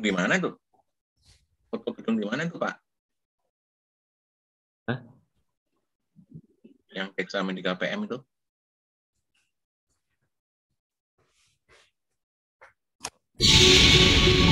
di mana itu? Foto gedung di mana itu, Pak? Hah? Yang eksamen di KPM itu? Thank you.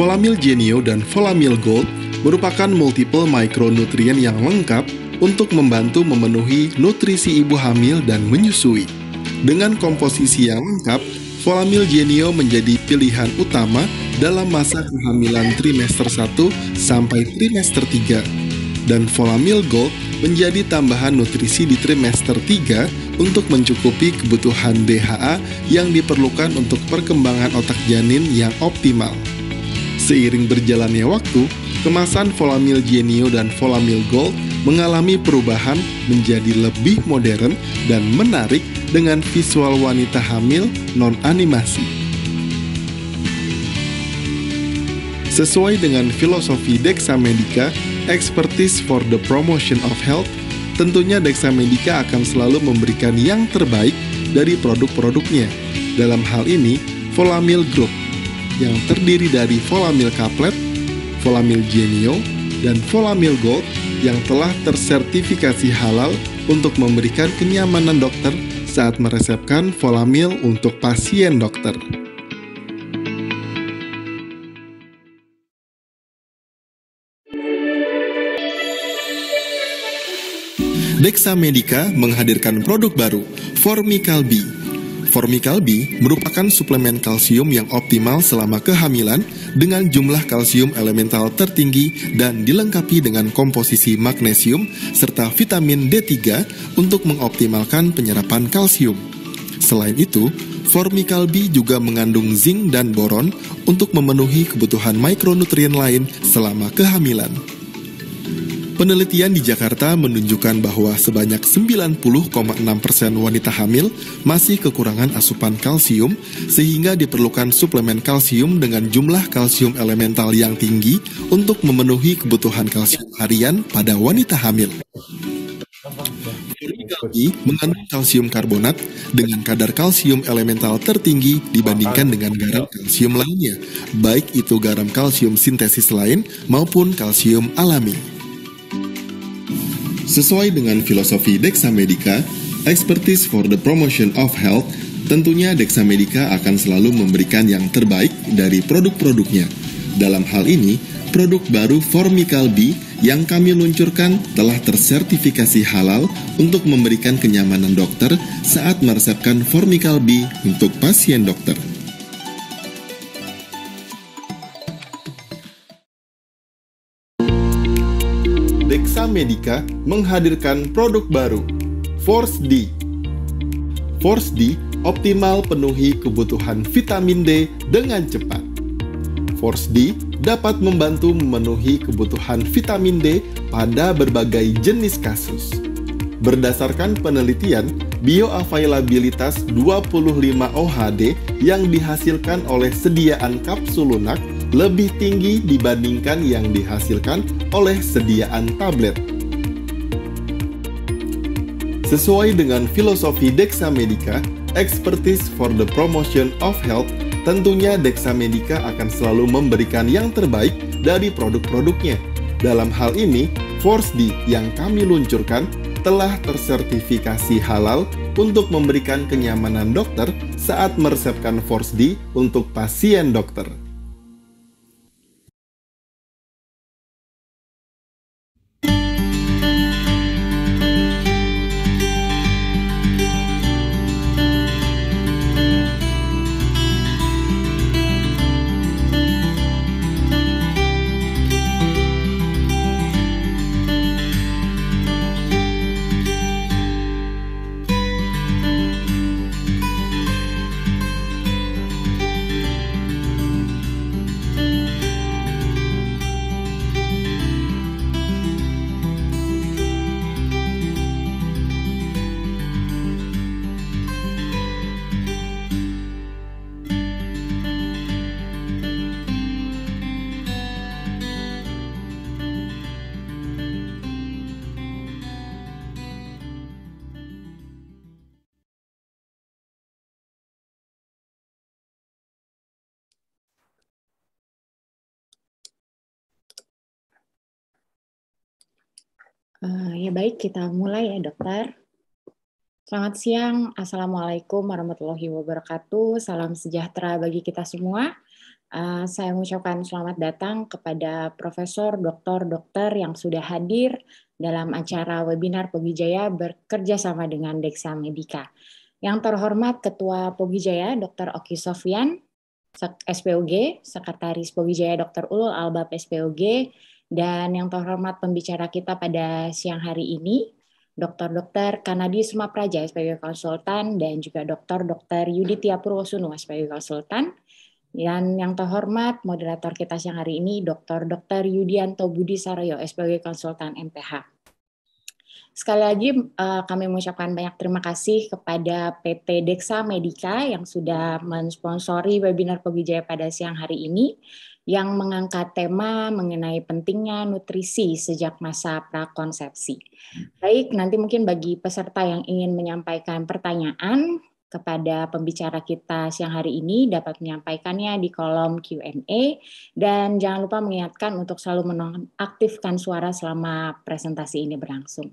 Volamil Genio dan Volamil Gold merupakan multiple mikronutrien yang lengkap untuk membantu memenuhi nutrisi ibu hamil dan menyusui. Dengan komposisi yang lengkap, Volamil Genio menjadi pilihan utama dalam masa kehamilan trimester 1 sampai trimester 3. Dan Volamil Gold menjadi tambahan nutrisi di trimester 3 untuk mencukupi kebutuhan DHA yang diperlukan untuk perkembangan otak janin yang optimal. Seiring berjalannya waktu, kemasan Volamil Genio dan Volamil Gold mengalami perubahan menjadi lebih modern dan menarik dengan visual wanita hamil non-animasi. Sesuai dengan filosofi Dexa Medica, expertise for the promotion of health, tentunya Dexa Medica akan selalu memberikan yang terbaik dari produk-produknya. Dalam hal ini, Volamil Group yang terdiri dari Volamil Caplet, Volamil Genio, dan Volamil Gold yang telah tersertifikasi halal untuk memberikan kenyamanan dokter saat meresepkan Volamil untuk pasien dokter. Dexa Medica menghadirkan produk baru, B. Formikalbi merupakan suplemen kalsium yang optimal selama kehamilan dengan jumlah kalsium elemental tertinggi dan dilengkapi dengan komposisi magnesium serta vitamin D3 untuk mengoptimalkan penyerapan kalsium. Selain itu, Formikalbi juga mengandung zinc dan boron untuk memenuhi kebutuhan mikronutrien lain selama kehamilan. Penelitian di Jakarta menunjukkan bahwa sebanyak 90,6% persen wanita hamil masih kekurangan asupan kalsium sehingga diperlukan suplemen kalsium dengan jumlah kalsium elemental yang tinggi untuk memenuhi kebutuhan kalsium harian pada wanita hamil. kalki mengandung kalsium karbonat dengan kadar kalsium elemental tertinggi dibandingkan dengan garam kalsium lainnya, baik itu garam kalsium sintesis lain maupun kalsium alami. Sesuai dengan filosofi Dexa Medica, expertise for the promotion of health, tentunya Dexa Medica akan selalu memberikan yang terbaik dari produk-produknya. Dalam hal ini, produk baru Formical B yang kami luncurkan telah tersertifikasi halal untuk memberikan kenyamanan dokter saat meresepkan Formical B untuk pasien dokter. Medica menghadirkan produk baru, Force D. Force D optimal penuhi kebutuhan vitamin D dengan cepat. Force D dapat membantu memenuhi kebutuhan vitamin D pada berbagai jenis kasus. Berdasarkan penelitian, bioavailabilitas 25 OHD yang dihasilkan oleh sediaan kapsul lunak lebih tinggi dibandingkan yang dihasilkan oleh sediaan tablet. Sesuai dengan filosofi Dexa Medica, Expertise for the Promotion of Health, tentunya Dexa Medica akan selalu memberikan yang terbaik dari produk-produknya. Dalam hal ini, Force D yang kami luncurkan telah tersertifikasi halal untuk memberikan kenyamanan dokter saat meresepkan Force D untuk pasien dokter. Eh, ya baik, kita mulai ya dokter. Selamat siang, Assalamualaikum warahmatullahi wabarakatuh. Salam sejahtera bagi kita semua. Eh, saya mengucapkan selamat datang kepada Profesor Dokter Dokter yang sudah hadir dalam acara webinar Pogijaya bekerja sama dengan DEXA Medica. Yang terhormat Ketua Pogijaya Dr. Oki Sofian, SPOG, Sekretaris Pogijaya Dr. Ulul Albab SPOG, dan yang terhormat pembicara kita pada siang hari ini, Dr. Dr. Kanadi Sumapraja sebagai konsultan dan juga Dr. Dr. Yuditya Purwosuno sebagai konsultan. Dan yang terhormat moderator kita siang hari ini Dr. Dr. Yudianto Budi Saroyo sebagai konsultan MPH. Sekali lagi eh, kami mengucapkan banyak terima kasih kepada PT Dexa Medica yang sudah mensponsori webinar Pogijaya pada siang hari ini yang mengangkat tema mengenai pentingnya nutrisi sejak masa prakonsepsi. Baik, nanti mungkin bagi peserta yang ingin menyampaikan pertanyaan kepada pembicara kita siang hari ini dapat menyampaikannya di kolom Q&A dan jangan lupa mengingatkan untuk selalu menonaktifkan suara selama presentasi ini berlangsung.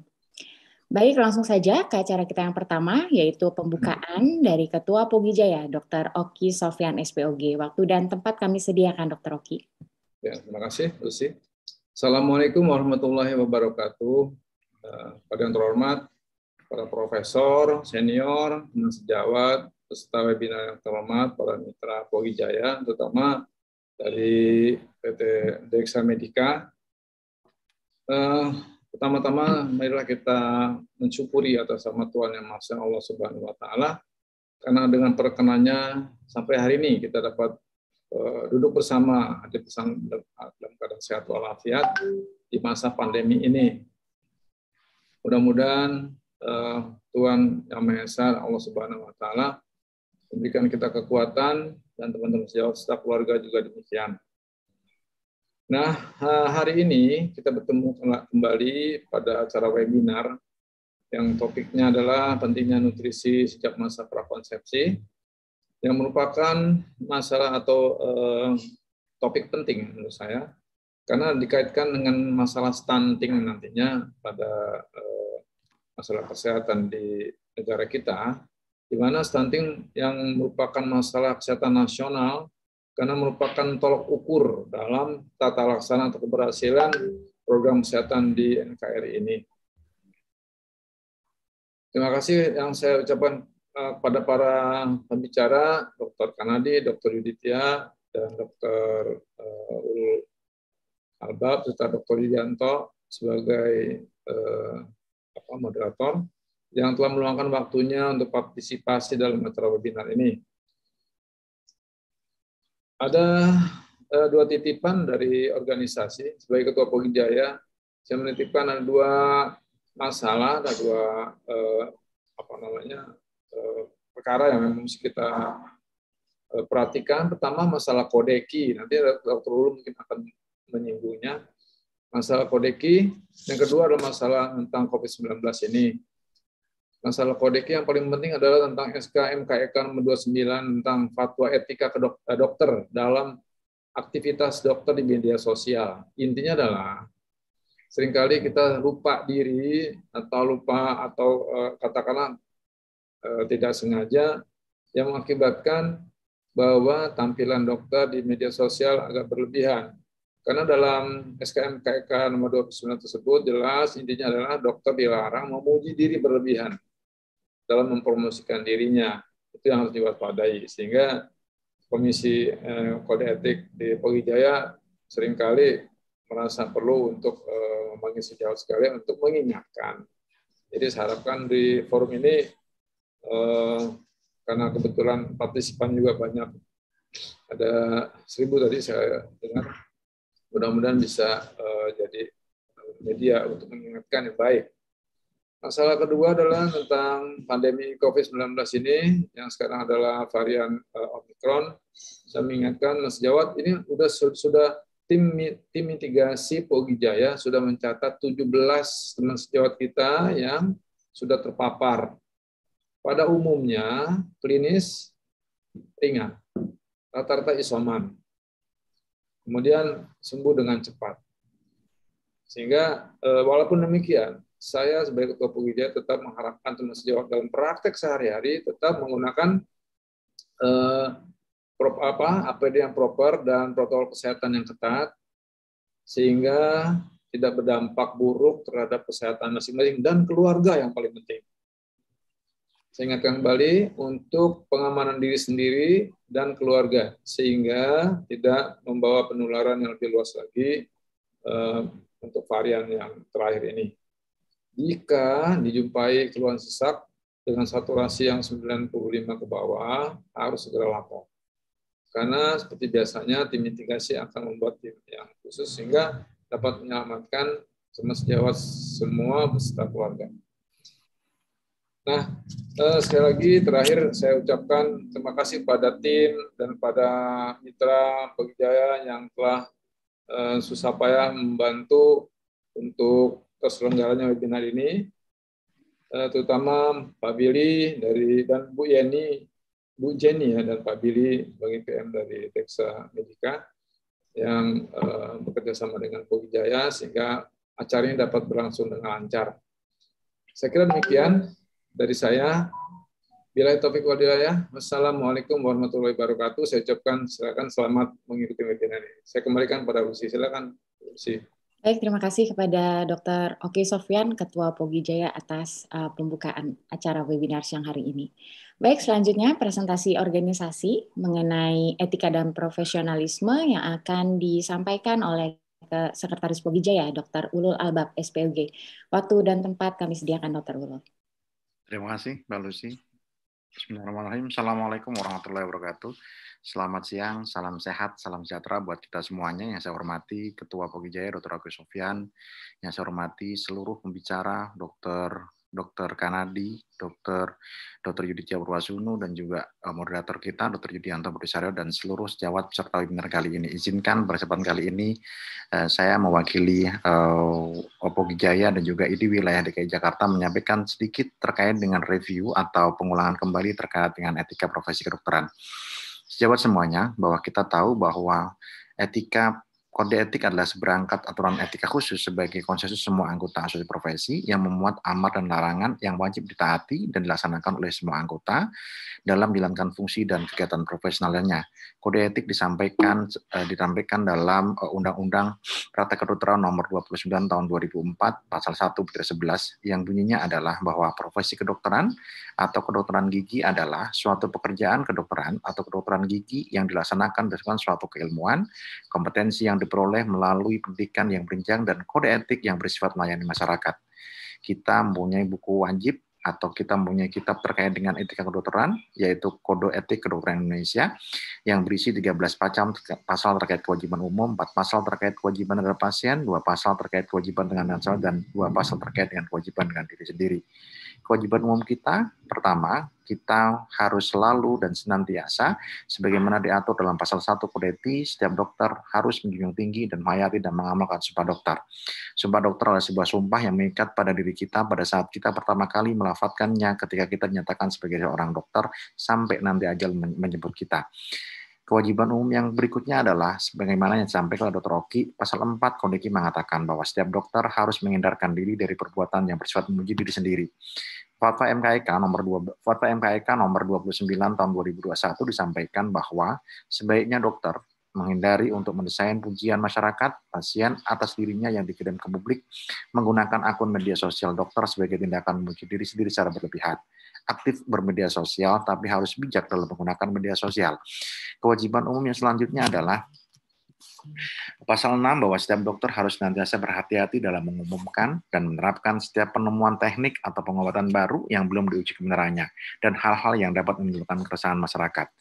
Baik, langsung saja ke acara kita yang pertama, yaitu hmm. pembukaan dari Ketua Pogijaya, Dr. Oki Sofian SPOG. Waktu dan tempat kami sediakan, Dr. Oki. Ya, terima kasih, Lucy. Assalamualaikum warahmatullahi wabarakatuh. Eh, pada yang terhormat, para profesor, senior, dan sejawat, peserta webinar yang terhormat, para mitra Pogijaya, terutama dari PT DEXA Medika. Eh, Pertama-tama marilah kita mensyukuri atas sama Tuhan yang Maha Allah Subhanahu wa taala karena dengan perkenannya sampai hari ini kita dapat eh, duduk bersama di pesan dalam keadaan sehat walafiat di masa pandemi ini. Mudah-mudahan eh, Tuhan Yang Maha Esa Allah Subhanahu wa taala memberikan kita kekuatan dan teman-teman sejawat staf keluarga juga demikian. Nah, hari ini kita bertemu kembali pada acara webinar yang topiknya adalah pentingnya nutrisi sejak masa prakonsepsi yang merupakan masalah atau eh, topik penting menurut saya karena dikaitkan dengan masalah stunting nantinya pada eh, masalah kesehatan di negara kita di mana stunting yang merupakan masalah kesehatan nasional karena merupakan tolok ukur dalam tata laksana atau keberhasilan program kesehatan di NKRI ini. Terima kasih yang saya ucapkan eh, kepada para pembicara, Dr. Kanadi, Dr. Yuditya, dan Dr. Eh, Ulul Albab, serta Dr. Yudianto sebagai eh, moderator yang telah meluangkan waktunya untuk partisipasi dalam acara webinar ini. Ada uh, dua titipan dari organisasi. Sebagai Ketua Pogi saya menitipkan ada dua masalah, ada dua uh, apa namanya uh, perkara yang memang kita uh, perhatikan. Pertama masalah kodeki. Nanti dokter Ulu mungkin akan menyinggungnya. Masalah kodeki. Yang kedua adalah masalah tentang COVID-19 ini. Masalah kodeknya yang paling penting adalah tentang SK MKEK e nomor 29 tentang fatwa etika ke eh, dokter dalam aktivitas dokter di media sosial. Intinya adalah seringkali kita lupa diri atau lupa atau eh, katakanlah eh, tidak sengaja yang mengakibatkan bahwa tampilan dokter di media sosial agak berlebihan. Karena dalam SKM KEK nomor 29 tersebut jelas intinya adalah dokter dilarang memuji diri berlebihan dalam mempromosikan dirinya itu yang harus diwaspadai sehingga komisi eh, kode etik di Polri Jaya seringkali merasa perlu untuk eh, memanggil sejauh sekali untuk mengingatkan. Jadi saya harapkan di forum ini eh, karena kebetulan partisipan juga banyak ada seribu tadi saya dengar mudah-mudahan bisa eh, jadi media untuk mengingatkan yang baik Masalah kedua adalah tentang pandemi COVID-19 ini yang sekarang adalah varian uh, Omicron. Saya mengingatkan Mas Jawat, ini sudah sudah tim tim mitigasi Pogi Jaya sudah mencatat 17 teman sejawat kita yang sudah terpapar. Pada umumnya klinis ringan, rata-rata isoman. Kemudian sembuh dengan cepat. Sehingga eh, walaupun demikian, saya sebagai ketua pengujian tetap mengharapkan teman sejawat dalam praktek sehari-hari tetap menggunakan eh, prop, apa APD yang proper dan protokol kesehatan yang ketat sehingga tidak berdampak buruk terhadap kesehatan masing-masing dan keluarga yang paling penting. Saya ingatkan kembali untuk pengamanan diri sendiri dan keluarga sehingga tidak membawa penularan yang lebih luas lagi eh, untuk varian yang terakhir ini. Jika dijumpai keluhan sesak dengan saturasi yang 95 ke bawah, harus segera lapor. Karena seperti biasanya, tim mitigasi akan membuat tim yang khusus sehingga dapat menyelamatkan sejawat semua beserta keluarga. Nah, eh, sekali lagi terakhir saya ucapkan terima kasih pada tim dan pada mitra Pegijaya yang telah eh, susah payah membantu untuk terselenggaranya webinar ini, eh, terutama Pak Billy dari dan Bu Yeni, Bu Jenny ya dan Pak Billy sebagai PM dari Teksa Medica yang eh, bekerja sama dengan Jaya sehingga acaranya dapat berlangsung dengan lancar. Saya kira demikian dari saya. Bila topik wadilaya, Wassalamualaikum warahmatullahi wabarakatuh. Saya ucapkan silakan selamat mengikuti webinar ini. Saya kembalikan pada Usi. Silakan Usi. Baik, terima kasih kepada Dr. Oke Sofyan, Ketua Pogi Jaya atas uh, pembukaan acara webinar siang hari ini. Baik, selanjutnya presentasi organisasi mengenai etika dan profesionalisme yang akan disampaikan oleh ke Sekretaris Pogi Jaya, Dr. Ulul Albab, SPLG. Waktu dan tempat kami sediakan, Dr. Ulul. Terima kasih, Mbak Lucy. Bismillahirrahmanirrahim. Assalamualaikum warahmatullahi wabarakatuh. Selamat siang, salam sehat, salam sejahtera buat kita semuanya yang saya hormati Ketua Pogijaya Dr. Agus Sofian, yang saya hormati seluruh pembicara, Dr. Dr. Kanadi, Dr. Dr. Yudi Jawurwasunu, dan juga eh, moderator kita, Dr. Yudianto Budisario, dan seluruh sejawat peserta webinar kali ini. Izinkan berkesempatan kali ini eh, saya mewakili eh, Opo Gijaya dan juga ini Wilayah DKI Jakarta menyampaikan sedikit terkait dengan review atau pengulangan kembali terkait dengan etika profesi kedokteran. Sejawat semuanya, bahwa kita tahu bahwa etika Kode etik adalah seberangkat aturan etika khusus sebagai konsensus semua anggota asosiasi profesi yang memuat amar dan larangan yang wajib ditaati dan dilaksanakan oleh semua anggota dalam menjalankan fungsi dan kegiatan profesionalnya. Kode etik disampaikan eh, ditampilkan dalam eh, Undang-Undang Rata Kedokteran Nomor 29 Tahun 2004 Pasal 1 Butir 11 yang bunyinya adalah bahwa profesi kedokteran atau kedokteran gigi adalah suatu pekerjaan kedokteran atau kedokteran gigi yang dilaksanakan berdasarkan suatu keilmuan, kompetensi yang diperoleh melalui pendidikan yang berjenjang dan kode etik yang bersifat melayani masyarakat. Kita mempunyai buku wajib atau kita mempunyai kitab terkait dengan etika kedokteran, yaitu Kode Etik Kedokteran Indonesia, yang berisi 13 pacam pasal terkait kewajiban umum, 4 pasal terkait kewajiban terhadap pasien, 2 pasal terkait kewajiban dengan nasabah, dan 2 pasal terkait dengan kewajiban dengan diri sendiri kewajiban umum kita pertama kita harus selalu dan senantiasa sebagaimana diatur dalam pasal 1 kode etik setiap dokter harus menjunjung tinggi dan menghayati dan mengamalkan sumpah dokter. Sumpah dokter adalah sebuah sumpah yang mengikat pada diri kita pada saat kita pertama kali melafatkannya ketika kita dinyatakan sebagai seorang dokter sampai nanti ajal menyebut kita. Kewajiban umum yang berikutnya adalah sebagaimana yang disampaikan oleh Dr. Oki, pasal 4 Kondiki mengatakan bahwa setiap dokter harus menghindarkan diri dari perbuatan yang bersifat memuji diri sendiri. Fatwa MKEK nomor 2 Fatwa MKEK nomor 29 tahun 2021 disampaikan bahwa sebaiknya dokter menghindari untuk mendesain pujian masyarakat, pasien atas dirinya yang dikirim ke publik menggunakan akun media sosial dokter sebagai tindakan memuji diri sendiri secara berlebihan aktif bermedia sosial, tapi harus bijak dalam menggunakan media sosial. Kewajiban umum yang selanjutnya adalah Pasal 6 bahwa setiap dokter harus senantiasa berhati-hati dalam mengumumkan dan menerapkan setiap penemuan teknik atau pengobatan baru yang belum diuji kebenarannya dan hal-hal yang dapat menimbulkan keresahan masyarakat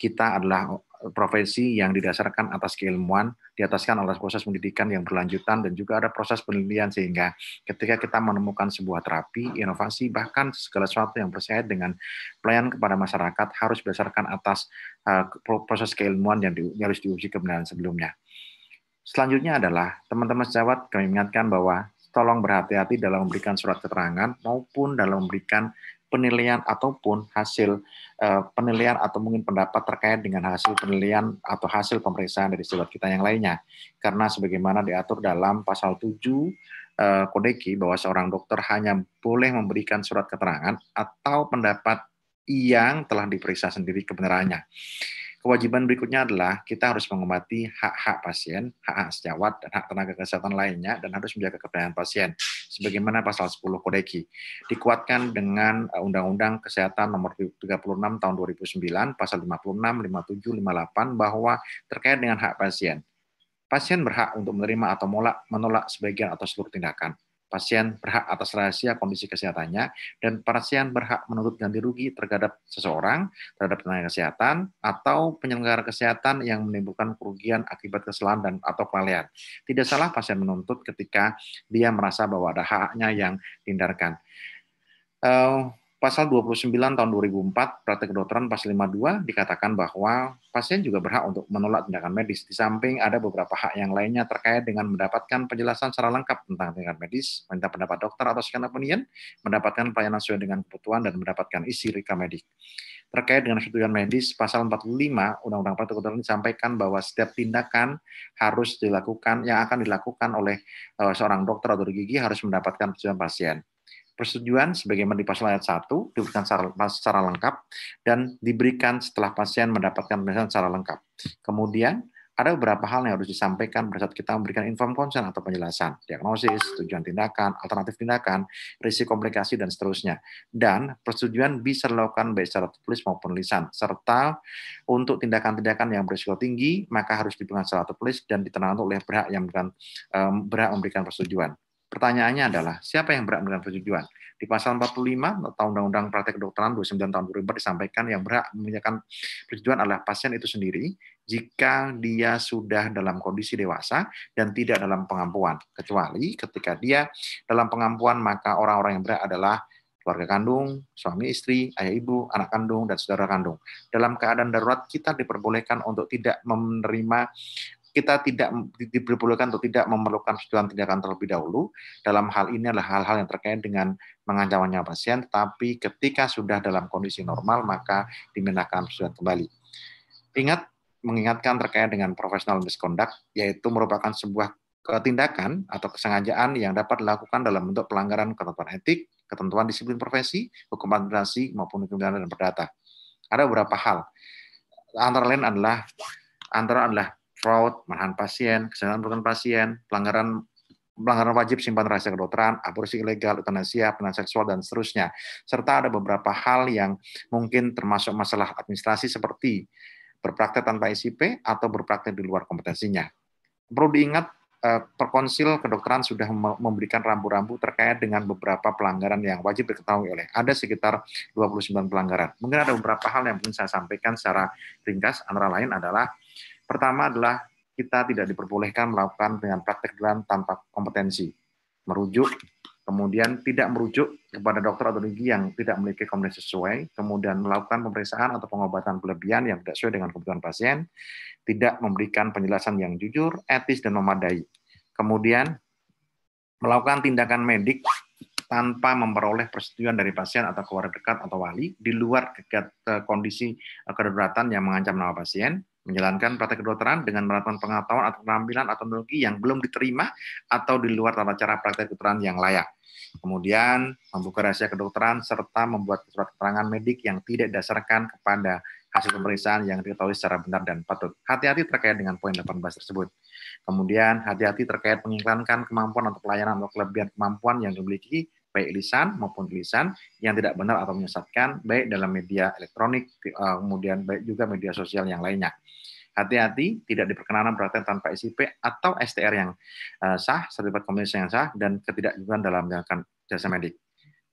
kita adalah eh, profesi yang didasarkan atas keilmuan, diataskan oleh proses pendidikan yang berlanjutan dan juga ada proses penelitian sehingga ketika kita menemukan sebuah terapi, inovasi bahkan segala sesuatu yang berkaitan dengan pelayanan kepada masyarakat harus berdasarkan atas uh, proses keilmuan yang, di, yang harus diuji kebenaran sebelumnya. Selanjutnya adalah teman-teman sejawat kami ingatkan bahwa tolong berhati-hati dalam memberikan surat keterangan maupun dalam memberikan penilaian ataupun hasil uh, penilaian atau mungkin pendapat terkait dengan hasil penilaian atau hasil pemeriksaan dari surat kita yang lainnya. Karena sebagaimana diatur dalam pasal 7 eh, Kodeki bahwa seorang dokter hanya boleh memberikan surat keterangan atau pendapat yang telah diperiksa sendiri kebenarannya. Kewajiban berikutnya adalah kita harus mengobati hak-hak pasien, hak-hak sejawat, dan hak tenaga kesehatan lainnya, dan harus menjaga keberadaan pasien, sebagaimana pasal 10 Kodeki. Dikuatkan dengan eh, Undang-Undang Kesehatan nomor 36 tahun 2009, pasal 56, 57, 58, bahwa terkait dengan hak pasien. Pasien berhak untuk menerima atau menolak sebagian atau seluruh tindakan pasien berhak atas rahasia kondisi kesehatannya, dan pasien berhak menuntut ganti rugi terhadap seseorang, terhadap tenaga kesehatan, atau penyelenggara kesehatan yang menimbulkan kerugian akibat kesalahan dan atau kelalaian. Tidak salah pasien menuntut ketika dia merasa bahwa ada haknya yang dihindarkan. Uh, Pasal 29 tahun 2004 Praktek Kedokteran pasal 52 dikatakan bahwa pasien juga berhak untuk menolak tindakan medis. Di samping ada beberapa hak yang lainnya terkait dengan mendapatkan penjelasan secara lengkap tentang tindakan medis, minta pendapat dokter atau sekian opinion, mendapatkan pelayanan sesuai dengan kebutuhan dan mendapatkan isi reka medik. Terkait dengan persetujuan medis, pasal 45 Undang-Undang Praktek Kedokteran disampaikan bahwa setiap tindakan harus dilakukan yang akan dilakukan oleh eh, seorang dokter atau gigi harus mendapatkan persetujuan pasien persetujuan sebagaimana di pasal ayat 1 diberikan secara, secara lengkap dan diberikan setelah pasien mendapatkan penjelasan secara lengkap. Kemudian ada beberapa hal yang harus disampaikan pada saat kita memberikan inform konsen atau penjelasan, diagnosis, tujuan tindakan, alternatif tindakan, risiko komplikasi, dan seterusnya. Dan persetujuan bisa dilakukan baik secara tertulis maupun lisan, serta untuk tindakan-tindakan yang berisiko tinggi, maka harus dibuat secara tertulis dan ditenangkan oleh berhak yang eh, berhak memberikan persetujuan. Pertanyaannya adalah siapa yang berhak memberikan persetujuan? Di pasal 45 atau Undang-Undang Praktek Kedokteran 29 tahun 2004 disampaikan yang berhak memberikan persetujuan adalah pasien itu sendiri jika dia sudah dalam kondisi dewasa dan tidak dalam pengampuan. Kecuali ketika dia dalam pengampuan maka orang-orang yang berhak adalah keluarga kandung, suami istri, ayah ibu, anak kandung, dan saudara kandung. Dalam keadaan darurat, kita diperbolehkan untuk tidak menerima kita tidak diperbolehkan atau tidak memerlukan persetujuan tindakan terlebih dahulu. Dalam hal ini adalah hal-hal yang terkait dengan mengancamannya pasien, tapi ketika sudah dalam kondisi normal maka dimintakan persetujuan kembali. Ingat mengingatkan terkait dengan profesional misconduct yaitu merupakan sebuah ketindakan atau kesengajaan yang dapat dilakukan dalam bentuk pelanggaran ketentuan etik, ketentuan disiplin profesi, hukum administrasi maupun hukum pidana dan perdata. Ada beberapa hal. Antara lain adalah antara adalah fraud, menahan pasien, kesalahan perutan pasien, pelanggaran pelanggaran wajib simpan rahasia kedokteran, aborsi ilegal, eutanasia, penaniayaan seksual, dan seterusnya. Serta ada beberapa hal yang mungkin termasuk masalah administrasi seperti berpraktek tanpa ICP atau berpraktek di luar kompetensinya. Perlu diingat eh, perkonsil kedokteran sudah memberikan rambu-rambu terkait dengan beberapa pelanggaran yang wajib diketahui oleh. Ada sekitar 29 pelanggaran. Mungkin ada beberapa hal yang mungkin saya sampaikan secara ringkas, antara lain adalah Pertama adalah kita tidak diperbolehkan melakukan dengan praktek dan tanpa kompetensi, merujuk, kemudian tidak merujuk kepada dokter atau gigi yang tidak memiliki kompetensi sesuai, kemudian melakukan pemeriksaan atau pengobatan berlebihan yang tidak sesuai dengan kebutuhan pasien, tidak memberikan penjelasan yang jujur, etis, dan memadai. Kemudian melakukan tindakan medik tanpa memperoleh persetujuan dari pasien atau keluarga dekat atau wali di luar kondisi eh, kedaruratan yang mengancam nyawa pasien, menjalankan praktek kedokteran dengan melakukan pengetahuan atau keterampilan atau teknologi yang belum diterima atau di luar tata cara praktek kedokteran yang layak. Kemudian membuka rahasia kedokteran serta membuat surat keterangan medik yang tidak dasarkan kepada hasil pemeriksaan yang diketahui secara benar dan patut. Hati-hati terkait dengan poin 18 tersebut. Kemudian hati-hati terkait mengiklankan kemampuan atau pelayanan atau kelebihan kemampuan yang dimiliki baik lisan maupun tulisan yang tidak benar atau menyesatkan baik dalam media elektronik eh, kemudian baik juga media sosial yang lainnya. Hati-hati tidak diperkenankan perhatian tanpa SIP atau STR yang eh, sah, sertifikat kompetensi yang sah dan ketidakjujuran dalam menjalankan jasa medik.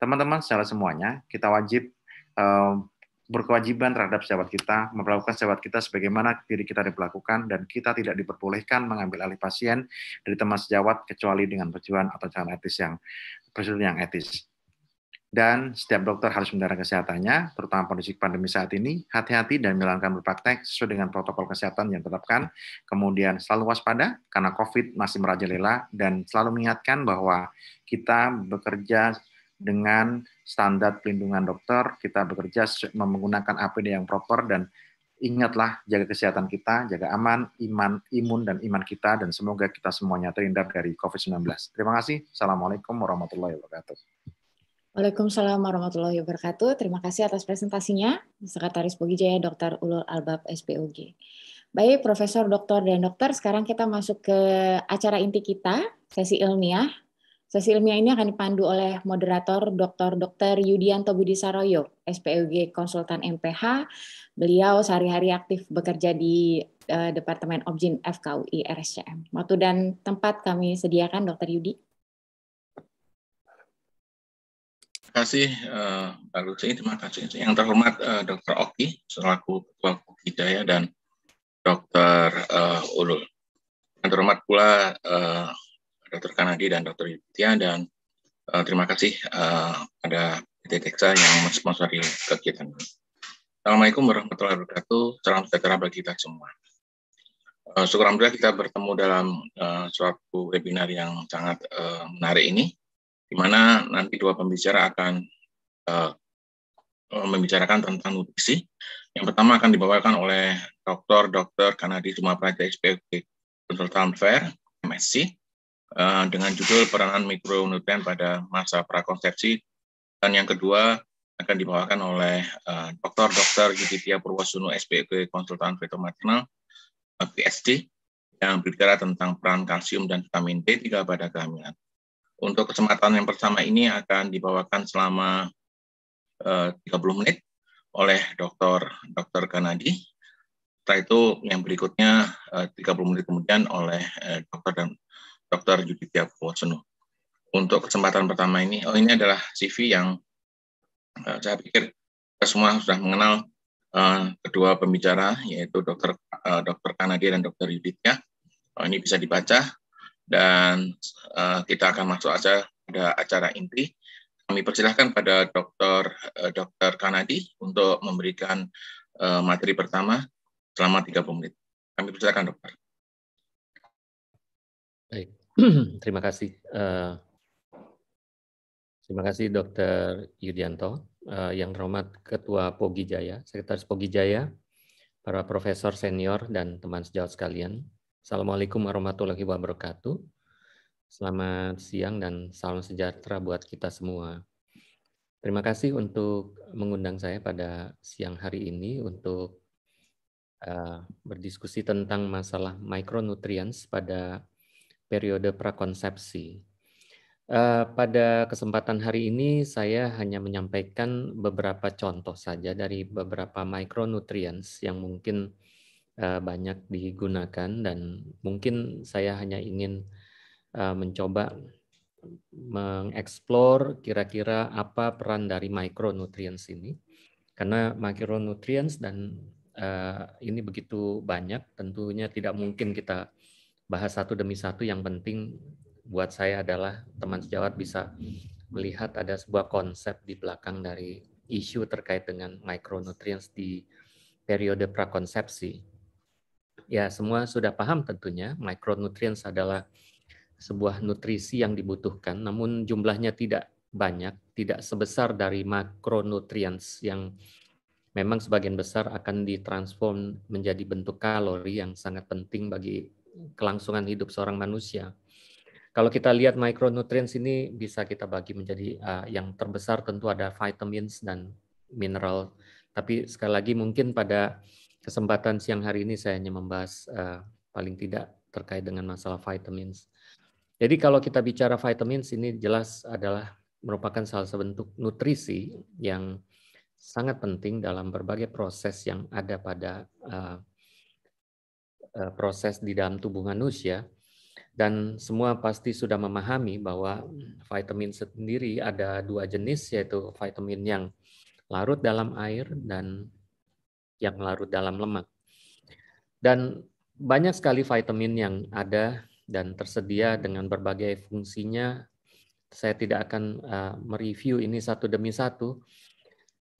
Teman-teman secara semuanya kita wajib eh, berkewajiban terhadap sahabat kita, memperlakukan sahabat kita sebagaimana diri kita diperlakukan, dan kita tidak diperbolehkan mengambil alih pasien dari teman sejawat kecuali dengan tujuan atau jalan etis yang prosedur yang etis. Dan setiap dokter harus mendarat kesehatannya, terutama kondisi pandemi saat ini, hati-hati dan menjalankan berpraktek sesuai dengan protokol kesehatan yang ditetapkan. Kemudian selalu waspada karena COVID masih merajalela dan selalu mengingatkan bahwa kita bekerja dengan standar pelindungan dokter, kita bekerja menggunakan APD yang proper dan ingatlah jaga kesehatan kita, jaga aman, iman, imun, dan iman kita, dan semoga kita semuanya terhindar dari COVID-19. Terima kasih. Assalamualaikum warahmatullahi wabarakatuh. Waalaikumsalam warahmatullahi wabarakatuh. Terima kasih atas presentasinya, Sekretaris Pogijaya Dr. Ulul Albab SPUG. Baik, Profesor, Dokter, dan Dokter, sekarang kita masuk ke acara inti kita, sesi ilmiah, Sesi ilmiah ini akan dipandu oleh moderator Dr. Dr. Yudianto Budi Saroyo, SPUG konsultan MPH. Beliau sehari-hari aktif bekerja di uh, Departemen Objin FKUI RSCM. Waktu dan tempat kami sediakan, Dr. Yudi. Terima kasih, uh, eh, Lucy. Terima kasih. Yang terhormat uh, eh, Dr. Oki, selaku Ketua Kukidaya, dan Dr. Uh, Ulul. Yang terhormat pula uh, Dr. Kanadi dan Dr. Yutia dan uh, terima kasih uh, eh, pada PT Teksa yang mensponsori kegiatan ini. Assalamualaikum warahmatullahi wabarakatuh. Salam sejahtera bagi kita semua. Uh, syukur alhamdulillah kita bertemu dalam uh, suatu webinar yang sangat uh, menarik ini, di mana nanti dua pembicara akan uh, membicarakan tentang nutrisi. Yang pertama akan dibawakan oleh Dr. Dr. Kanadi Sumapraja SPUT Konsultan Fair, MSc, Eh, dengan judul Peranan Mikronutrien pada Masa Prakonsepsi. Dan yang kedua akan dibawakan oleh eh, dokter Dr. Dr. Yuditya Purwosuno, SPK Konsultan Fetomaternal, uh, eh, yang berbicara tentang peran kalsium dan vitamin D 3 pada kehamilan. Untuk kesempatan yang pertama ini akan dibawakan selama 30 menit oleh Dr. Dr. Kanadi. Setelah itu yang berikutnya 30 menit kemudian oleh dokter Dr. dan Dr. Yudhitya Purwosono. Untuk kesempatan pertama ini, oh ini adalah CV yang uh, saya pikir kita semua sudah mengenal uh, kedua pembicara, yaitu Dr. Uh, eh, Dr. Kanadia dan Dr. Yudhitya. Oh, ini bisa dibaca, dan uh, kita akan masuk aja pada acara inti. Kami persilahkan pada Dr. Uh, Dr. Kanadi untuk memberikan uh, materi pertama selama 30 menit. Kami persilahkan Dokter. Baik. terima kasih. Uh, terima kasih Dr. Yudianto, uh, yang terhormat Ketua Pogi Jaya, Sekretaris Pogi Jaya, para profesor senior dan teman sejawat sekalian. Assalamualaikum warahmatullahi wabarakatuh. Selamat siang dan salam sejahtera buat kita semua. Terima kasih untuk mengundang saya pada siang hari ini untuk uh, berdiskusi tentang masalah micronutrients pada periode prakonsepsi. Eh, pada kesempatan hari ini saya hanya menyampaikan beberapa contoh saja dari beberapa micronutrients yang mungkin eh, banyak digunakan dan mungkin saya hanya ingin eh, mencoba mengeksplor kira-kira apa peran dari micronutrients ini karena micronutrients dan ini begitu banyak tentunya tidak mungkin kita bahas satu demi satu yang penting buat saya adalah teman sejawat bisa melihat ada sebuah konsep di belakang dari isu terkait dengan micronutrients di periode prakonsepsi. Ya, semua sudah paham tentunya micronutrients adalah sebuah nutrisi yang dibutuhkan namun jumlahnya tidak banyak, tidak sebesar dari makronutrients yang memang sebagian besar akan ditransform menjadi bentuk kalori yang sangat penting bagi kelangsungan hidup seorang manusia. Kalau kita lihat micronutrients ini bisa kita bagi menjadi uh, yang terbesar tentu ada vitamins dan mineral. Tapi sekali lagi mungkin pada kesempatan siang hari ini saya hanya membahas uh, paling tidak terkait dengan masalah vitamins. Jadi kalau kita bicara vitamins ini jelas adalah merupakan salah satu bentuk nutrisi yang sangat penting dalam berbagai proses yang ada pada uh, Eh, proses di dalam tubuh manusia dan semua pasti sudah memahami bahwa vitamin sendiri ada dua jenis yaitu vitamin yang larut dalam air dan yang larut dalam lemak. Dan banyak sekali vitamin yang ada dan tersedia dengan berbagai fungsinya. Saya tidak akan uh, mereview ini satu demi satu.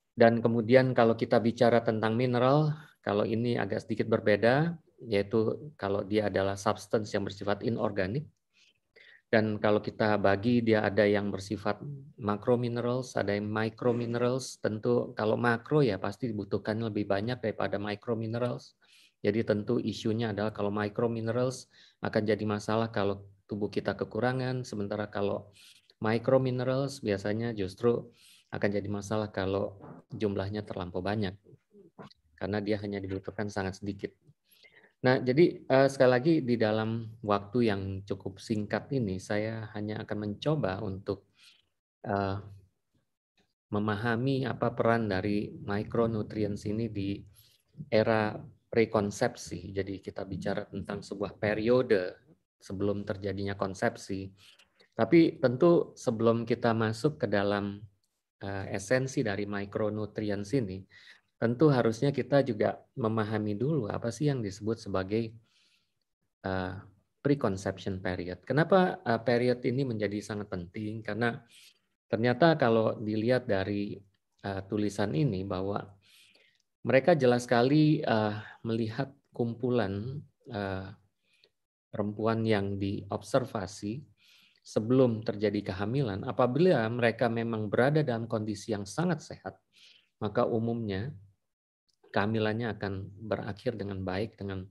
Dan kemudian kalau kita bicara tentang mineral, kalau ini agak sedikit berbeda, yaitu kalau dia adalah substance yang bersifat inorganik. Dan kalau kita bagi dia ada yang bersifat makro minerals, ada yang micro minerals. Tentu kalau makro ya pasti dibutuhkan lebih banyak daripada micro minerals. Jadi tentu isunya adalah kalau micro minerals akan jadi masalah kalau tubuh kita kekurangan, sementara kalau micro minerals biasanya justru akan jadi masalah kalau jumlahnya terlampau banyak. Karena dia hanya dibutuhkan sangat sedikit. Nah, jadi uh, sekali lagi di dalam waktu yang cukup singkat ini, saya hanya akan mencoba untuk uh, memahami apa peran dari micronutrients ini di era prekonsepsi. Jadi kita bicara tentang sebuah periode sebelum terjadinya konsepsi. Tapi tentu sebelum kita masuk ke dalam uh, esensi dari micronutrients ini, tentu harusnya kita juga memahami dulu apa sih yang disebut sebagai uh, preconception period. Kenapa uh, period ini menjadi sangat penting? Karena ternyata kalau dilihat dari uh, tulisan ini bahwa mereka jelas sekali uh, melihat kumpulan uh, perempuan yang diobservasi sebelum terjadi kehamilan, apabila mereka memang berada dalam kondisi yang sangat sehat, maka umumnya kehamilannya akan berakhir dengan baik dengan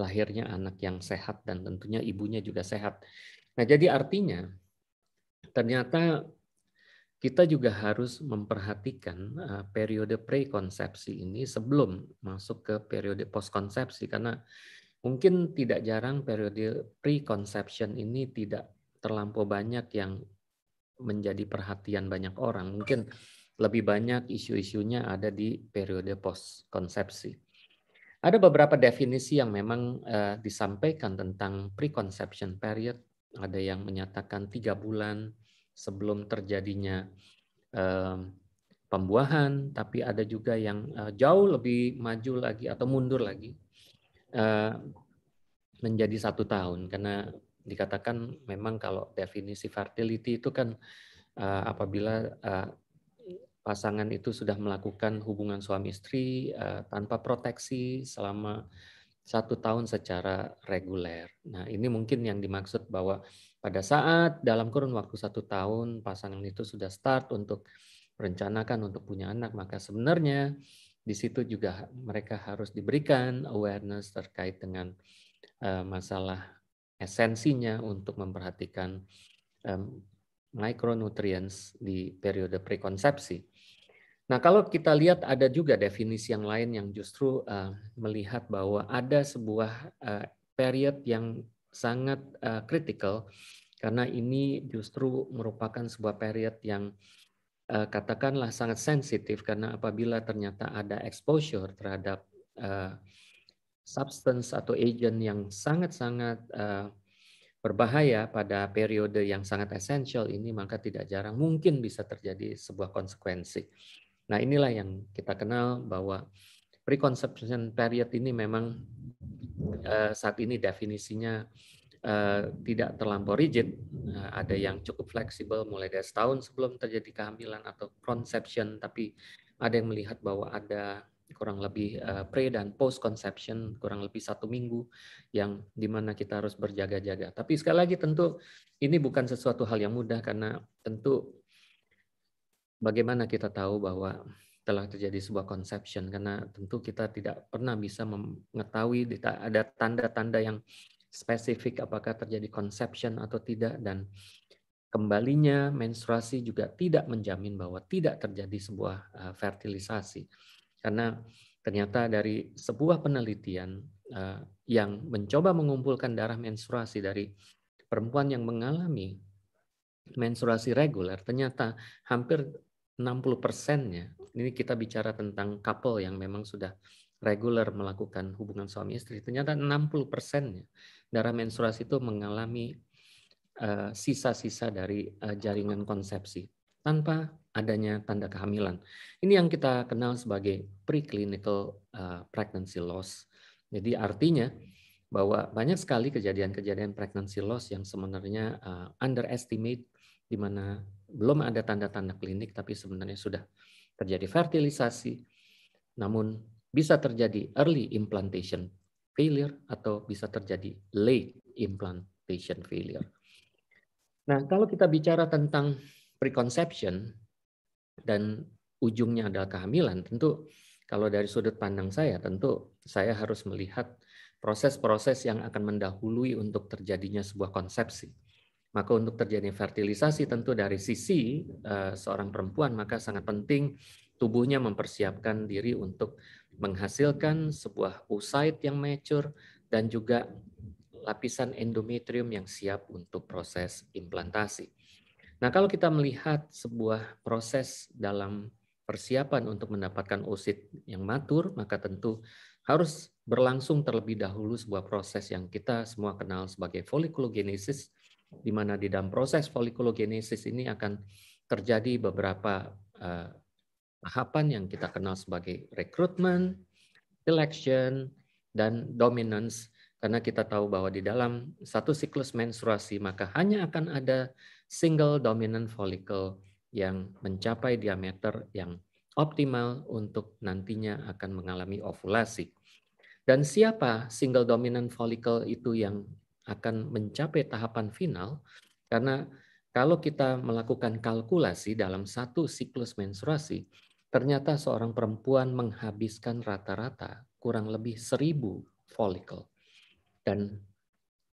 lahirnya anak yang sehat dan tentunya ibunya juga sehat. Nah, jadi artinya ternyata kita juga harus memperhatikan eh, periode prekonsepsi ini sebelum masuk ke periode postkonsepsi karena mungkin tidak jarang periode preconception ini tidak terlampau banyak yang menjadi perhatian banyak orang. Mungkin lebih banyak isu-isunya ada di periode post konsepsi. Ada beberapa definisi yang memang uh, disampaikan tentang preconception period. Ada yang menyatakan tiga bulan sebelum terjadinya uh, pembuahan, tapi ada juga yang uh, jauh lebih maju lagi atau mundur lagi uh, menjadi satu tahun karena dikatakan memang kalau definisi fertility itu kan uh, apabila uh, pasangan itu sudah melakukan hubungan suami istri eh, tanpa proteksi selama satu tahun secara reguler. Nah ini mungkin yang dimaksud bahwa pada saat dalam kurun waktu satu tahun pasangan itu sudah start untuk merencanakan untuk punya anak, maka sebenarnya di situ juga mereka harus diberikan awareness terkait dengan eh, masalah esensinya untuk memperhatikan micronutrients di periode prekonsepsi. Nah, kalau kita lihat ada juga definisi yang lain yang justru uh, melihat bahwa ada sebuah uh, period yang sangat uh, critical karena ini justru merupakan sebuah period yang uh, katakanlah sangat sensitif karena apabila ternyata ada exposure terhadap uh, substance atau agent yang sangat-sangat uh, berbahaya pada periode yang sangat esensial ini, maka tidak jarang mungkin bisa terjadi sebuah konsekuensi. Nah, inilah yang kita kenal bahwa preconception period ini memang eh, saat ini definisinya eh, tidak terlampau rigid. Nah, ada yang cukup fleksibel mulai dari setahun sebelum terjadi kehamilan atau conception, tapi ada yang melihat bahwa ada kurang lebih uh, pre dan post conception kurang lebih satu minggu yang dimana kita harus berjaga-jaga. Tapi sekali lagi tentu ini bukan sesuatu hal yang mudah karena tentu bagaimana kita tahu bahwa telah terjadi sebuah conception karena tentu kita tidak pernah bisa mengetahui ada tanda-tanda yang spesifik apakah terjadi conception atau tidak dan kembalinya menstruasi juga tidak menjamin bahwa tidak terjadi sebuah eh, fertilisasi. Karena ternyata dari sebuah penelitian eh, yang mencoba mengumpulkan darah menstruasi dari perempuan yang mengalami menstruasi reguler, ternyata hampir 60 persennya, ini kita bicara tentang couple yang memang sudah reguler melakukan hubungan suami istri, ternyata 60 persennya darah menstruasi itu mengalami eh, sisa-sisa dari eh, jaringan konsepsi tanpa adanya tanda kehamilan. Ini yang kita kenal sebagai preclinical eh, pregnancy loss. Jadi artinya bahwa banyak sekali kejadian-kejadian pregnancy loss yang sebenarnya eh, underestimate di mana belum ada tanda-tanda klinik tapi sebenarnya sudah terjadi fertilisasi namun bisa terjadi early implantation failure atau bisa terjadi late implantation failure. Nah, kalau kita bicara tentang preconception dan ujungnya adalah kehamilan, tentu kalau dari sudut pandang saya, tentu saya harus melihat proses-proses yang akan mendahului untuk terjadinya sebuah konsepsi. Maka untuk terjadinya fertilisasi tentu dari sisi eh, seorang perempuan maka sangat penting tubuhnya mempersiapkan diri untuk menghasilkan sebuah usait yang mature dan juga lapisan endometrium yang siap untuk proses implantasi. Nah, kalau kita melihat sebuah proses dalam persiapan untuk mendapatkan usit yang matur, maka tentu harus berlangsung terlebih dahulu sebuah proses yang kita semua kenal sebagai folikulogenesis, di mana di dalam proses folikulogenesis ini akan terjadi beberapa uh, tahapan yang kita kenal sebagai rekrutmen, selection, dan dominance. Karena kita tahu bahwa di dalam satu siklus menstruasi, maka hanya akan ada single dominant follicle yang mencapai diameter yang optimal untuk nantinya akan mengalami ovulasi. Dan siapa single dominant follicle itu yang akan mencapai tahapan final? Karena kalau kita melakukan kalkulasi dalam satu siklus menstruasi, ternyata seorang perempuan menghabiskan rata-rata kurang lebih seribu follicle. Dan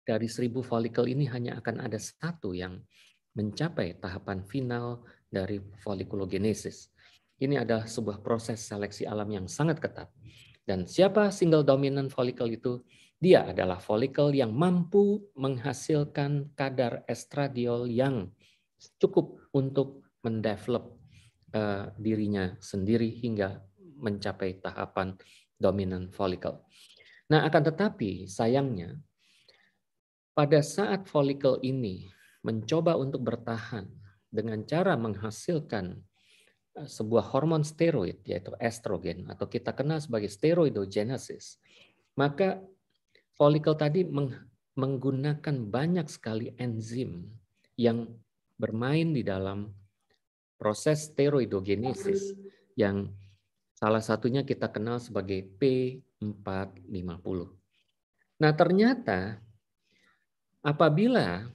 dari seribu follicle ini hanya akan ada satu yang mencapai tahapan final dari folikulogenesis. Ini adalah sebuah proses seleksi alam yang sangat ketat. Dan siapa single dominant folikel itu? Dia adalah folikel yang mampu menghasilkan kadar estradiol yang cukup untuk mendevelop uh, dirinya sendiri hingga mencapai tahapan dominant folikel. Nah, akan tetapi sayangnya pada saat folikel ini mencoba untuk bertahan dengan cara menghasilkan eh, sebuah hormon steroid yaitu estrogen atau kita kenal sebagai steroidogenesis, maka folikel tadi menggunakan banyak sekali enzim yang bermain di dalam proses steroidogenesis yang salah satunya kita kenal sebagai P450. Nah, ternyata apabila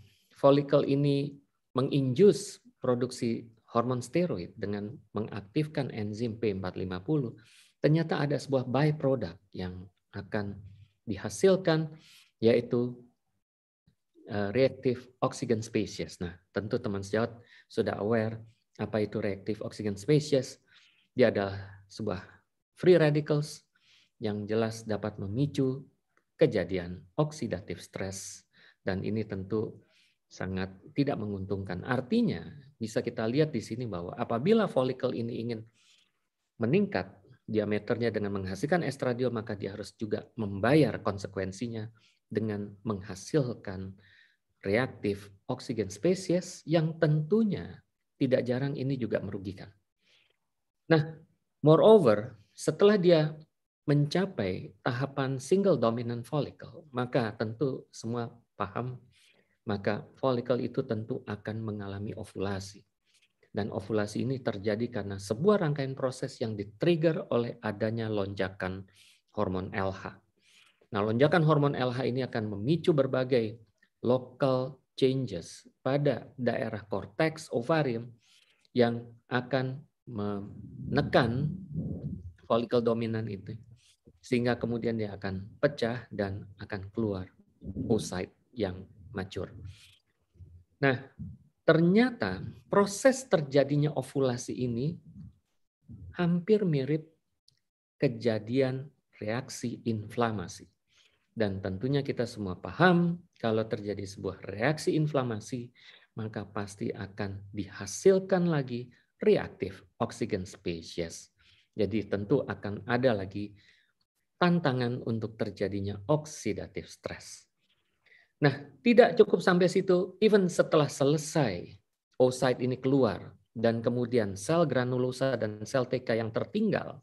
folikel ini menginjus produksi hormon steroid dengan mengaktifkan enzim P450, ternyata ada sebuah byproduct yang akan dihasilkan yaitu eh, reactive oxygen species. Nah, tentu teman sejawat sudah aware apa itu reactive oxygen species. Dia adalah sebuah free radicals yang jelas dapat memicu kejadian oksidatif stres dan ini tentu sangat tidak menguntungkan. Artinya, bisa kita lihat di sini bahwa apabila folikel ini ingin meningkat diameternya dengan menghasilkan estradiol, maka dia harus juga membayar konsekuensinya dengan menghasilkan reaktif oksigen spesies yang tentunya tidak jarang ini juga merugikan. Nah, moreover, setelah dia mencapai tahapan single dominant follicle, maka tentu semua paham maka folikel itu tentu akan mengalami ovulasi. Dan ovulasi ini terjadi karena sebuah rangkaian proses yang ditrigger oleh adanya lonjakan hormon LH. Nah, lonjakan hormon LH ini akan memicu berbagai local changes pada daerah korteks ovarium yang akan menekan folikel dominan itu sehingga kemudian dia akan pecah dan akan keluar oocyte yang Mancur. Nah, ternyata proses terjadinya ovulasi ini hampir mirip kejadian reaksi inflamasi. Dan tentunya kita semua paham kalau terjadi sebuah reaksi inflamasi, maka pasti akan dihasilkan lagi reaktif oksigen spesies. Jadi tentu akan ada lagi tantangan untuk terjadinya oksidatif stres. Nah, tidak cukup sampai situ, even setelah selesai oocyte ini keluar dan kemudian sel granulosa dan sel TK yang tertinggal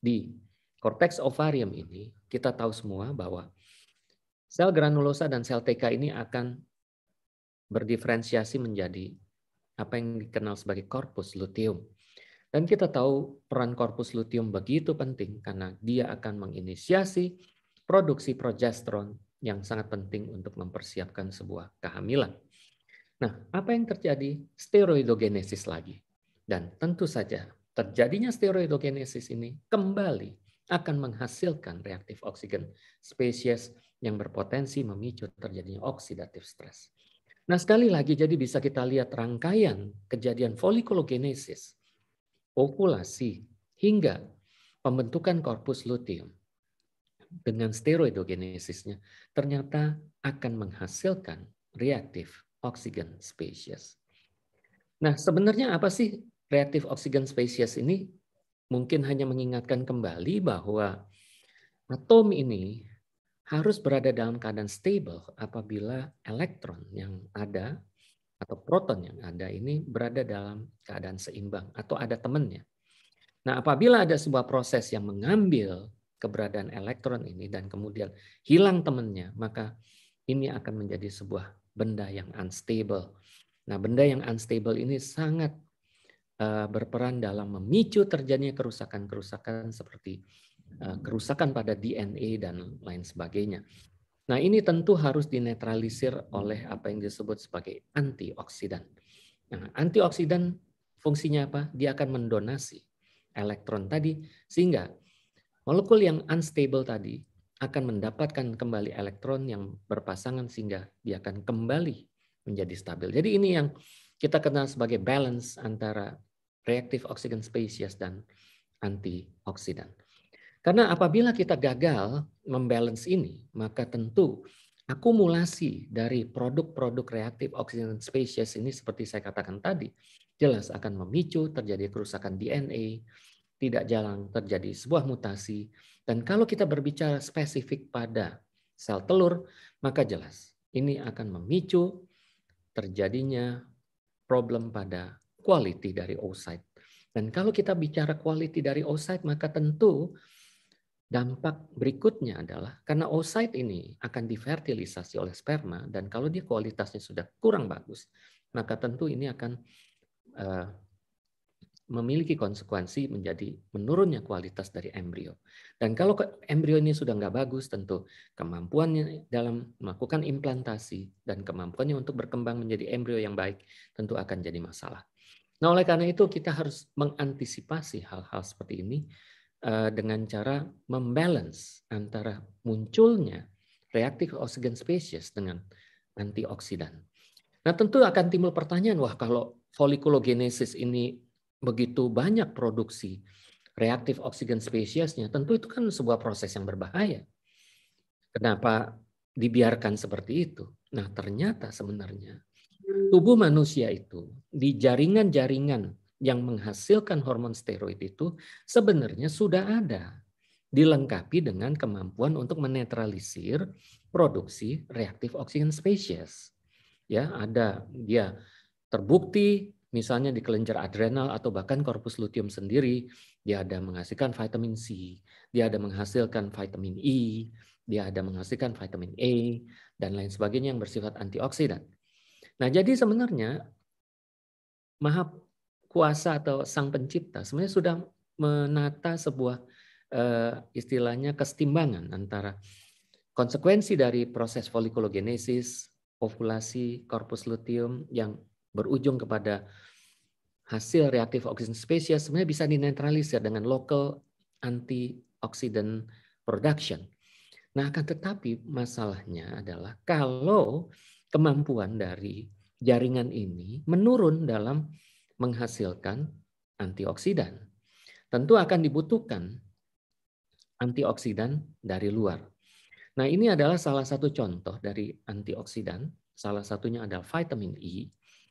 di korteks ovarium ini, kita tahu semua bahwa sel granulosa dan sel TK ini akan berdiferensiasi menjadi apa yang dikenal sebagai korpus luteum. Dan kita tahu peran korpus luteum begitu penting karena dia akan menginisiasi produksi progesteron yang sangat penting untuk mempersiapkan sebuah kehamilan. Nah, apa yang terjadi? Steroidogenesis lagi. Dan tentu saja terjadinya steroidogenesis ini kembali akan menghasilkan reaktif oksigen spesies yang berpotensi memicu terjadinya oksidatif stres. Nah, sekali lagi jadi bisa kita lihat rangkaian kejadian folikulogenesis, populasi hingga pembentukan korpus luteum dengan steroidogenesisnya ternyata akan menghasilkan reaktif oksigen spesies. Nah, sebenarnya apa sih reaktif oksigen spesies ini? Mungkin hanya mengingatkan kembali bahwa atom ini harus berada dalam keadaan stable apabila elektron yang ada atau proton yang ada ini berada dalam keadaan seimbang atau ada temannya. Nah, apabila ada sebuah proses yang mengambil keberadaan elektron ini dan kemudian hilang temannya, maka ini akan menjadi sebuah benda yang unstable. Nah, benda yang unstable ini sangat eh, berperan dalam memicu terjadinya kerusakan-kerusakan seperti eh, kerusakan pada DNA dan lain sebagainya. Nah, ini tentu harus dinetralisir oleh apa yang disebut sebagai antioksidan. Nah, antioksidan fungsinya apa? Dia akan mendonasi elektron tadi sehingga Molekul yang unstable tadi akan mendapatkan kembali elektron yang berpasangan sehingga dia akan kembali menjadi stabil. Jadi ini yang kita kenal sebagai balance antara reactive oxygen species dan antioksidan. Karena apabila kita gagal membalance ini, maka tentu akumulasi dari produk-produk reaktif oksigen spesies ini seperti saya katakan tadi, jelas akan memicu terjadi kerusakan DNA, tidak jarang terjadi sebuah mutasi. Dan kalau kita berbicara spesifik pada sel telur, maka jelas ini akan memicu terjadinya problem pada quality dari oocyte. Dan kalau kita bicara quality dari oocyte, maka tentu dampak berikutnya adalah karena oocyte ini akan difertilisasi oleh sperma dan kalau dia kualitasnya sudah kurang bagus, maka tentu ini akan eh, memiliki konsekuensi menjadi menurunnya kualitas dari embrio. Dan kalau embrio ini sudah nggak bagus, tentu kemampuannya dalam melakukan implantasi dan kemampuannya untuk berkembang menjadi embrio yang baik tentu akan jadi masalah. Nah, oleh karena itu kita harus mengantisipasi hal-hal seperti ini eh, dengan cara membalance antara munculnya reaktif oksigen spesies dengan antioksidan. Nah, tentu akan timbul pertanyaan, wah kalau folikulogenesis ini begitu banyak produksi reaktif oksigen spesiesnya, tentu itu kan sebuah proses yang berbahaya. Kenapa dibiarkan seperti itu? Nah, ternyata sebenarnya tubuh manusia itu di jaringan-jaringan yang menghasilkan hormon steroid itu sebenarnya sudah ada dilengkapi dengan kemampuan untuk menetralisir produksi reaktif oksigen spesies. Ya, ada dia terbukti misalnya di kelenjar adrenal atau bahkan korpus luteum sendiri, dia ada menghasilkan vitamin C, dia ada menghasilkan vitamin E, dia ada menghasilkan vitamin A dan lain sebagainya yang bersifat antioksidan. Nah, jadi sebenarnya maha kuasa atau sang pencipta sebenarnya sudah menata sebuah eh, istilahnya kesetimbangan antara konsekuensi dari proses folikulogenesis, ovulasi, korpus luteum yang berujung kepada hasil reaktif oksigen spesies sebenarnya bisa dinetralisir dengan local antioksidan production. Nah, akan tetapi masalahnya adalah kalau kemampuan dari jaringan ini menurun dalam menghasilkan antioksidan. Tentu akan dibutuhkan antioksidan dari luar. Nah, ini adalah salah satu contoh dari antioksidan. Salah satunya adalah vitamin E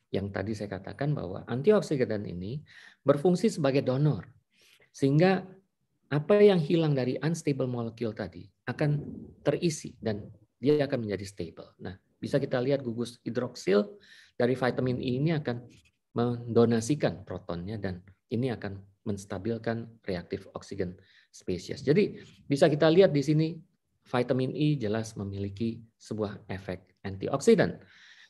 yang tadi saya katakan bahwa antioksidan ini berfungsi sebagai donor. Sehingga apa yang hilang dari unstable molecule tadi akan terisi dan dia akan menjadi stable. Nah, bisa kita lihat gugus hidroksil dari vitamin E ini akan mendonasikan protonnya dan ini akan menstabilkan reaktif oksigen spesies. Jadi bisa kita lihat di sini vitamin E jelas memiliki sebuah efek antioksidan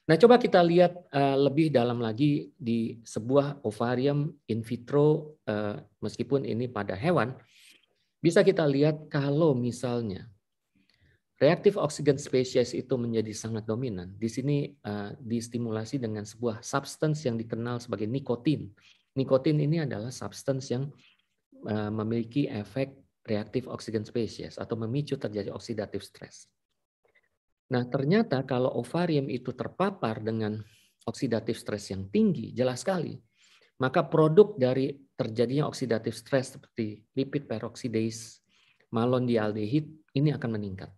Nah, coba kita lihat uh, lebih dalam lagi di sebuah ovarium in vitro, uh, meskipun ini pada hewan, bisa kita lihat kalau misalnya reaktif oksigen spesies itu menjadi sangat dominan. Di sini uh, distimulasi dengan sebuah substance yang dikenal sebagai nikotin. Nikotin ini adalah substance yang uh, memiliki efek reaktif oksigen spesies atau memicu terjadi oksidatif stress. Nah, ternyata kalau ovarium itu terpapar dengan oksidatif stres yang tinggi, jelas sekali. Maka produk dari terjadinya oksidatif stres seperti lipid peroxidase, malondialdehid ini akan meningkat.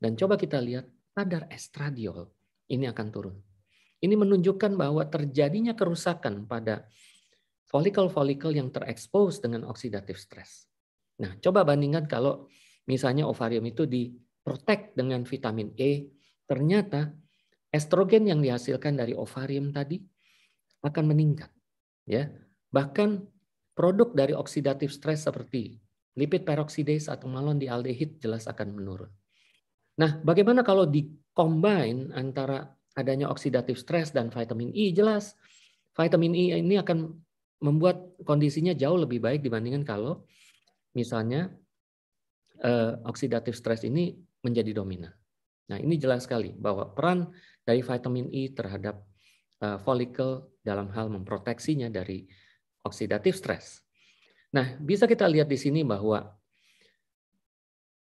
Dan coba kita lihat kadar estradiol ini akan turun. Ini menunjukkan bahwa terjadinya kerusakan pada folikel-folikel yang terekspos dengan oksidatif stres. Nah, coba bandingkan kalau misalnya ovarium itu di protect dengan vitamin E, ternyata estrogen yang dihasilkan dari ovarium tadi akan meningkat. Ya, bahkan produk dari oksidatif stres seperti lipid peroxidase atau malon dialdehid jelas akan menurun. Nah, bagaimana kalau dikombin antara adanya oksidatif stres dan vitamin E? Jelas, vitamin E ini akan membuat kondisinya jauh lebih baik dibandingkan kalau misalnya eh, oksidatif stres ini menjadi dominan. Nah, ini jelas sekali bahwa peran dari vitamin E terhadap eh, folikel dalam hal memproteksinya dari oksidatif stres. Nah, bisa kita lihat di sini bahwa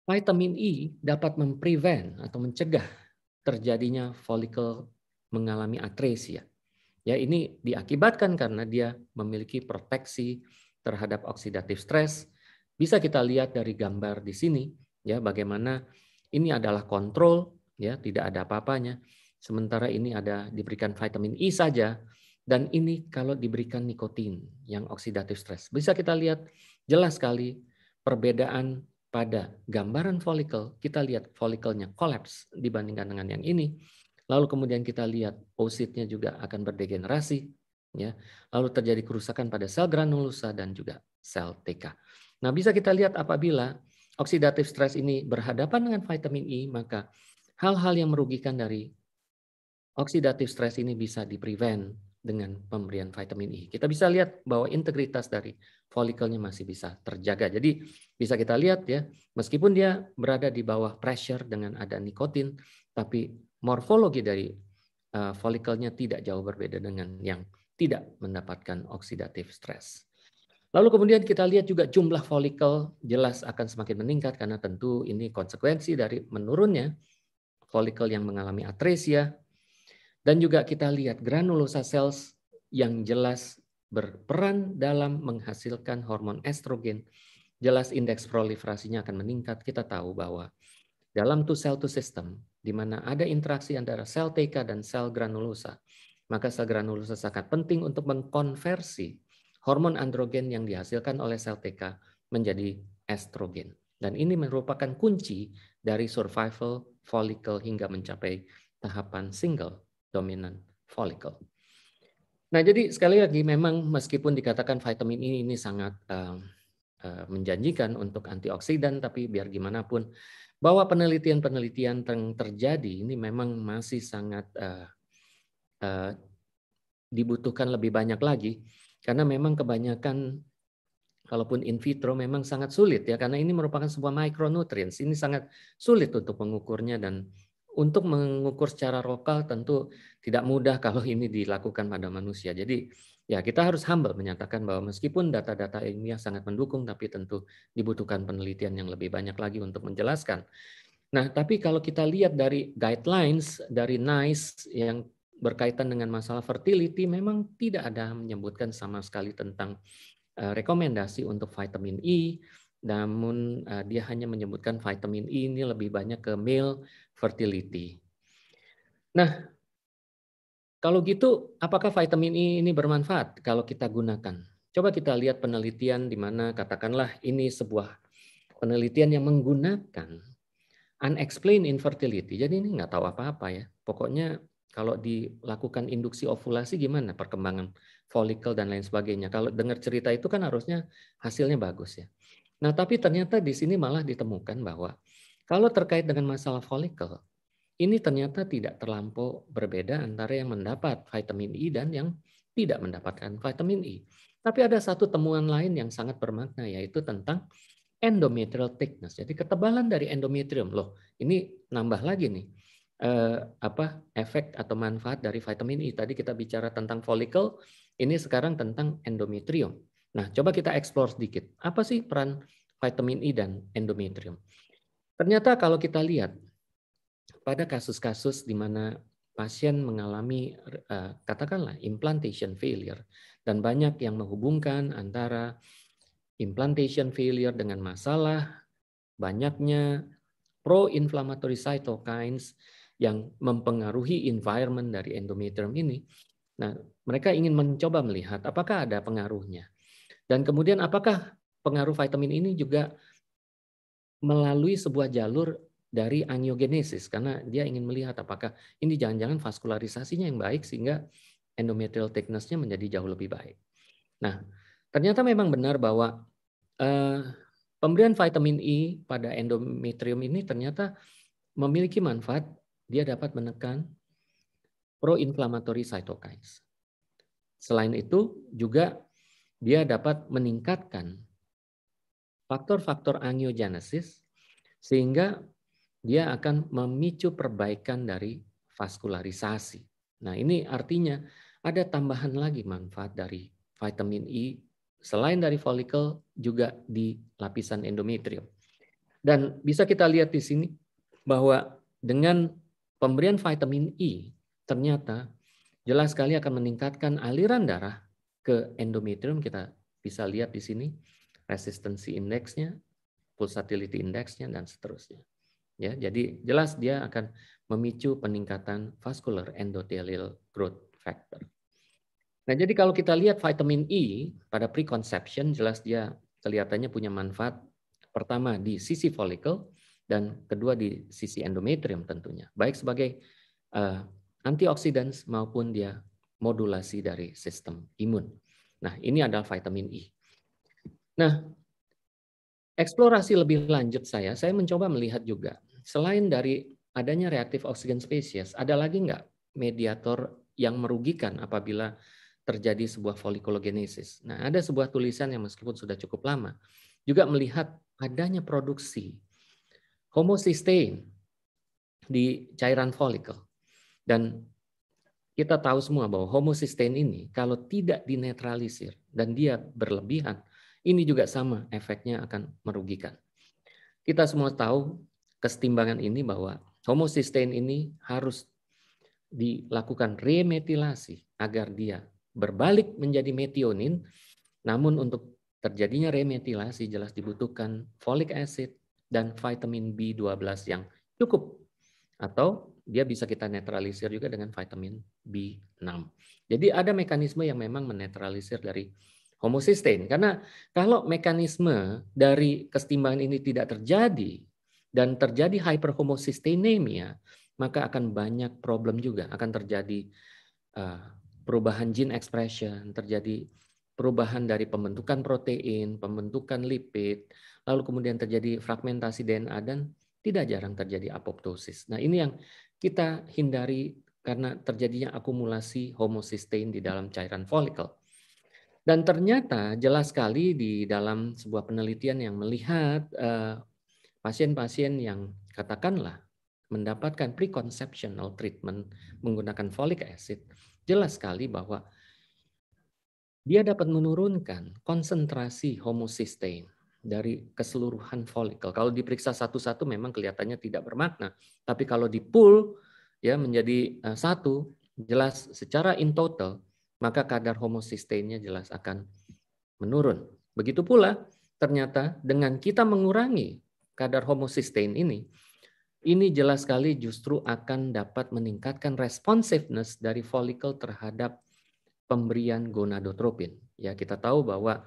vitamin E dapat memprevent atau mencegah terjadinya folikel mengalami atresia. Ya, ini diakibatkan karena dia memiliki proteksi terhadap oksidatif stres. Bisa kita lihat dari gambar di sini ya bagaimana ini adalah kontrol, ya tidak ada apa-apanya. Sementara ini ada diberikan vitamin E saja, dan ini kalau diberikan nikotin yang oksidatif stres. Bisa kita lihat jelas sekali perbedaan pada gambaran folikel. Kita lihat folikelnya kolaps dibandingkan dengan yang ini. Lalu kemudian kita lihat ositnya juga akan berdegenerasi, ya. Lalu terjadi kerusakan pada sel granulosa dan juga sel TK. Nah, bisa kita lihat apabila oksidatif stres ini berhadapan dengan vitamin E, maka hal-hal yang merugikan dari oksidatif stres ini bisa diprevent dengan pemberian vitamin E. Kita bisa lihat bahwa integritas dari folikelnya masih bisa terjaga. Jadi bisa kita lihat ya, meskipun dia berada di bawah pressure dengan ada nikotin, tapi morfologi dari eh, folikelnya tidak jauh berbeda dengan yang tidak mendapatkan oksidatif stres. Lalu kemudian kita lihat juga jumlah folikel jelas akan semakin meningkat karena tentu ini konsekuensi dari menurunnya folikel yang mengalami atresia. Dan juga kita lihat granulosa cells yang jelas berperan dalam menghasilkan hormon estrogen. Jelas indeks proliferasinya akan meningkat. Kita tahu bahwa dalam two cell to system di mana ada interaksi antara sel TK dan sel granulosa, maka sel granulosa sangat penting untuk mengkonversi hormon androgen yang dihasilkan oleh sel TK menjadi estrogen. Dan ini merupakan kunci dari survival follicle hingga mencapai tahapan single dominant follicle. Nah, jadi sekali lagi memang meskipun dikatakan vitamin ini ini sangat uh, uh, menjanjikan untuk antioksidan, tapi biar gimana pun bahwa penelitian-penelitian yang terjadi ini memang masih sangat uh, uh, dibutuhkan lebih banyak lagi karena memang kebanyakan kalaupun in vitro memang sangat sulit ya karena ini merupakan sebuah micronutrients. Ini sangat sulit untuk mengukurnya dan untuk mengukur secara lokal tentu tidak mudah kalau ini dilakukan pada manusia. Jadi ya kita harus humble menyatakan bahwa meskipun data-data ilmiah sangat mendukung tapi tentu dibutuhkan penelitian yang lebih banyak lagi untuk menjelaskan. Nah, tapi kalau kita lihat dari guidelines dari NICE yang berkaitan dengan masalah fertility memang tidak ada menyebutkan sama sekali tentang eh, rekomendasi untuk vitamin E, namun eh, dia hanya menyebutkan vitamin E ini lebih banyak ke male fertility. Nah, kalau gitu apakah vitamin E ini bermanfaat kalau kita gunakan? Coba kita lihat penelitian di mana katakanlah ini sebuah penelitian yang menggunakan unexplained infertility. Jadi ini nggak tahu apa-apa ya. Pokoknya kalau dilakukan induksi ovulasi gimana perkembangan folikel dan lain sebagainya. Kalau dengar cerita itu kan harusnya hasilnya bagus ya. Nah tapi ternyata di sini malah ditemukan bahwa kalau terkait dengan masalah folikel, ini ternyata tidak terlampau berbeda antara yang mendapat vitamin E dan yang tidak mendapatkan vitamin E. Tapi ada satu temuan lain yang sangat bermakna yaitu tentang endometrial thickness. Jadi ketebalan dari endometrium. Loh, ini nambah lagi nih eh, apa efek atau manfaat dari vitamin E. Tadi kita bicara tentang folikel, ini sekarang tentang endometrium. Nah, coba kita explore sedikit. Apa sih peran vitamin E dan endometrium? Ternyata kalau kita lihat pada kasus-kasus di mana pasien mengalami eh, katakanlah implantation failure dan banyak yang menghubungkan antara implantation failure dengan masalah banyaknya pro-inflammatory cytokines yang mempengaruhi environment dari endometrium ini. Nah, mereka ingin mencoba melihat apakah ada pengaruhnya. Dan kemudian apakah pengaruh vitamin ini juga melalui sebuah jalur dari angiogenesis karena dia ingin melihat apakah ini jangan-jangan vaskularisasinya yang baik sehingga endometrial thickness-nya menjadi jauh lebih baik. Nah, ternyata memang benar bahwa eh, pemberian vitamin E pada endometrium ini ternyata memiliki manfaat dia dapat menekan proinflammatory cytokines. Selain itu juga dia dapat meningkatkan faktor-faktor angiogenesis sehingga dia akan memicu perbaikan dari vaskularisasi. Nah, ini artinya ada tambahan lagi manfaat dari vitamin E selain dari folikel juga di lapisan endometrium. Dan bisa kita lihat di sini bahwa dengan pemberian vitamin E ternyata jelas sekali akan meningkatkan aliran darah ke endometrium. Kita bisa lihat di sini resistensi indeksnya, pulsatility indeksnya, dan seterusnya. Ya, jadi jelas dia akan memicu peningkatan vascular endothelial growth factor. Nah, jadi kalau kita lihat vitamin E pada preconception jelas dia kelihatannya punya manfaat pertama di sisi folikel, dan kedua di sisi endometrium tentunya, baik sebagai uh, eh, antioksidan maupun dia modulasi dari sistem imun. Nah, ini adalah vitamin E. Nah, eksplorasi lebih lanjut saya, saya mencoba melihat juga selain dari adanya reaktif oksigen spesies, ada lagi nggak mediator yang merugikan apabila terjadi sebuah folikulogenesis. Nah, ada sebuah tulisan yang meskipun sudah cukup lama juga melihat adanya produksi homocysteine di cairan folikel. Dan kita tahu semua bahwa homocysteine ini kalau tidak dinetralisir dan dia berlebihan, ini juga sama efeknya akan merugikan. Kita semua tahu kesetimbangan ini bahwa homocysteine ini harus dilakukan remetilasi agar dia berbalik menjadi metionin. Namun untuk terjadinya remetilasi jelas dibutuhkan folic acid, dan vitamin B12 yang cukup. Atau dia bisa kita netralisir juga dengan vitamin B6. Jadi ada mekanisme yang memang menetralisir dari homocysteine. Karena kalau mekanisme dari kestimbangan ini tidak terjadi dan terjadi hyperhomocysteinemia, maka akan banyak problem juga. Akan terjadi eh, perubahan gene expression, terjadi perubahan dari pembentukan protein, pembentukan lipid, lalu kemudian terjadi fragmentasi DNA dan tidak jarang terjadi apoptosis. Nah, ini yang kita hindari karena terjadinya akumulasi homocysteine di dalam cairan folikel. Dan ternyata jelas sekali di dalam sebuah penelitian yang melihat eh, pasien-pasien uh, yang katakanlah mendapatkan preconceptional treatment menggunakan folic acid, jelas sekali bahwa dia dapat menurunkan konsentrasi homocysteine dari keseluruhan folikel. Kalau diperiksa satu-satu memang kelihatannya tidak bermakna, tapi kalau di pool ya menjadi eh, satu jelas secara in total maka kadar homosisteinnya jelas akan menurun. Begitu pula ternyata dengan kita mengurangi kadar homosistein ini ini jelas sekali justru akan dapat meningkatkan responsiveness dari folikel terhadap pemberian gonadotropin. Ya, kita tahu bahwa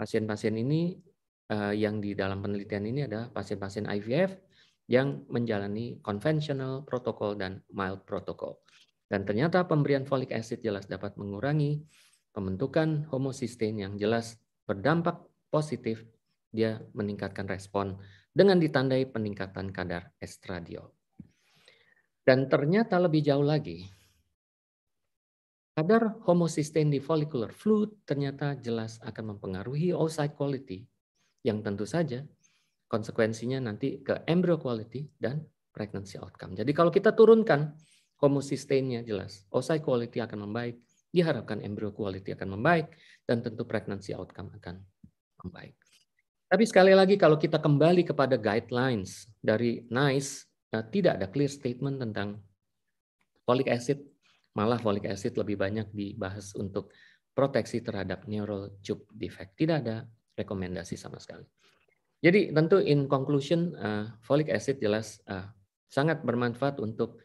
pasien-pasien ini Eh, yang di dalam penelitian ini adalah pasien-pasien IVF yang menjalani konvensional protokol dan mild protokol. Dan ternyata pemberian folic acid jelas dapat mengurangi pembentukan homocysteine yang jelas berdampak positif dia meningkatkan respon dengan ditandai peningkatan kadar estradiol. Dan ternyata lebih jauh lagi, kadar homocysteine di follicular fluid ternyata jelas akan mempengaruhi oocyte quality yang tentu saja konsekuensinya nanti ke embryo quality dan pregnancy outcome. Jadi kalau kita turunkan homocysteine-nya jelas, oocyte quality akan membaik, diharapkan embryo quality akan membaik, dan tentu pregnancy outcome akan membaik. Tapi sekali lagi kalau kita kembali kepada guidelines dari NICE, nah, tidak ada clear statement tentang folic acid, malah folic acid lebih banyak dibahas untuk proteksi terhadap neural tube defect. Tidak ada rekomendasi sama sekali. Jadi tentu in conclusion, uh, folic acid jelas uh, sangat bermanfaat untuk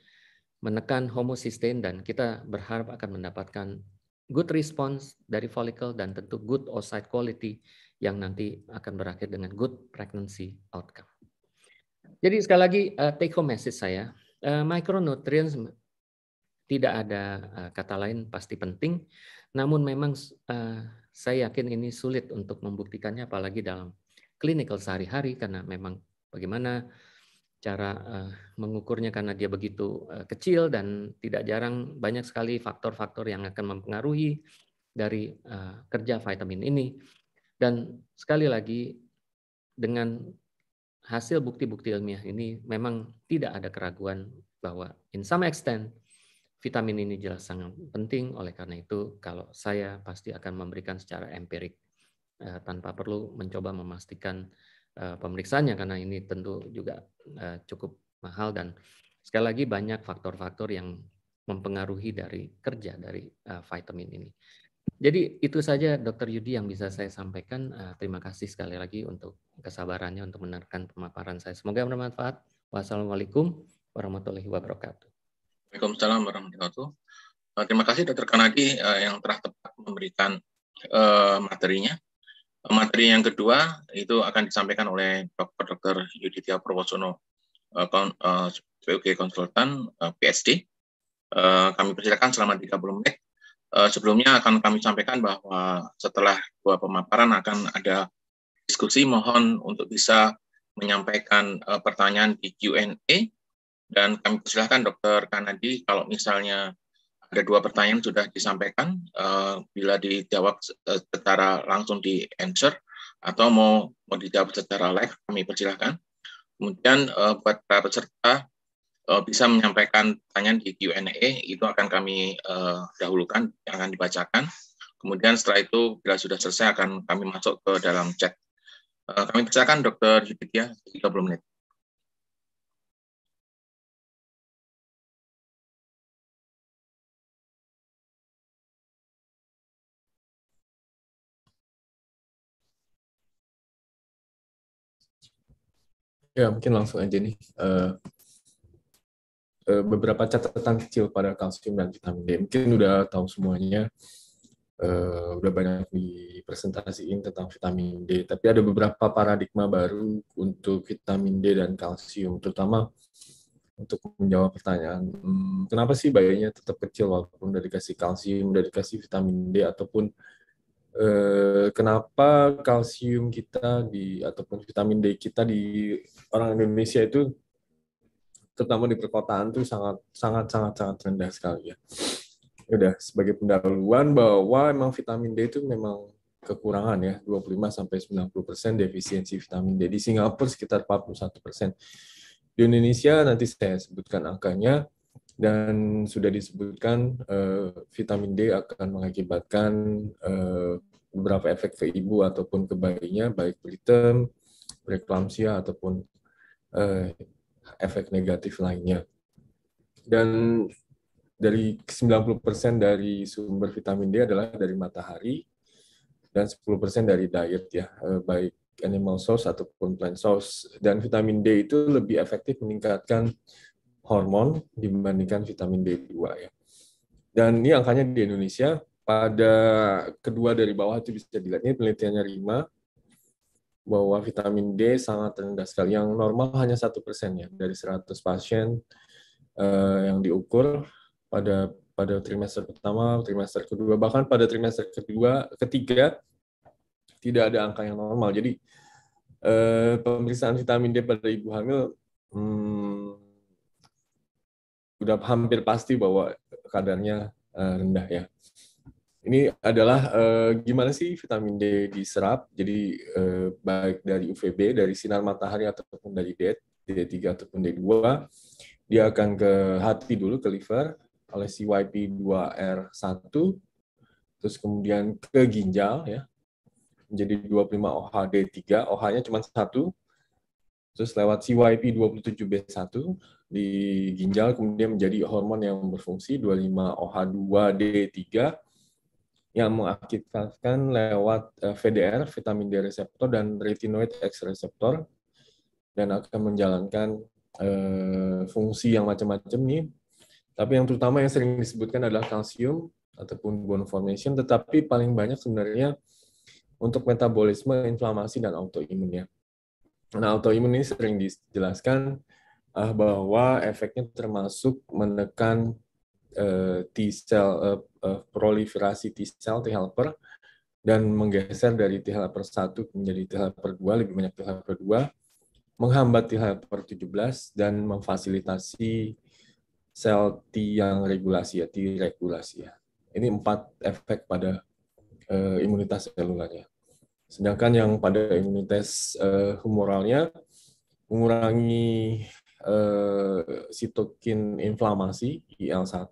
menekan homocysteine dan kita berharap akan mendapatkan good response dari folikel dan tentu good oocyte quality yang nanti akan berakhir dengan good pregnancy outcome. Jadi sekali lagi uh, take home message saya, uh, micronutrients tidak ada uh, kata lain pasti penting, namun memang uh, saya yakin ini sulit untuk membuktikannya apalagi dalam klinikal sehari-hari karena memang bagaimana cara eh, mengukurnya karena dia begitu eh, kecil dan tidak jarang banyak sekali faktor-faktor yang akan mempengaruhi dari eh, kerja vitamin ini. Dan sekali lagi dengan hasil bukti-bukti ilmiah ini memang tidak ada keraguan bahwa in some extent Vitamin ini jelas sangat penting, oleh karena itu kalau saya pasti akan memberikan secara empirik eh, tanpa perlu mencoba memastikan eh, pemeriksaannya karena ini tentu juga eh, cukup mahal dan sekali lagi banyak faktor-faktor yang mempengaruhi dari kerja dari vitamin ini. Jadi itu saja Dr. Yudi yang bisa saya sampaikan. terima kasih sekali lagi untuk kesabarannya untuk menerkan pemaparan saya. Semoga bermanfaat. Wassalamualaikum warahmatullahi wabarakatuh. Waalaikumsalam warahmatullahi wabarakatuh. Eh, terima kasih Dr. Kanadi eh, yang telah tepat memberikan eh, materinya. Materi yang kedua itu akan disampaikan oleh Dr. Dr. Yuditya Purwosono, PUG Konsultan PSD. Kami persilakan selama 30 menit. Sebelumnya akan kami sampaikan bahwa setelah dua pemaparan akan ada diskusi. Mohon untuk bisa menyampaikan pertanyaan di Q&A dan kami persilahkan Dr. Kanadi kalau misalnya ada dua pertanyaan sudah disampaikan, uh, bila dijawab eh, secara langsung di answer atau mau mau dijawab secara live kami persilahkan. Kemudian uh, buat para peserta uh, bisa menyampaikan pertanyaan di Q&A itu akan kami uh, dahulukan akan dibacakan. Kemudian setelah itu bila sudah selesai akan kami masuk ke dalam chat. Uh, kami persilahkan Dr. Yudhya 30 menit. Ya, mungkin langsung aja nih. Uh, uh, beberapa catatan kecil pada kalsium dan vitamin D. Mungkin udah tahu semuanya, uh, udah banyak dipresentasiin tentang vitamin D. Tapi ada beberapa paradigma baru untuk vitamin D dan kalsium, terutama untuk menjawab pertanyaan, hmm, kenapa sih bayinya tetap kecil walaupun udah dikasih kalsium, udah dikasih vitamin D, ataupun Eh, kenapa kalsium kita di ataupun vitamin D kita di orang Indonesia itu terutama di perkotaan tuh sangat sangat sangat sangat rendah sekali ya. Udah sebagai pendahuluan bahwa memang vitamin D itu memang kekurangan ya 25 sampai 90% persen defisiensi vitamin D di Singapura sekitar 41%. persen. Di Indonesia nanti saya sebutkan angkanya dan sudah disebutkan uh, vitamin D akan mengakibatkan uh, beberapa efek ke ibu ataupun ke bayinya baik preterm, preeklampsia ataupun uh, efek negatif lainnya. Dan dari 90% dari sumber vitamin D adalah dari matahari dan 10% dari diet ya, baik animal source ataupun plant source dan vitamin D itu lebih efektif meningkatkan hormon dibandingkan vitamin B2 ya. Dan ini angkanya di Indonesia pada kedua dari bawah itu bisa dilihat ini penelitiannya Rima bahwa vitamin D sangat rendah sekali. Yang normal hanya satu persen ya dari 100 pasien eh, yang diukur pada pada trimester pertama, trimester kedua, bahkan pada trimester kedua, ketiga tidak ada angka yang normal. Jadi eh, pemeriksaan vitamin D pada ibu hamil hmm, sudah hampir pasti bahwa kadarnya uh, rendah ya. Ini adalah uh, gimana sih vitamin D diserap. Jadi uh, baik dari UVB, dari sinar matahari ataupun dari D, D3 ataupun D2, dia akan ke hati dulu ke liver oleh CYP2R1 terus kemudian ke ginjal ya menjadi 25 OHD3, OH-nya cuma satu. Terus lewat CYP 27B1 di ginjal kemudian menjadi hormon yang berfungsi 25OH2D3 yang mengakibatkan lewat eh, VDR, vitamin D reseptor dan retinoid X reseptor dan akan menjalankan eh, fungsi yang macam-macam nih. Tapi yang terutama yang sering disebutkan adalah kalsium ataupun bone formation, tetapi paling banyak sebenarnya untuk metabolisme inflamasi dan autoimun ya. Nah, autoimun ini sering dijelaskan uh, bahwa efeknya termasuk menekan uh, eh, T cell uh, eh, uh, proliferasi T cell T helper dan menggeser dari T helper 1 menjadi T helper 2 lebih banyak T helper 2 menghambat T helper 17 dan memfasilitasi sel T yang regulasi ya, T regulasi ya. Ini empat efek pada uh, imunitas selulernya. Sedangkan yang pada imunitas uh, humoralnya mengurangi eh, sitokin inflamasi IL1,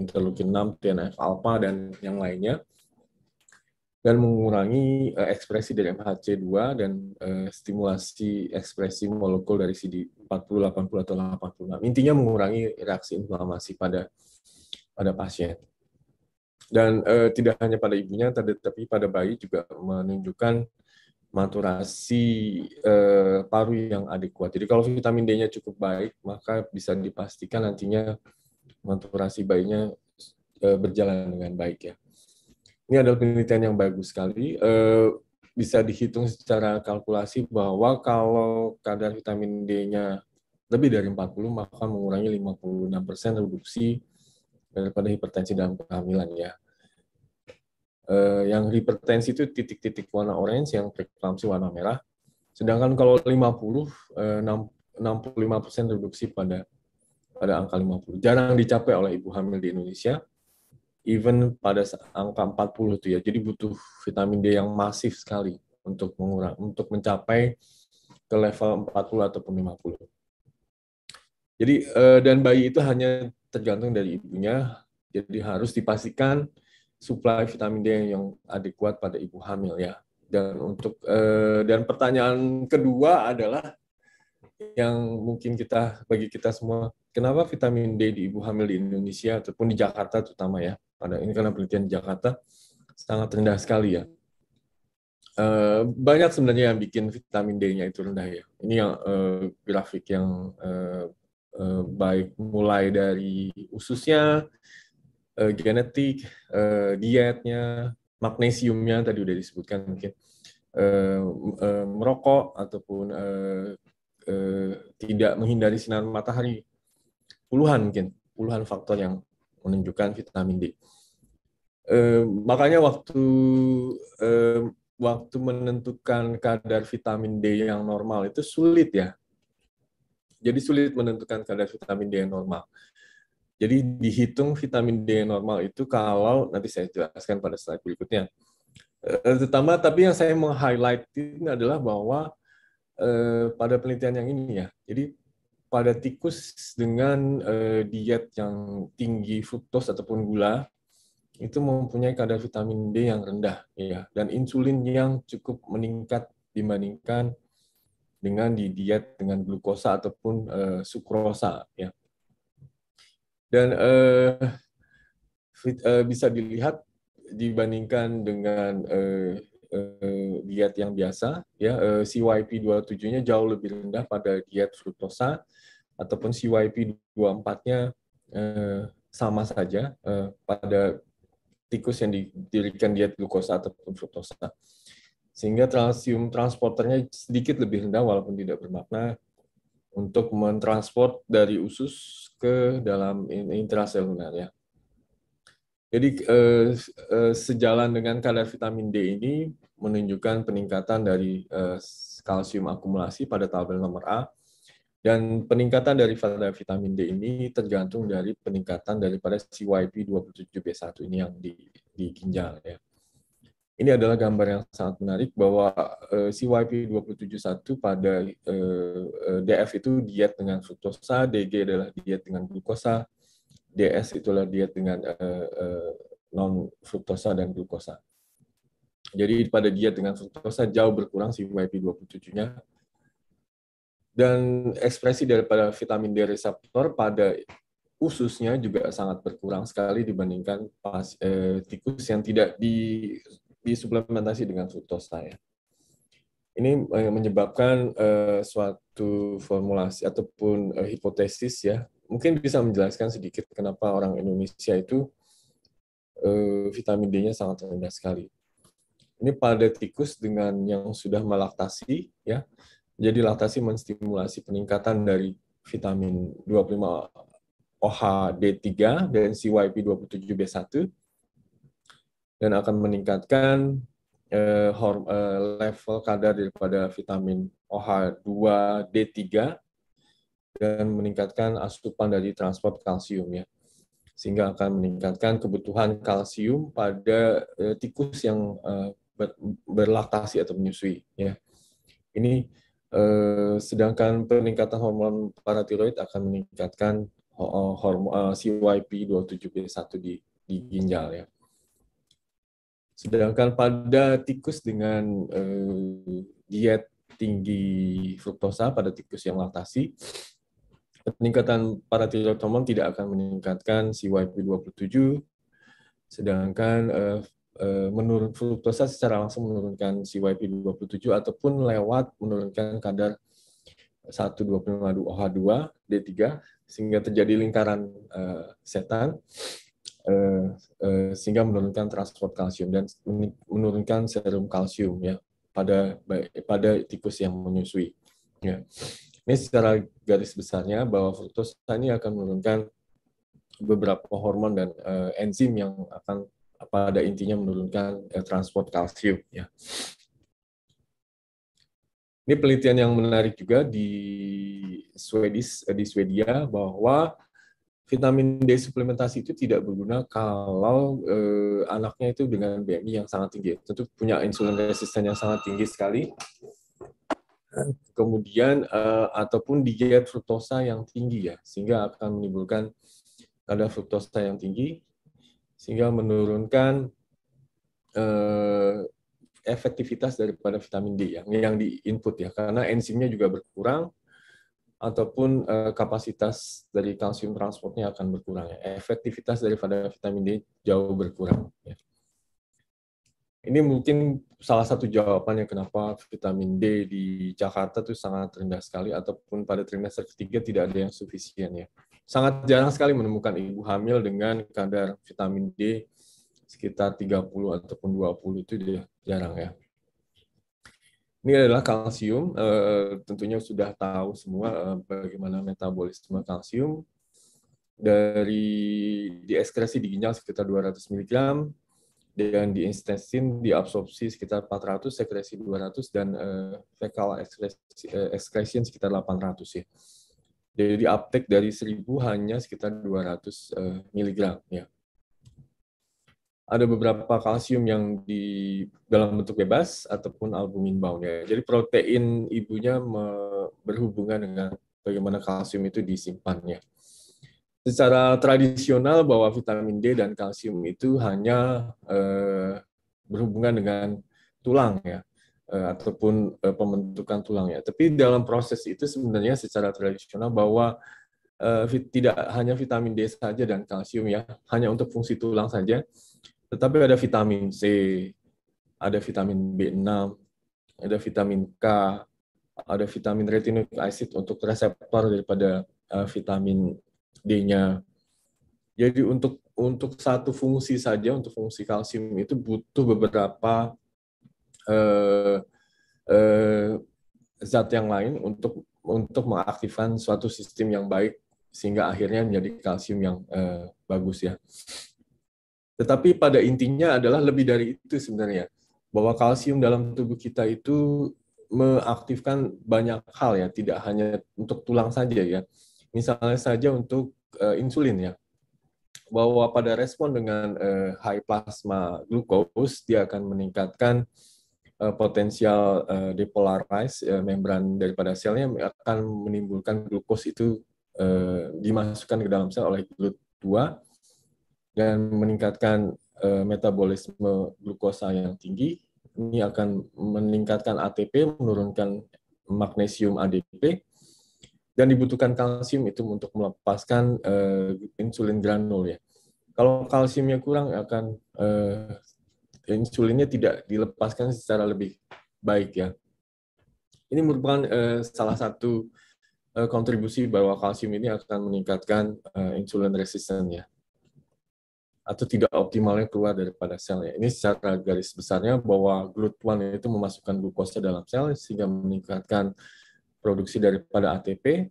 interleukin 6, TNF alpha dan yang lainnya dan mengurangi eh, ekspresi dari MHC2 dan eh, stimulasi ekspresi molekul dari CD40, 80 atau 86. Intinya mengurangi reaksi inflamasi pada pada pasien. Dan eh, tidak hanya pada ibunya, tetapi pada bayi juga menunjukkan maturasi uh, paru yang adekuat. Jadi kalau vitamin D-nya cukup baik, maka bisa dipastikan nantinya maturasi bayinya uh, berjalan dengan baik ya. Ini adalah penelitian yang bagus sekali. Uh, bisa dihitung secara kalkulasi bahwa kalau kadar vitamin D-nya lebih dari 40, maka mengurangi 56% reduksi daripada hipertensi dalam kehamilan ya eh, yang hipertensi itu titik-titik warna orange, yang preeklamsi warna merah. Sedangkan kalau 50 eh, 65% reduksi pada pada angka 50. Jarang dicapai oleh ibu hamil di Indonesia. Even pada angka 40 itu ya. Jadi butuh vitamin D yang masif sekali untuk mengurang untuk mencapai ke level 40 ataupun 50. Jadi eh, dan bayi itu hanya tergantung dari ibunya. Jadi harus dipastikan suplai vitamin D yang adekuat pada ibu hamil ya. Dan untuk eh, dan pertanyaan kedua adalah yang mungkin kita bagi kita semua, kenapa vitamin D di ibu hamil di Indonesia ataupun di Jakarta terutama ya, pada ini karena penelitian di Jakarta sangat rendah sekali ya. Eh, banyak sebenarnya yang bikin vitamin D-nya itu rendah ya. Ini yang eh, grafik yang eh, baik mulai dari ususnya, uh, genetik, uh, dietnya, magnesiumnya tadi udah disebutkan mungkin uh, uh, merokok ataupun uh, uh, tidak menghindari sinar matahari puluhan mungkin puluhan faktor yang menunjukkan vitamin D. Uh, makanya waktu uh, waktu menentukan kadar vitamin D yang normal itu sulit ya. Jadi sulit menentukan kadar vitamin D yang normal. Jadi dihitung vitamin D normal itu kalau nanti saya jelaskan pada slide berikutnya. Tetapi, eh, terutama tapi yang saya mau highlight ini adalah bahwa eh, pada penelitian yang ini ya. Jadi pada tikus dengan eh, diet yang tinggi fruktos ataupun gula itu mempunyai kadar vitamin D yang rendah ya dan insulin yang cukup meningkat dibandingkan dengan di diet dengan glukosa ataupun sukrosa ya dan uh, fit, uh, bisa dilihat dibandingkan dengan uh, uh, diet yang biasa ya uh, CYP 27-nya jauh lebih rendah pada diet fruktosa ataupun CYP 24-nya uh, sama saja uh, pada tikus yang didirikan diet glukosa ataupun fruktosa sehingga transium transporternya sedikit lebih rendah walaupun tidak bermakna untuk mentransport dari usus ke dalam intraseluler ya. Jadi eh, eh, sejalan dengan kadar vitamin D ini menunjukkan peningkatan dari eh, kalsium akumulasi pada tabel nomor A dan peningkatan dari kadar vitamin D ini tergantung dari peningkatan daripada CYP 27B1 ini yang di, di ginjal ya. Ini adalah gambar yang sangat menarik bahwa CYP eh, 271 pada eh, eh, DF itu diet dengan fruktosa, DG adalah diet dengan glukosa, DS itulah diet dengan non fruktosa dan glukosa. Jadi pada diet dengan fruktosa jauh berkurang CYP 27-nya dan ekspresi daripada vitamin D reseptor pada ususnya juga sangat berkurang sekali dibandingkan pas, eh, tikus yang tidak di disuplementasi dengan fruktosa ya. Ini eh, menyebabkan uh, suatu formulasi ataupun uh, hipotesis ya. Mungkin bisa menjelaskan sedikit kenapa orang Indonesia itu uh, vitamin D-nya sangat rendah sekali. Ini pada tikus dengan yang sudah melaktasi ya. Jadi laktasi menstimulasi peningkatan dari vitamin 25 OH D3 dan CYP27B1 dan akan meningkatkan eh, horm, eh, level kadar daripada vitamin OH2, D3, dan meningkatkan asupan dari transport kalsium ya. Sehingga akan meningkatkan kebutuhan kalsium pada eh, tikus yang eh, berlaktasi atau menyusui ya. Ini eh, sedangkan peningkatan hormon paratiroid akan meningkatkan eh, hormon eh, CYP27B1 di di ginjal ya. Sedangkan pada tikus dengan uh, diet tinggi fruktosa pada tikus yang laktasi, peningkatan paratiroid hormon tidak akan meningkatkan CYP27, sedangkan uh, eh, sedangkan eh, menurun fruktosa secara langsung menurunkan CYP27 ataupun lewat menurunkan kadar 125 OH2 D3 sehingga terjadi lingkaran setan Eh, eh, sehingga menurunkan transport kalsium dan menurunkan serum kalsium ya pada pada tikus yang menyusui. Ya. Ini secara garis besarnya bahwa fruktosa ini akan menurunkan beberapa hormon dan uh, enzim yang akan pada intinya menurunkan uh, transport kalsium ya. Ini penelitian yang menarik juga di Swedish di Swedia bahwa vitamin D suplementasi itu tidak berguna kalau eh, anaknya itu dengan BMI yang sangat tinggi. Tentu punya insulin resisten yang sangat tinggi sekali. Kemudian eh, ataupun diet fruktosa yang tinggi ya, sehingga akan menimbulkan kadar fruktosa yang tinggi sehingga menurunkan eh, efektivitas daripada vitamin D yang yang input ya karena enzimnya juga berkurang ataupun uh, kapasitas dari kalsium transportnya akan berkurang ya. Efektivitas daripada vitamin D jauh berkurang ya. Ini mungkin salah satu jawabannya kenapa vitamin D di Jakarta itu sangat rendah sekali ataupun pada trimester ketiga tidak ada yang sufisien ya. Sangat jarang sekali menemukan ibu hamil dengan kadar vitamin D sekitar 30 ataupun 20 itu dia jarang ya. Ini adalah kalsium, eh, tentunya sudah tahu semua eh, bagaimana metabolisme kalsium. Dari ekskresi di ginjal sekitar 200 mg, dan di intestin diabsorpsi sekitar 400, sekresi 200, dan eh, fecal ekskresi sekitar 800 ya. Jadi uptake dari 1000 hanya sekitar 200 ratus mg ya ada beberapa kalsium yang di dalam bentuk bebas ataupun albumin bound ya. Jadi protein ibunya berhubungan dengan bagaimana kalsium itu disimpannya. Secara tradisional bahwa vitamin D dan kalsium itu hanya eh, berhubungan dengan tulang ya eh, ataupun eh, pembentukan ya. Tapi dalam proses itu sebenarnya secara tradisional bahwa eh, tidak hanya vitamin D saja dan kalsium ya, hanya untuk fungsi tulang saja, tetapi ada vitamin C, ada vitamin B6, ada vitamin K, ada vitamin retinoic acid untuk reseptor daripada eh, vitamin D-nya. Jadi untuk untuk satu fungsi saja untuk fungsi kalsium itu butuh beberapa uh, uh, zat yang lain untuk untuk mengaktifkan suatu sistem yang baik sehingga akhirnya menjadi kalsium yang uh, bagus ya. Tetapi pada intinya adalah lebih dari itu sebenarnya. Bahwa kalsium dalam tubuh kita itu mengaktifkan banyak hal ya, tidak hanya untuk tulang saja ya. Misalnya saja untuk uh, insulin ya. Bahwa pada respon dengan uh, high plasma glucose dia akan meningkatkan uh, potensial uh, depolarize uh, membran daripada selnya akan menimbulkan glukos itu uh, dimasukkan ke dalam sel oleh GLUT2 dan meningkatkan uh, metabolisme glukosa yang tinggi. Ini akan meningkatkan ATP, menurunkan magnesium ADP, dan dibutuhkan kalsium itu untuk melepaskan uh, insulin granul ya. Kalau kalsiumnya kurang akan uh, insulinnya tidak dilepaskan secara lebih baik ya. Ini merupakan uh, salah satu kontribusi bahwa kalsium ini akan meningkatkan insulin resisten ya atau tidak optimalnya keluar daripada sel ya. Ini secara garis besarnya bahwa GLUT1 itu memasukkan glukosa dalam sel sehingga meningkatkan produksi daripada ATP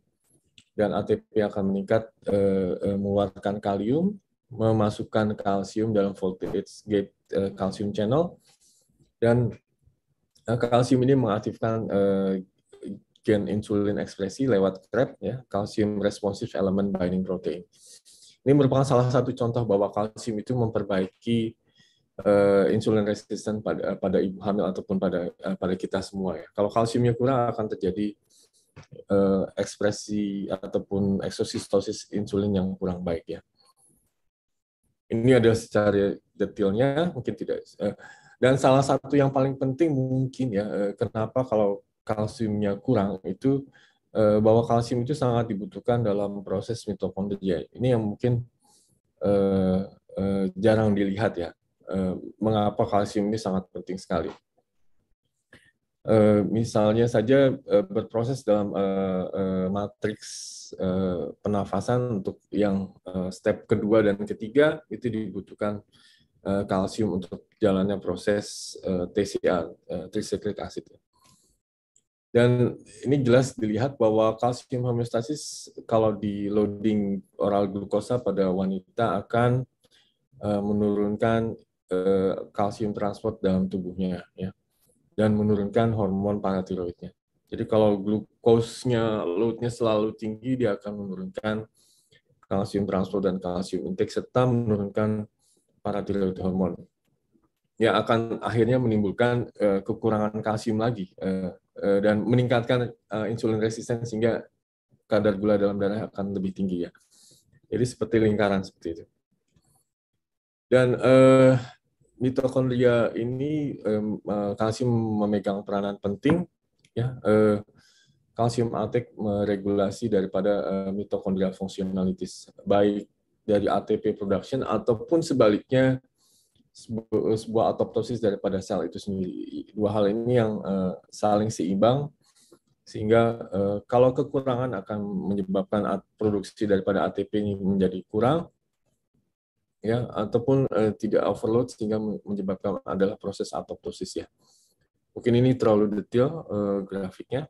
dan ATP akan meningkat eh, eh, mengeluarkan kalium, memasukkan kalsium dalam voltage gate eh, calcium channel dan eh, kalsium ini mengaktifkan eh, gen insulin ekspresi lewat trap ya, calcium responsive element binding protein. Ini merupakan salah satu contoh bahwa kalsium itu memperbaiki uh, insulin resisten pada pada ibu hamil ataupun pada uh, pada kita semua ya. Kalau kalsiumnya kurang akan terjadi uh, ekspresi ataupun eksosistosis insulin yang kurang baik ya. Ini ada secara detailnya mungkin tidak uh, dan salah satu yang paling penting mungkin ya uh, kenapa kalau kalsiumnya kurang itu Eh, bahwa kalsium itu sangat dibutuhkan dalam proses mitokondria. Ini yang mungkin eh, eh, jarang dilihat ya, mengapa kalsium ini sangat penting sekali. misalnya saja berproses dalam matriks penafasan untuk yang step kedua dan ketiga itu dibutuhkan kalsium untuk jalannya proses TCA, trisiklik tricyclic acid. Dan ini jelas dilihat bahwa kalsium homeostasis kalau di loading oral glukosa pada wanita akan eh, menurunkan eh, kalsium transport dalam tubuhnya ya dan menurunkan hormon paratiroidnya. Jadi kalau glukosnya loadnya selalu tinggi dia akan menurunkan kalsium transport dan kalsium intake serta menurunkan paratiroid hormon yang akan akhirnya menimbulkan uh, kekurangan kalsium lagi uh, uh, dan meningkatkan uh, insulin resisten sehingga kadar gula dalam darah akan lebih tinggi ya. Jadi seperti lingkaran seperti itu. Dan uh, mitokondria ini um, uh, kalsium memegang peranan penting ya. Uh, kalsium ATP meregulasi daripada uh, mitokondrial functionalities baik dari ATP production ataupun sebaliknya sebuah apoptosis daripada sel itu sendiri. Dua hal ini yang uh, saling seimbang sehingga uh, kalau kekurangan akan menyebabkan produksi daripada ATP ini menjadi kurang ya ataupun uh, tidak overload sehingga menyebabkan adalah proses apoptosis ya. Mungkin ini terlalu detail uh, grafiknya.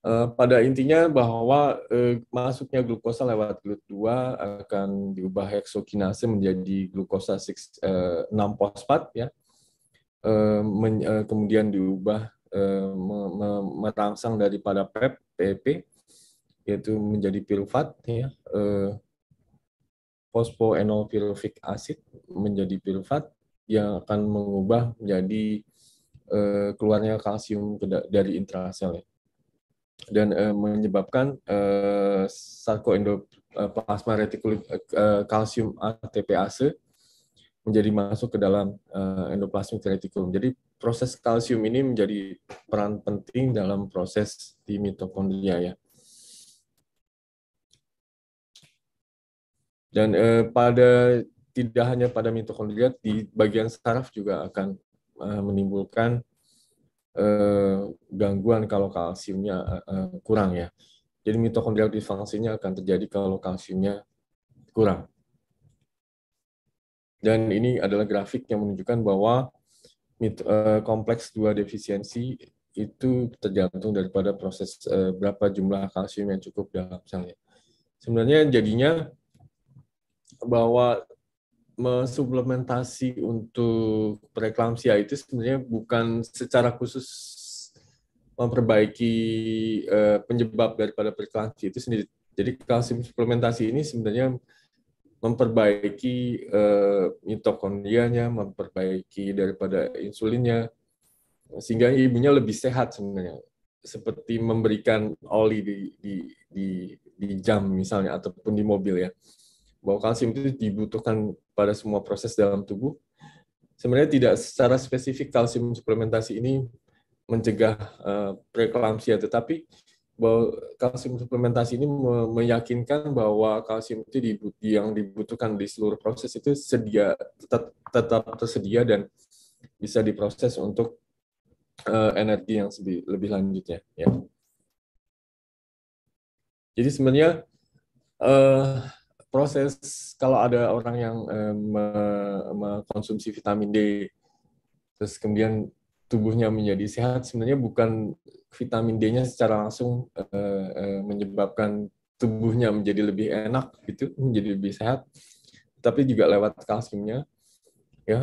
Eh, pada intinya bahwa uh, masuknya glukosa lewat GLUT2 akan diubah heksokinase menjadi glukosa 6 eh, fosfat ya. Uh, men, uh, kemudian diubah uh, merangsang daripada PEP PEP yaitu menjadi pirufat ya. Uh, fosfoenolpirufik acid menjadi pirufat yang akan mengubah menjadi uh, keluarnya kalsium dari intrasel ya dan uh, menyebabkan uh, eh, sarkoendoplasma eh, retikulit uh, kalsium ATPase menjadi masuk ke dalam uh, endoplasmic reticulum. Jadi proses kalsium ini menjadi peran penting dalam proses di mitokondria ya. Dan eh, pada tidak hanya pada mitokondria di bagian saraf juga akan eh, menimbulkan eh, gangguan kalau kalsiumnya eh, eh kurang ya. Jadi mitokondrial disfungsinya akan terjadi kalau kalsiumnya kurang. Dan ini adalah grafik yang menunjukkan bahwa mit, eh, kompleks dua defisiensi itu tergantung daripada proses eh, berapa jumlah kalsium yang cukup dalam selnya. Sebenarnya jadinya bahwa suplementasi untuk preeklamsia ya, itu sebenarnya bukan secara khusus memperbaiki uh, penyebab daripada preeklamsia itu sendiri. Jadi kalsium suplementasi ini sebenarnya memperbaiki uh, mitokondrianya, memperbaiki daripada insulinnya, sehingga ibunya lebih sehat sebenarnya. Seperti memberikan oli di, di, di, di jam misalnya, ataupun di mobil ya. Bahwa kalsium itu dibutuhkan pada semua proses dalam tubuh. Sebenarnya tidak secara spesifik kalsium suplementasi ini mencegah uh, tetapi bahwa kalsium suplementasi ini meyakinkan bahwa kalsium itu yang dibutuhkan di seluruh proses itu sedia tetap, tersedia dan bisa diproses untuk eh, energi yang lebih lanjutnya ya. Jadi sebenarnya eh, proses kalau ada orang yang eh, mengkonsumsi vitamin D terus kemudian tubuhnya menjadi sehat sebenarnya bukan vitamin D-nya secara langsung eh, eh, menyebabkan tubuhnya menjadi lebih enak gitu menjadi lebih sehat tapi juga lewat kalsiumnya ya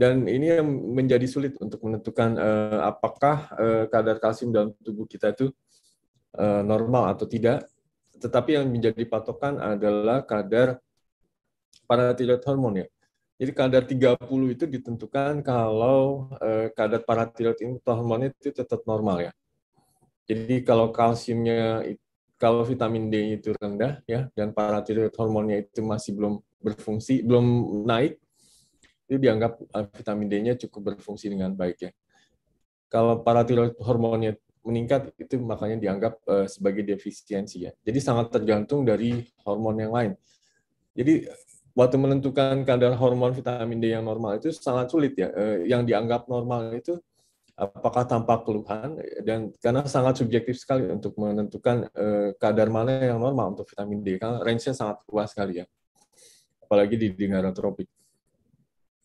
dan ini yang menjadi sulit untuk menentukan apakah kadar kalsium dalam tubuh kita itu normal atau tidak tetapi yang menjadi patokan adalah kadar paratiroid hormon ya. Jadi kadar 30 itu ditentukan kalau eh, kadar paratiroid hormonnya itu tetap normal ya. Jadi kalau kalsiumnya kalau vitamin D itu rendah ya dan paratiroid hormonnya itu masih belum berfungsi, belum naik itu dianggap eh, vitamin D-nya cukup berfungsi dengan baik ya. Kalau paratiroid hormonnya meningkat itu makanya dianggap uh, sebagai defisiensi ya. Jadi sangat tergantung dari hormon yang lain. Jadi waktu menentukan kadar hormon vitamin D yang normal itu sangat sulit ya. Uh, yang dianggap normal itu apakah tanpa keluhan dan karena sangat subjektif sekali untuk menentukan uh, eh, kadar mana yang normal untuk vitamin D karena range-nya sangat luas sekali ya. Apalagi di, negara tropik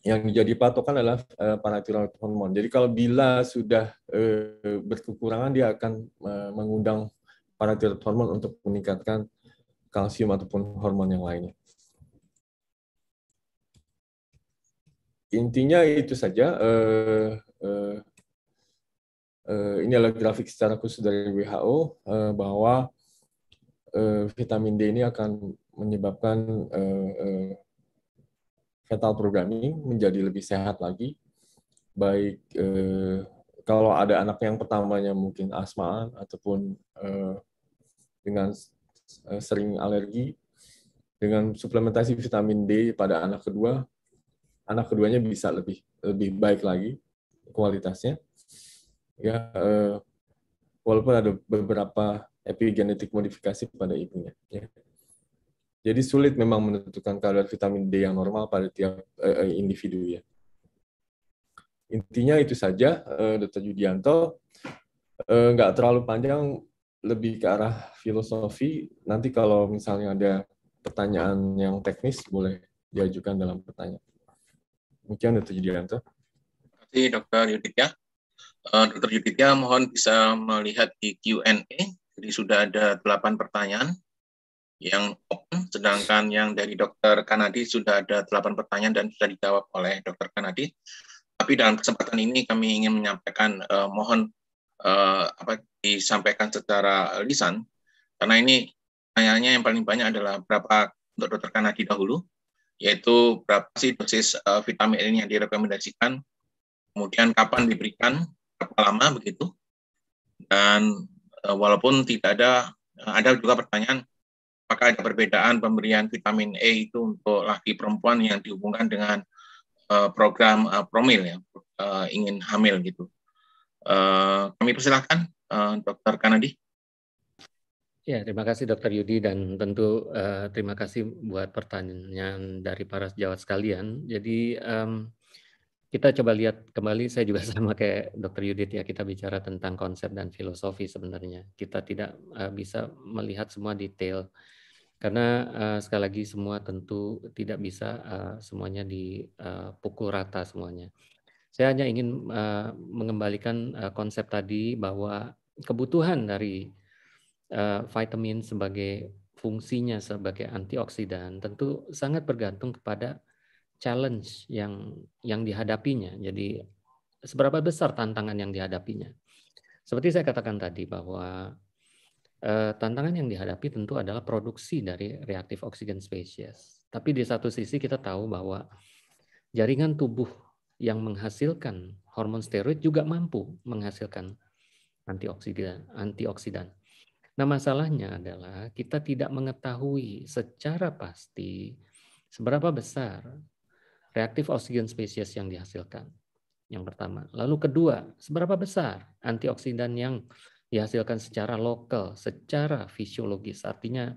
yang menjadi patokan adalah eh, paratiroid hormon. Jadi kalau bila sudah eh, berkekurangan dia akan eh, mengundang paratiroid hormon untuk meningkatkan kalsium ataupun hormon yang lainnya. Intinya itu saja. ini adalah grafik secara khusus dari WHO bahwa vitamin D ini akan menyebabkan uh, uh, fetal programming menjadi lebih sehat lagi, baik eh, kalau ada anak yang pertamanya mungkin asmaan ataupun eh, dengan eh, sering alergi, dengan suplementasi vitamin D pada anak kedua, anak keduanya bisa lebih lebih baik lagi kualitasnya. Ya, eh, walaupun ada beberapa epigenetik modifikasi pada ibunya. Ya. Jadi sulit memang menentukan kadar vitamin D yang normal pada tiap uh, individu ya. Intinya itu saja, uh, eh, Dr. Judianto. Nggak uh, terlalu panjang, lebih ke arah filosofi. Nanti kalau misalnya ada pertanyaan yang teknis, boleh diajukan dalam pertanyaan. Mungkin Dr. Judianto. Terima kasih Dr. Yuditya. Uh, Dr. Yuditya, mohon bisa melihat di Q&A. Jadi sudah ada delapan pertanyaan yang open, sedangkan yang dari dokter Kanadi sudah ada 8 pertanyaan dan sudah dijawab oleh dokter Kanadi. Tapi dalam kesempatan ini kami ingin menyampaikan uh, mohon uh, apa disampaikan secara lisan karena ini tanyanya yang paling banyak adalah berapa untuk dokter Kanadi dahulu, yaitu berapa sih dosis eh, vitamin vitamin yang direkomendasikan, kemudian kapan diberikan, berapa lama begitu, dan uh, walaupun tidak ada ada juga pertanyaan apakah ada perbedaan pemberian vitamin E itu untuk laki perempuan yang dihubungkan dengan uh, program uh, promil ya uh, ingin hamil gitu. Uh, kami persilahkan uh, Dokter Kanadi. Ya, terima kasih Dokter Yudi dan tentu uh, terima kasih buat pertanyaan dari para sejawat sekalian. Jadi um, kita coba lihat kembali, saya juga sama kayak Dokter Yudit ya, kita bicara tentang konsep dan filosofi sebenarnya. Kita tidak bisa melihat semua detail karena uh, sekali lagi semua tentu tidak bisa uh, semuanya dipukul eh, rata semuanya. Saya hanya ingin uh, mengembalikan uh, konsep tadi bahwa kebutuhan dari uh, vitamin sebagai fungsinya sebagai antioksidan tentu sangat bergantung kepada challenge yang yang dihadapinya. Jadi seberapa besar tantangan yang dihadapinya. Seperti saya katakan tadi bahwa Eh, tantangan yang dihadapi tentu adalah produksi dari reaktif oksigen spesies. Tapi di satu sisi kita tahu bahwa jaringan tubuh yang menghasilkan hormon steroid juga mampu menghasilkan antioksidan. antioksidan. Nah masalahnya adalah kita tidak mengetahui secara pasti seberapa besar reaktif oksigen spesies yang dihasilkan. Yang pertama. Lalu kedua, seberapa besar antioksidan yang dihasilkan secara lokal, secara fisiologis, artinya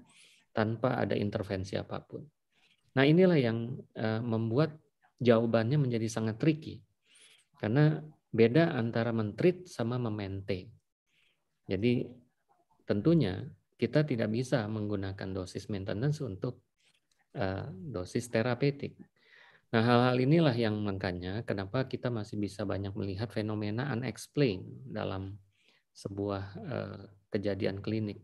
tanpa ada intervensi apapun. Nah, inilah yang eh, membuat jawabannya menjadi sangat tricky. Karena beda antara mentrit sama memaintain. Jadi tentunya kita tidak bisa menggunakan dosis maintenance untuk uh, dosis terapeutik. Nah, hal-hal inilah yang makanya kenapa kita masih bisa banyak melihat fenomena unexplained dalam sebuah eh, kejadian klinik.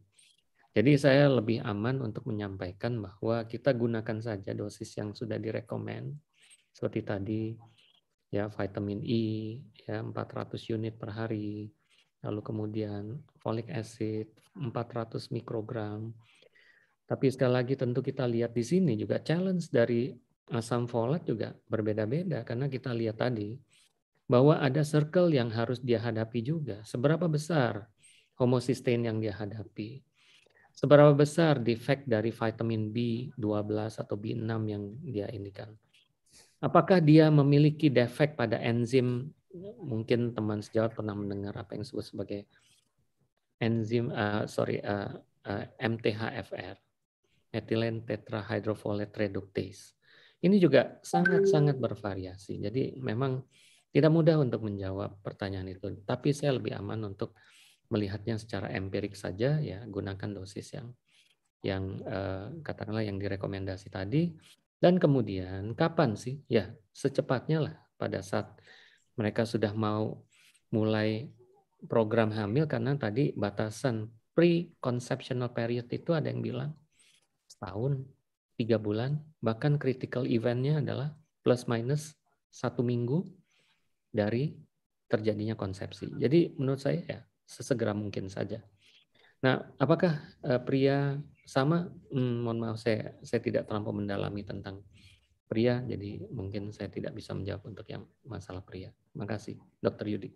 Jadi saya lebih aman untuk menyampaikan bahwa kita gunakan saja dosis yang sudah direkomend seperti tadi ya vitamin E ya 400 unit per hari lalu kemudian folic acid 400 mikrogram. Tapi sekali lagi tentu kita lihat di sini juga challenge dari asam eh, folat juga berbeda-beda karena kita lihat tadi bahwa ada circle yang harus dia hadapi juga. Seberapa besar homocysteine yang dia hadapi? Seberapa besar defect dari vitamin B12 atau B6 yang dia indikan Apakah dia memiliki defect pada enzim? Mungkin teman sejawat pernah mendengar apa yang disebut sebagai enzim, uh, sorry, uh, eh, uh, eh, MTHFR, ethylene tetrahydrofolate reductase. Ini juga sangat-sangat bervariasi. Jadi memang tidak mudah untuk menjawab pertanyaan itu, tapi saya lebih aman untuk melihatnya secara empirik saja ya, gunakan dosis yang yang eh, katakanlah yang direkomendasi tadi dan kemudian kapan sih? Ya, secepatnya lah pada saat mereka sudah mau mulai program hamil karena tadi batasan pre-conceptional period itu ada yang bilang setahun, tiga bulan, bahkan critical eventnya adalah plus minus satu minggu dari terjadinya konsepsi. Jadi menurut saya ya sesegera mungkin saja. Nah, apakah eh, pria sama? Hmm, mohon maaf saya saya tidak terlalu mendalami tentang pria, jadi mungkin saya tidak bisa menjawab untuk yang masalah pria. Terima kasih, Dokter Yudi.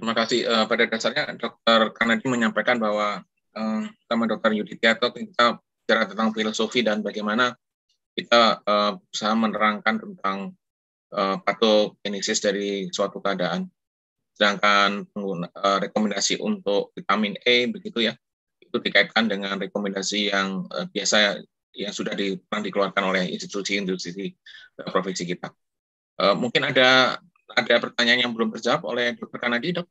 Terima kasih. Eh, pada dasarnya Dokter Kanadi menyampaikan bahwa uh, eh, sama Dokter Yudi Tiato kita bicara tentang filosofi dan bagaimana kita uh, berusaha menerangkan tentang uh, eh, patogenesis dari suatu keadaan. Sedangkan pengguna, eh, rekomendasi untuk vitamin E begitu ya, itu dikaitkan dengan rekomendasi yang eh, biasa yang sudah di, pernah dikeluarkan oleh institusi-institusi uh, provinsi kita. mungkin ada ada pertanyaan yang belum terjawab oleh Dr. Kanadi, dok?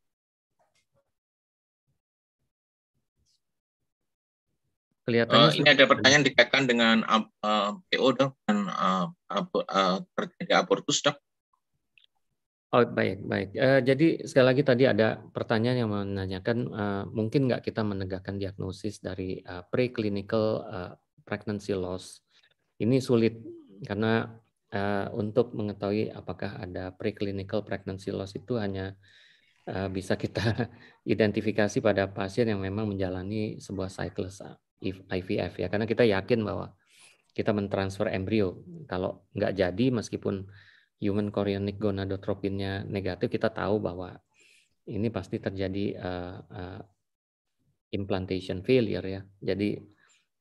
Kelihatannya uh, ini ada gitu. pertanyaan dikaitkan dengan eh, eh, PO dok dan uh, uh, abortus dok. Oh baik baik. Uh, jadi sekali lagi tadi ada pertanyaan yang menanyakan uh, mungkin nggak kita menegakkan diagnosis dari uh, preclinical uh, pregnancy loss. Ini sulit karena uh, untuk mengetahui apakah ada preclinical pregnancy loss itu hanya uh, bisa kita identifikasi pada pasien yang memang menjalani sebuah siklus IVF ya karena kita yakin bahwa kita mentransfer embrio kalau nggak jadi meskipun human chorionic gonadotropinnya negatif kita tahu bahwa ini pasti terjadi uh, uh, implantation failure ya jadi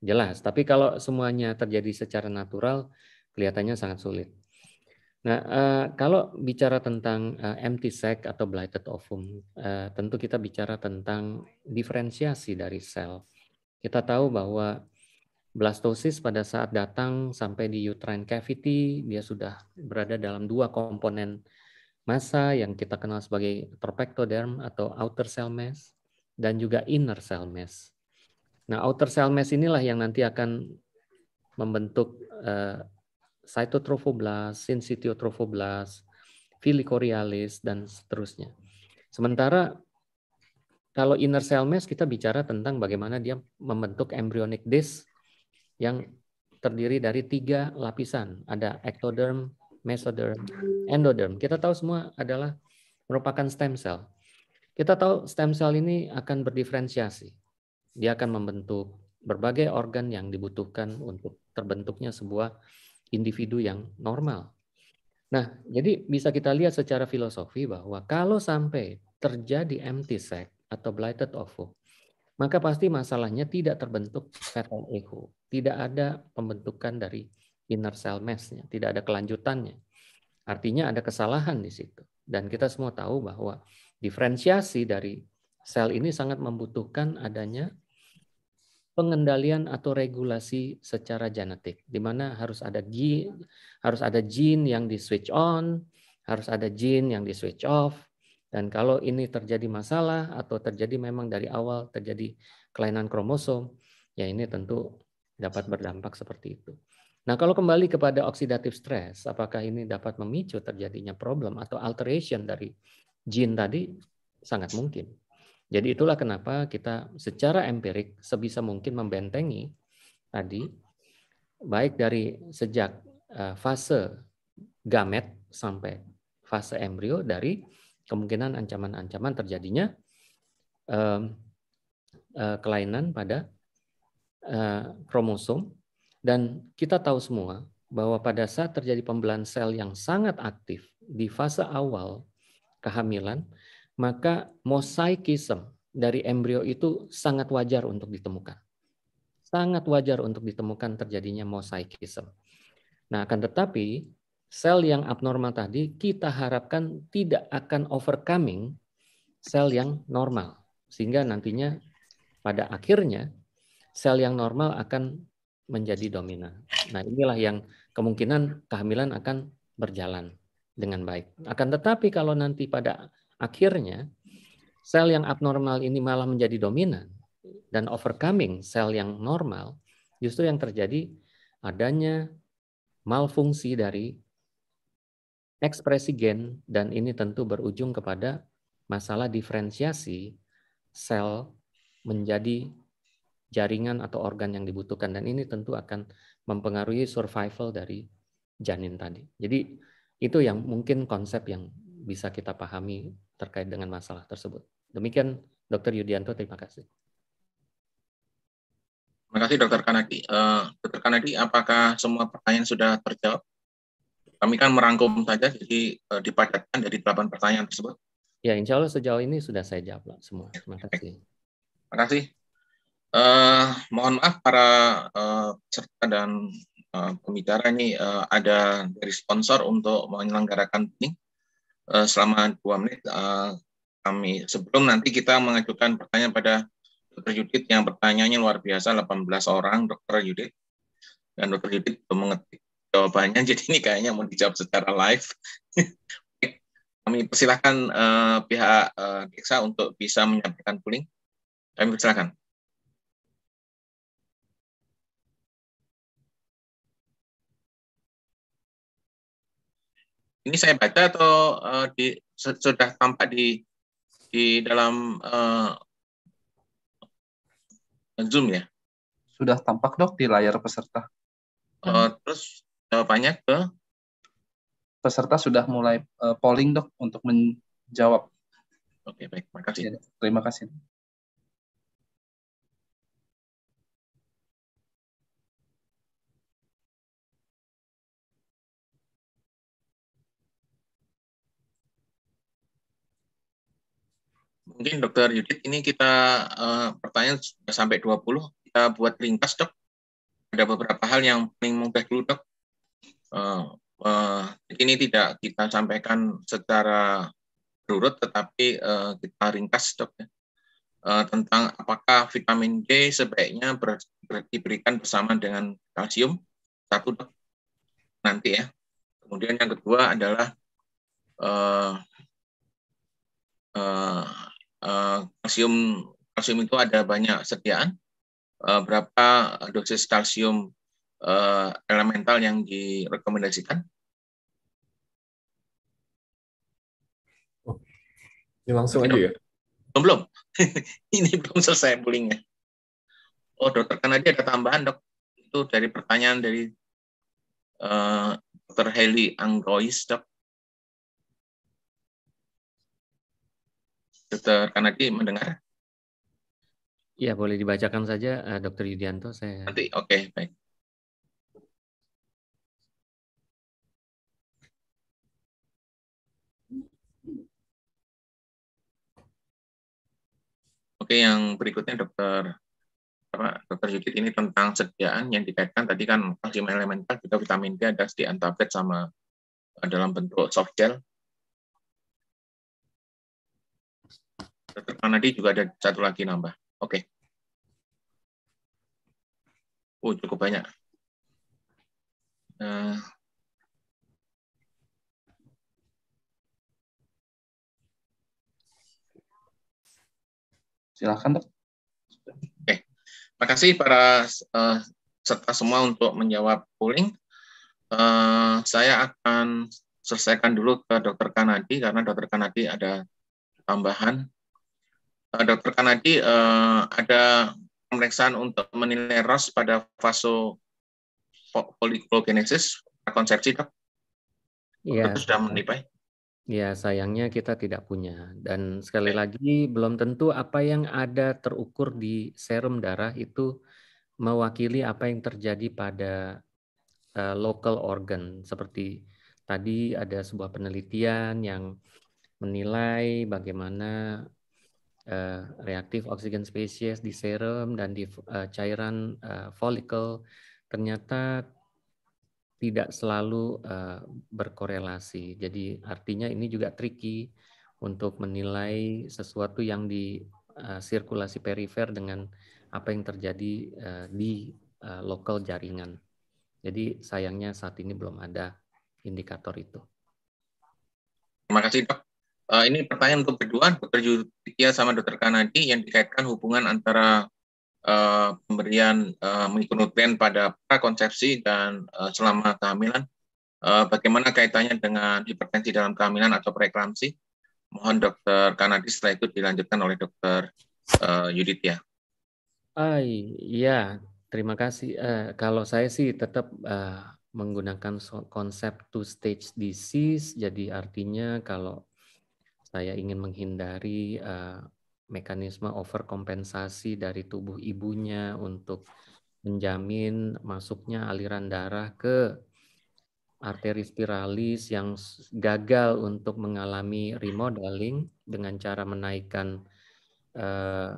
jelas tapi kalau semuanya terjadi secara natural kelihatannya sangat sulit nah uh, kalau bicara tentang uh, empty sac atau blighted ovum uh, tentu kita bicara tentang diferensiasi dari sel kita tahu bahwa blastosis pada saat datang sampai di uterine cavity, dia sudah berada dalam dua komponen massa yang kita kenal sebagai torpectoderm atau outer cell mass dan juga inner cell mass. Nah, outer cell mass inilah yang nanti akan membentuk uh, eh, cytotrophoblast, sinsitiotrophoblas, filicorialis, dan seterusnya. Sementara kalau inner cell mass kita bicara tentang bagaimana dia membentuk embryonic disc yang terdiri dari tiga lapisan. Ada ectoderm, mesoderm, endoderm. Kita tahu semua adalah merupakan stem cell. Kita tahu stem cell ini akan berdiferensiasi. Dia akan membentuk berbagai organ yang dibutuhkan untuk terbentuknya sebuah individu yang normal. Nah, jadi bisa kita lihat secara filosofi bahwa kalau sampai terjadi empty sac, atau blighted OVO, maka pasti masalahnya tidak terbentuk fetal echo. Tidak ada pembentukan dari inner cell mass-nya, tidak ada kelanjutannya. Artinya ada kesalahan di situ. Dan kita semua tahu bahwa diferensiasi dari sel ini sangat membutuhkan adanya pengendalian atau regulasi secara genetik di mana harus ada gene harus ada gene yang di switch on, harus ada gene yang di switch off, dan kalau ini terjadi masalah atau terjadi memang dari awal terjadi kelainan kromosom, ya ini tentu dapat berdampak seperti itu. Nah, kalau kembali kepada oksidatif stres, apakah ini dapat memicu terjadinya problem atau alteration dari gene tadi? Sangat mungkin. Jadi itulah kenapa kita secara empirik sebisa mungkin membentengi tadi baik dari sejak eh, fase gamet sampai fase embrio dari kemungkinan ancaman-ancaman terjadinya eh, eh, kelainan pada eh, kromosom dan kita tahu semua bahwa pada saat terjadi pembelahan sel yang sangat aktif di fase awal kehamilan maka mosaikisme dari embrio itu sangat wajar untuk ditemukan sangat wajar untuk ditemukan terjadinya mosaikisme. Nah, akan tetapi sel yang abnormal tadi kita harapkan tidak akan overcoming sel yang normal sehingga nantinya pada akhirnya sel yang normal akan menjadi dominan. Nah, inilah yang kemungkinan kehamilan akan berjalan dengan baik. Akan tetapi kalau nanti pada akhirnya sel yang abnormal ini malah menjadi dominan dan overcoming sel yang normal, justru yang terjadi adanya malfungsi dari ekspresi gen dan ini tentu berujung kepada masalah diferensiasi sel menjadi jaringan atau organ yang dibutuhkan dan ini tentu akan mempengaruhi survival dari janin tadi. Jadi itu yang mungkin konsep yang bisa kita pahami terkait dengan masalah tersebut. Demikian Dr. Yudianto, terima kasih. Terima kasih Dr. Kanaki. Uh, eh, Dr. apakah semua pertanyaan sudah terjawab? Kami kan merangkum saja, eh, jadi uh, dipadatkan dari delapan pertanyaan tersebut. Ya, insya Allah sejauh ini sudah saya jawab semua. Terima kasih. Terima kasih. Uh, mohon maaf para uh, peserta dan uh, pembicara ini uh, ada dari sponsor untuk menyelenggarakan ini uh, selama dua menit. Uh, kami sebelum nanti kita mengajukan pertanyaan pada Dr. Yudit yang pertanyaannya luar biasa, 18 orang Dokter Yudit dan Dokter Yudit mengetik jawabannya. Jadi ini kayaknya mau dijawab secara live. Kami persilahkan uh, pihak uh, eh, Diksa untuk bisa menyampaikan pooling. Kami persilahkan. Ini saya baca atau uh, di, sudah tampak di di dalam uh, Zoom ya? Sudah tampak dok di layar peserta. Uh, terus jawabannya ke peserta sudah mulai uh, polling dok untuk menjawab. Oke baik, kasih. Ya, terima kasih. Mungkin Dokter Yudit ini kita uh, pertanyaan sudah sampai 20, kita buat ringkas dok. Ada beberapa hal yang paling mudah dulu dok uh, uh, ini tidak kita sampaikan secara berurut, tetapi uh, kita ringkas dok ya. Uh, tentang apakah vitamin D sebaiknya ber, ber, diberikan bersamaan dengan kalsium satu dok nanti ya. Kemudian yang kedua adalah uh, uh, uh, kalsium kalsium itu ada banyak setiaan. berapa dosis kalsium uh, elemental yang direkomendasikan? Oh, ini langsung aja ya? Belum, belum. ini belum selesai bullyingnya. Oh, dokter, karena dia ada tambahan, dok. Itu dari pertanyaan dari uh, dokter Heli Anggois, dok. Dokter Kanadi mendengar? Ya, boleh dibacakan saja, eh, dokter Yudianto. Saya... Nanti, oke, okay, baik. Oke, yang berikutnya dokter apa, dokter Yudit ini tentang sediaan yang dikaitkan tadi kan kalsium elemental juga vitamin D ada di tablet sama eh, dalam bentuk soft gel. Dokter Panadi juga ada satu lagi nambah. Oke. Okay. Uh, cukup banyak. Nah, Silakan dok. Oke, kasih para uh, serta semua untuk menjawab polling. Uh, saya akan selesaikan dulu ke Dokter Kanadi karena Dokter Kanadi ada tambahan. Uh, Dokter Kanadi uh, ada pemeriksaan untuk menilai ROS pada fase polikulogenesis konsepsi dok. Iya. Sudah menipai. Ya, sayangnya kita tidak punya. Dan sekali iya. lagi, belum tentu apa yang ada terukur di serum darah itu mewakili apa yang terjadi pada uh, local organ. Seperti tadi ada sebuah penelitian yang menilai bagaimana uh, reaktif oksigen spesies di serum dan di uh, cairan uh, folikel. Ternyata tidak selalu uh, berkorelasi. Jadi artinya ini juga tricky untuk menilai sesuatu yang di uh, sirkulasi perifer dengan apa yang terjadi uh, di uh, lokal jaringan. Jadi sayangnya saat ini belum ada indikator itu. Terima kasih dok. Uh, ini pertanyaan untuk kedua, Dr. Jutia sama Dr. Kanadi yang dikaitkan hubungan antara uh, pemberian uh, eh, mikronutrien pada prakonsepsi dan uh, selama kehamilan. Uh, bagaimana kaitannya dengan hipertensi dalam kehamilan atau preeklamsi? Mohon Dokter Kanadi setelah itu dilanjutkan oleh Dokter uh, Yudit ya. Ah, iya, terima kasih. Uh, kalau saya sih tetap uh, menggunakan konsep two stage disease. Jadi artinya kalau saya ingin menghindari uh, mekanisme overkompensasi dari tubuh ibunya untuk menjamin masuknya aliran darah ke arteri spiralis yang gagal untuk mengalami remodeling dengan cara menaikkan eh,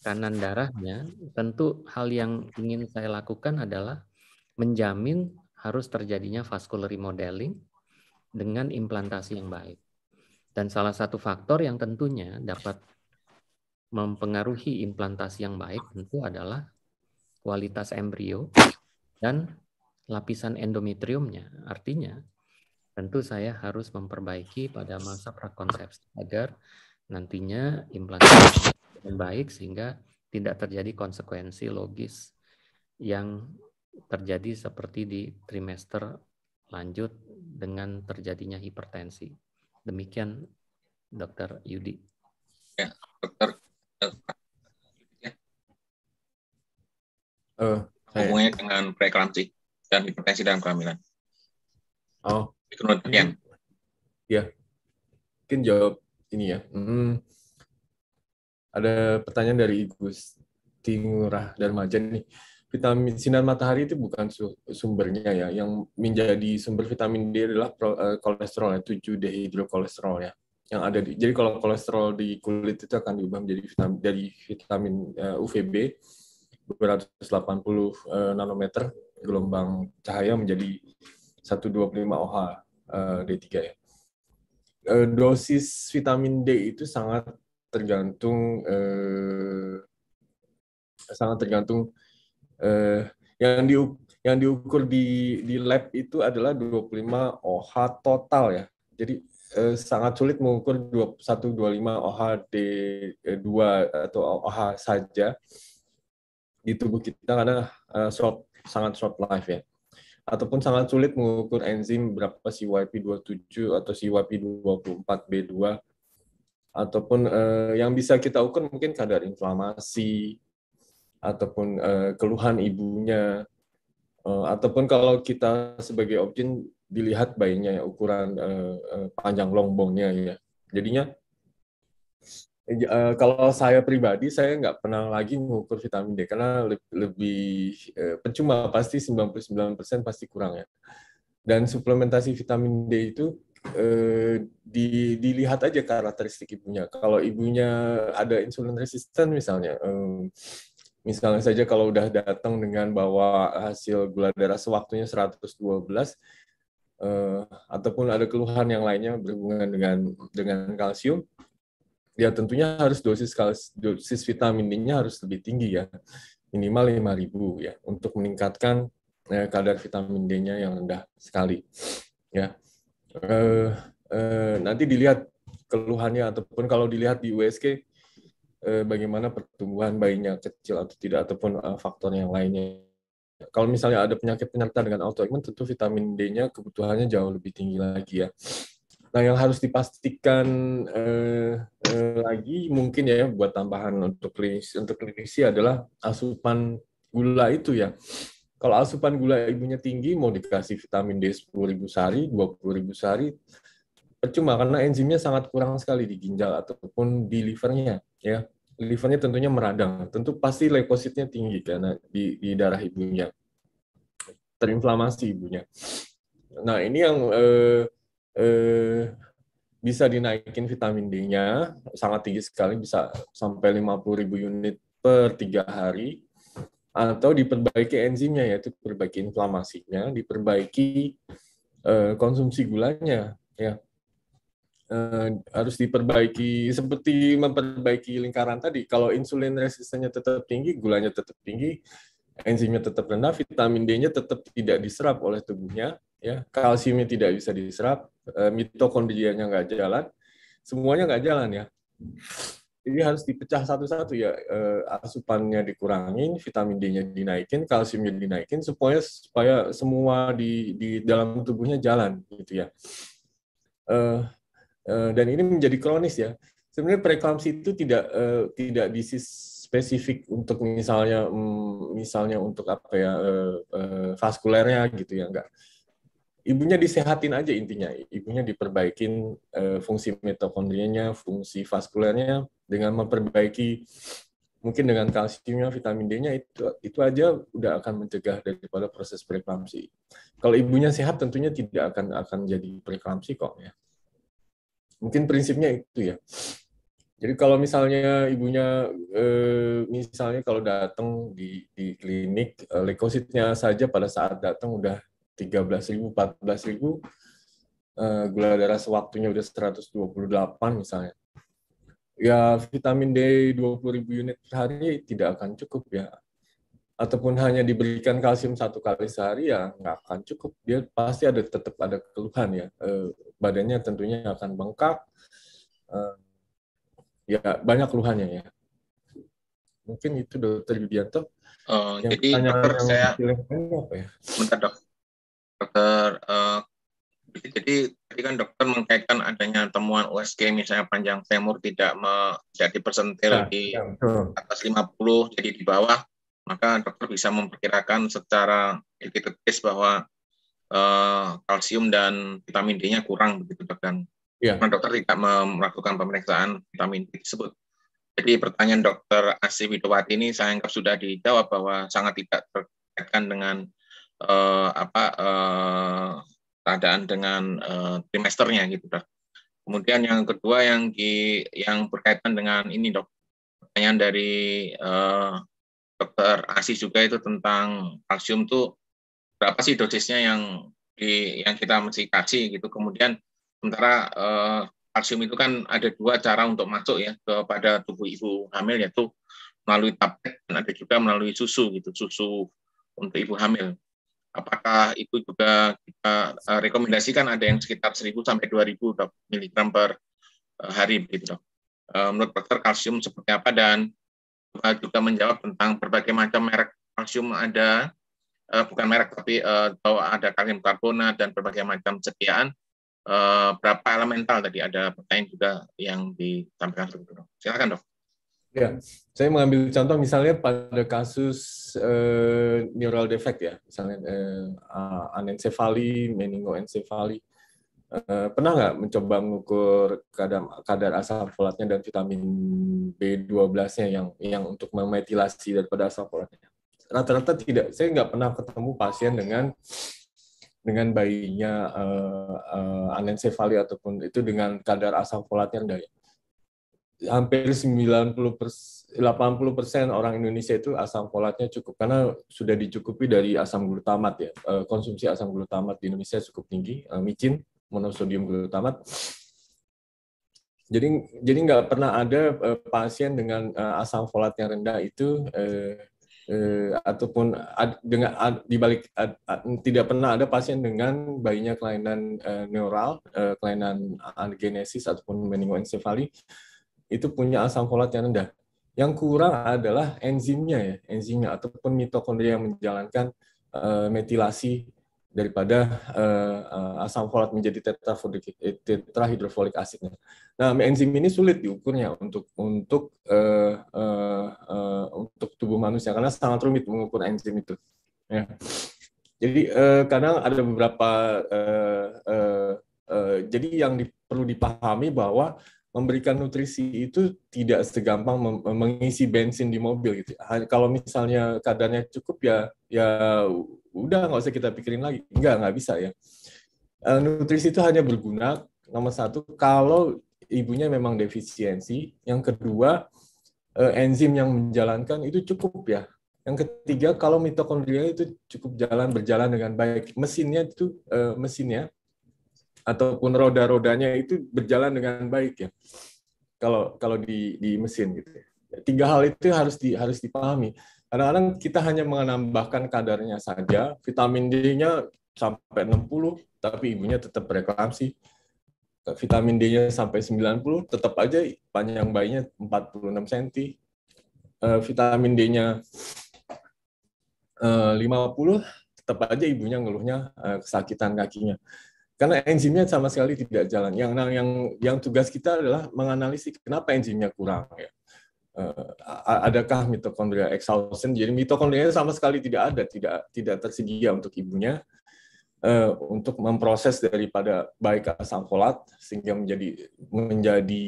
kanan darahnya, tentu hal yang ingin saya lakukan adalah menjamin harus terjadinya vascular remodeling dengan implantasi yang baik. Dan salah satu faktor yang tentunya dapat mempengaruhi implantasi yang baik tentu adalah kualitas embrio dan lapisan endometriumnya. Artinya, tentu saya harus memperbaiki pada masa prakonsepsi agar nantinya implantasi yang baik sehingga tidak terjadi konsekuensi logis yang terjadi seperti di trimester lanjut dengan terjadinya hipertensi. Demikian dokter Yudi. Ya, dokter eh, Ya. Uh, Hubungannya dengan preeklamsi dan hipertensi dalam kehamilan. Oh. Itu nutrien. Ya. Mungkin jawab ini ya. Hmm. Ada pertanyaan dari Gus Timurah dan Majen nih vitamin sinar matahari itu bukan sumbernya ya. Yang menjadi sumber vitamin D adalah eh, kolesterol ya, 7 dehidrokolesterol ya. Yang ada di, jadi kalau kolesterol di kulit itu akan diubah menjadi vitamin dari vitamin eh, UVB 280 eh, nanometer gelombang cahaya menjadi 125 OH D3 ya. dosis vitamin D itu sangat tergantung eh, sangat tergantung eh, yang di yang diukur di di lab itu adalah 25 OH total ya. Jadi eh, sangat sulit mengukur 125 OH D2 atau OH saja di tubuh kita karena eh, short sangat short life ya. Ataupun sangat sulit mengukur enzim berapa CYP27 atau CYP24B2 ataupun eh, yang bisa kita ukur mungkin kadar inflamasi ataupun uh, keluhan ibunya uh, ataupun kalau kita sebagai objek dilihat bayinya ya, ukuran uh, uh, panjang longbongnya ya jadinya uh, kalau saya pribadi saya nggak pernah lagi mengukur vitamin D karena lebih, lebih uh, percuma pasti 99% pasti kurang ya dan suplementasi vitamin D itu eh, di, dilihat aja karakteristik ibunya. Kalau ibunya ada insulin resisten misalnya, eh, misalnya saja kalau udah datang dengan bawa hasil gula darah sewaktunya 112 eh, ataupun ada keluhan yang lainnya berhubungan dengan dengan kalsium ya tentunya harus dosis kalis, dosis vitamin D-nya harus lebih tinggi ya minimal 5000 ya untuk meningkatkan eh, kadar vitamin D-nya yang rendah sekali ya eh, eh, nanti dilihat keluhannya ataupun kalau dilihat di USG Eh, bagaimana pertumbuhan bayinya kecil atau tidak ataupun eh, faktor yang lainnya. Kalau misalnya ada penyakit penyerta dengan autoimun, tentu vitamin D-nya kebutuhannya jauh lebih tinggi lagi ya. Nah, yang harus dipastikan eh, eh, lagi mungkin ya buat tambahan untuk klinis untuk klinisi adalah asupan gula itu ya. Kalau asupan gula ibunya tinggi, mau dikasih vitamin D 10.000 sehari, 20.000 sehari, percuma karena enzimnya sangat kurang sekali di ginjal ataupun di livernya ya livernya tentunya meradang tentu pasti leukositnya tinggi karena di, di darah ibunya terinflamasi ibunya nah ini yang eh, eh, bisa dinaikin vitamin D-nya sangat tinggi sekali bisa sampai ribu unit per tiga hari atau diperbaiki enzimnya yaitu perbaiki inflamasinya diperbaiki eh, konsumsi gulanya ya Eh, harus diperbaiki seperti memperbaiki lingkaran tadi. Kalau insulin resistennya tetap tinggi, gulanya tetap tinggi, enzimnya tetap rendah, vitamin D-nya tetap tidak diserap oleh tubuhnya, ya kalsiumnya tidak bisa diserap, eh, mitokondrianya nggak jalan, semuanya nggak jalan ya. Jadi harus dipecah satu-satu ya eh, asupannya dikurangin, vitamin D-nya dinaikin, kalsiumnya dinaikin, supaya supaya semua di di dalam tubuhnya jalan gitu ya. Uh, Eh, dan ini menjadi kronis ya. Sebenarnya preeklamsi itu tidak eh, tidak disis spesifik untuk misalnya mm, misalnya untuk apa ya eh, vaskulernya gitu ya enggak ibunya disehatin aja intinya ibunya diperbaikin fungsi mitokondrianya fungsi vaskulernya dengan memperbaiki mungkin dengan kalsiumnya vitamin D-nya itu itu aja udah akan mencegah daripada proses preeklamsi kalau ibunya sehat tentunya tidak akan akan jadi preeklamsi kok ya Mungkin prinsipnya itu ya. Jadi kalau misalnya ibunya, eh, misalnya kalau datang di, di klinik, eh, leukositnya saja pada saat datang udah 13.000, 14.000, eh, gula darah sewaktunya udah 128 misalnya. Ya vitamin D 20.000 unit per hari tidak akan cukup ya. Ataupun hanya diberikan kalsium satu kali sehari ya nggak akan cukup. Dia pasti ada tetap ada keluhan ya. Eh, badannya tentunya akan bengkak. Uh, ya banyak keluhannya ya. Mungkin itu dokter Yudianto. Uh, yang jadi dokter yang saya apa ya? Bentar dok. Dokter uh, jadi tadi kan dokter mengkaitkan adanya temuan USG misalnya panjang femur tidak menjadi persentil nah, di ya, lima atas 50 jadi di bawah maka dokter bisa memperkirakan secara epitetis bahwa Eh, kalsium dan vitamin D-nya kurang begitu dok dan ya. dokter tidak melakukan pemeriksaan vitamin D tersebut. Jadi pertanyaan dokter Asih Widowati ini saya anggap sudah dijawab bahwa sangat tidak terkaitkan dengan uh, apa uh, keadaan dengan uh, trimesternya gitu dok. Kemudian yang kedua yang di, yang berkaitan dengan ini dok pertanyaan dari uh, dokter Asih juga itu tentang kalsium tuh berapa sih dosisnya yang di, yang kita mesti kasih gitu. Kemudian sementara eh, kalsium itu kan ada dua cara untuk masuk ya kepada tubuh ibu hamil yaitu melalui tablet dan ada juga melalui susu gitu, susu untuk ibu hamil. Apakah itu juga kita eh, rekomendasikan ada yang sekitar 1000 sampai 2000 dok, miligram per eh, hari begitu dok. Eh, menurut dokter kalsium seperti apa dan juga menjawab tentang berbagai macam merek kalsium ada uh, bukan merek tapi uh, tahu ada kalium karbona dan berbagai macam sediaan uh, berapa elemental tadi ada pertanyaan juga yang ditampilkan dok silakan dok ya saya mengambil contoh misalnya pada kasus uh, neural defect ya misalnya uh, anencephaly meningoencephaly pernah nggak mencoba mengukur kadar, kadar asam folatnya dan vitamin B12-nya yang yang untuk memetilasi daripada asam folatnya? rata-rata tidak saya nggak pernah ketemu pasien dengan dengan bayinya uh, eh, uh, eh, anencefali ataupun itu dengan kadar asam folat yang dari hampir 90 80 persen orang Indonesia itu asam folatnya cukup karena sudah dicukupi dari asam glutamat ya eh, konsumsi asam glutamat di Indonesia cukup tinggi uh, micin monosodium glutamat jadi jadi nggak pernah ada pasien dengan asam folat yang rendah itu uh, eh, ataupun ad, dengan ad, dibalik ad, ad, tidak pernah ada pasien dengan bayinya kelainan eh, neural, eh, kelainan agenesis ataupun meningoencephaly itu punya asam folat yang rendah. Yang kurang adalah enzimnya ya, enzimnya ataupun mitokondria yang menjalankan eh, metilasi daripada uh, asam folat menjadi eh, tetrahidrofolik asidnya. Nah, enzim ini sulit diukurnya untuk untuk uh, uh, uh, untuk tubuh manusia karena sangat rumit mengukur enzim itu. Ya. Jadi uh, kadang ada beberapa uh, uh, uh, jadi yang di, perlu dipahami bahwa memberikan nutrisi itu tidak segampang mengisi bensin di mobil gitu. Kalau misalnya kadarnya cukup ya ya udah nggak usah kita pikirin lagi nggak nggak bisa ya eh, nutrisi itu hanya berguna nomor satu kalau ibunya memang defisiensi yang kedua eh, enzim yang menjalankan itu cukup ya yang ketiga kalau mitokondria itu cukup jalan berjalan dengan baik mesinnya itu eh, mesinnya ataupun roda-rodanya itu berjalan dengan baik ya kalau kalau di di mesin gitu ya. tiga hal itu harus di harus dipahami kadang-kadang kita hanya menambahkan kadarnya saja, vitamin D-nya sampai 60, tapi ibunya tetap reklamasi. Vitamin D-nya sampai 90, tetap aja panjang bayinya 46 cm. Eh, vitamin D-nya 50, eh, tetap aja ibunya ngeluhnya eh, kesakitan kakinya. Karena enzimnya sama sekali tidak jalan. Yang, yang yang tugas kita adalah menganalisis kenapa enzimnya kurang ya Eh, adakah mitokondria exhaustion? Jadi mitokondria sama sekali tidak ada, tidak tidak tersedia untuk ibunya uh, untuk memproses daripada baik asam folat sehingga menjadi menjadi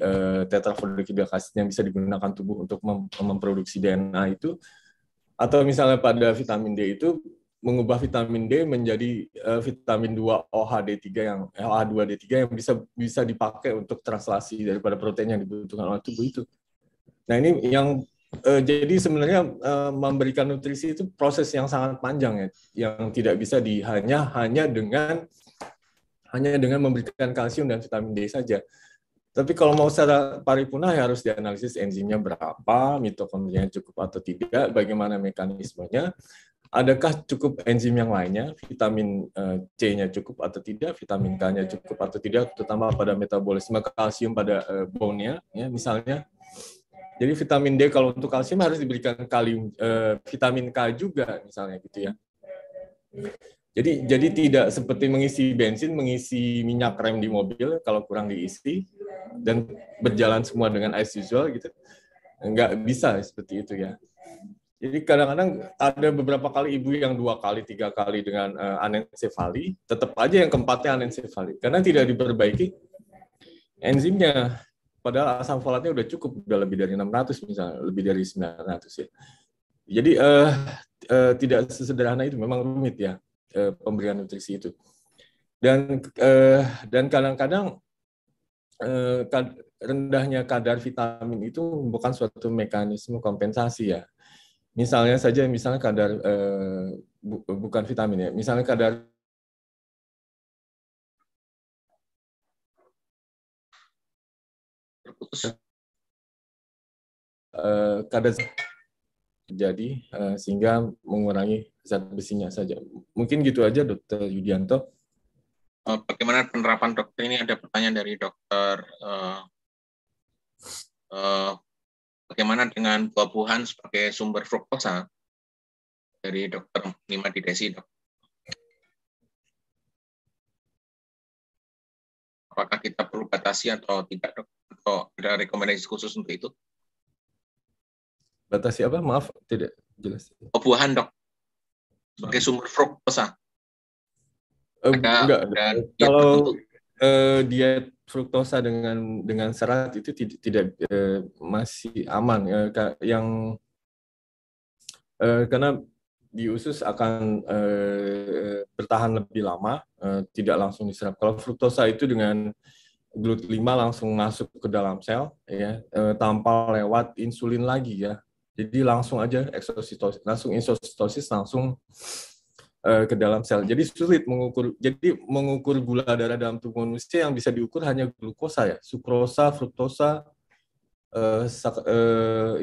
uh, yang bisa digunakan tubuh untuk mem memproduksi DNA itu atau misalnya pada vitamin D itu mengubah vitamin D menjadi uh, vitamin 2 OHD3 yang OH2D3 yang bisa bisa dipakai untuk translasi daripada protein yang dibutuhkan oleh tubuh itu. Nah ini yang uh, jadi sebenarnya uh, memberikan nutrisi itu proses yang sangat panjang ya, yang tidak bisa di hanya hanya dengan hanya dengan memberikan kalsium dan vitamin D saja. Tapi kalau mau secara paripurna ya harus dianalisis enzimnya berapa, mitokondrianya cukup atau tidak, bagaimana mekanismenya, adakah cukup enzim yang lainnya, vitamin eh, C-nya cukup atau tidak, vitamin K-nya cukup atau tidak, terutama pada metabolisme kalsium pada bone-nya, ya, misalnya jadi vitamin D kalau untuk kalsium harus diberikan kalium eh, vitamin K juga misalnya gitu ya. Jadi jadi tidak seperti mengisi bensin, mengisi minyak rem di mobil kalau kurang diisi dan berjalan semua dengan as usual gitu. Enggak bisa seperti itu ya. Jadi kadang-kadang ada beberapa kali ibu yang dua kali, tiga kali dengan uh, anensefali, tetap aja yang keempatnya anensefali karena tidak diperbaiki enzimnya padahal asam folatnya udah cukup udah lebih dari 600 misalnya lebih dari 900 ya jadi uh, uh, tidak sesederhana itu memang rumit ya uh, pemberian nutrisi itu dan uh, dan kadang-kadang uh, rendahnya kadar vitamin itu bukan suatu mekanisme kompensasi ya misalnya saja misalnya kadar uh, bu, bukan vitamin ya misalnya kadar uh, kadar jadi uh, sehingga mengurangi zat besinya saja. Mungkin gitu aja Dokter Yudianto. Eh, bagaimana penerapan dokter ini ada pertanyaan dari dokter uh, uh, bagaimana dengan buah-buahan sebagai sumber fruktosa dari dokter Nima Didesi dok. Apakah kita perlu batasi atau tidak dok? atau oh, ada rekomendasi khusus untuk itu? Batasi apa? Maaf, tidak jelas. Buahan, dok. Sebagai sumber fruktosa. Uh, eh, ada, enggak, ada diet eh, kalau eh, diet fruktosa dengan dengan serat itu tidak, tidak uh, masih aman. Uh, yang uh, karena di usus akan bertahan lebih lama, tidak langsung diserap. Kalau fruktosa itu dengan glut 5 langsung masuk ke dalam sel ya e, tanpa lewat insulin lagi ya. Jadi langsung aja eksositosis, langsung insositosis langsung e, ke dalam sel. Jadi sulit mengukur. Jadi mengukur gula darah dalam tubuh manusia yang bisa diukur hanya glukosa ya, sukrosa, fruktosa e, sak, e,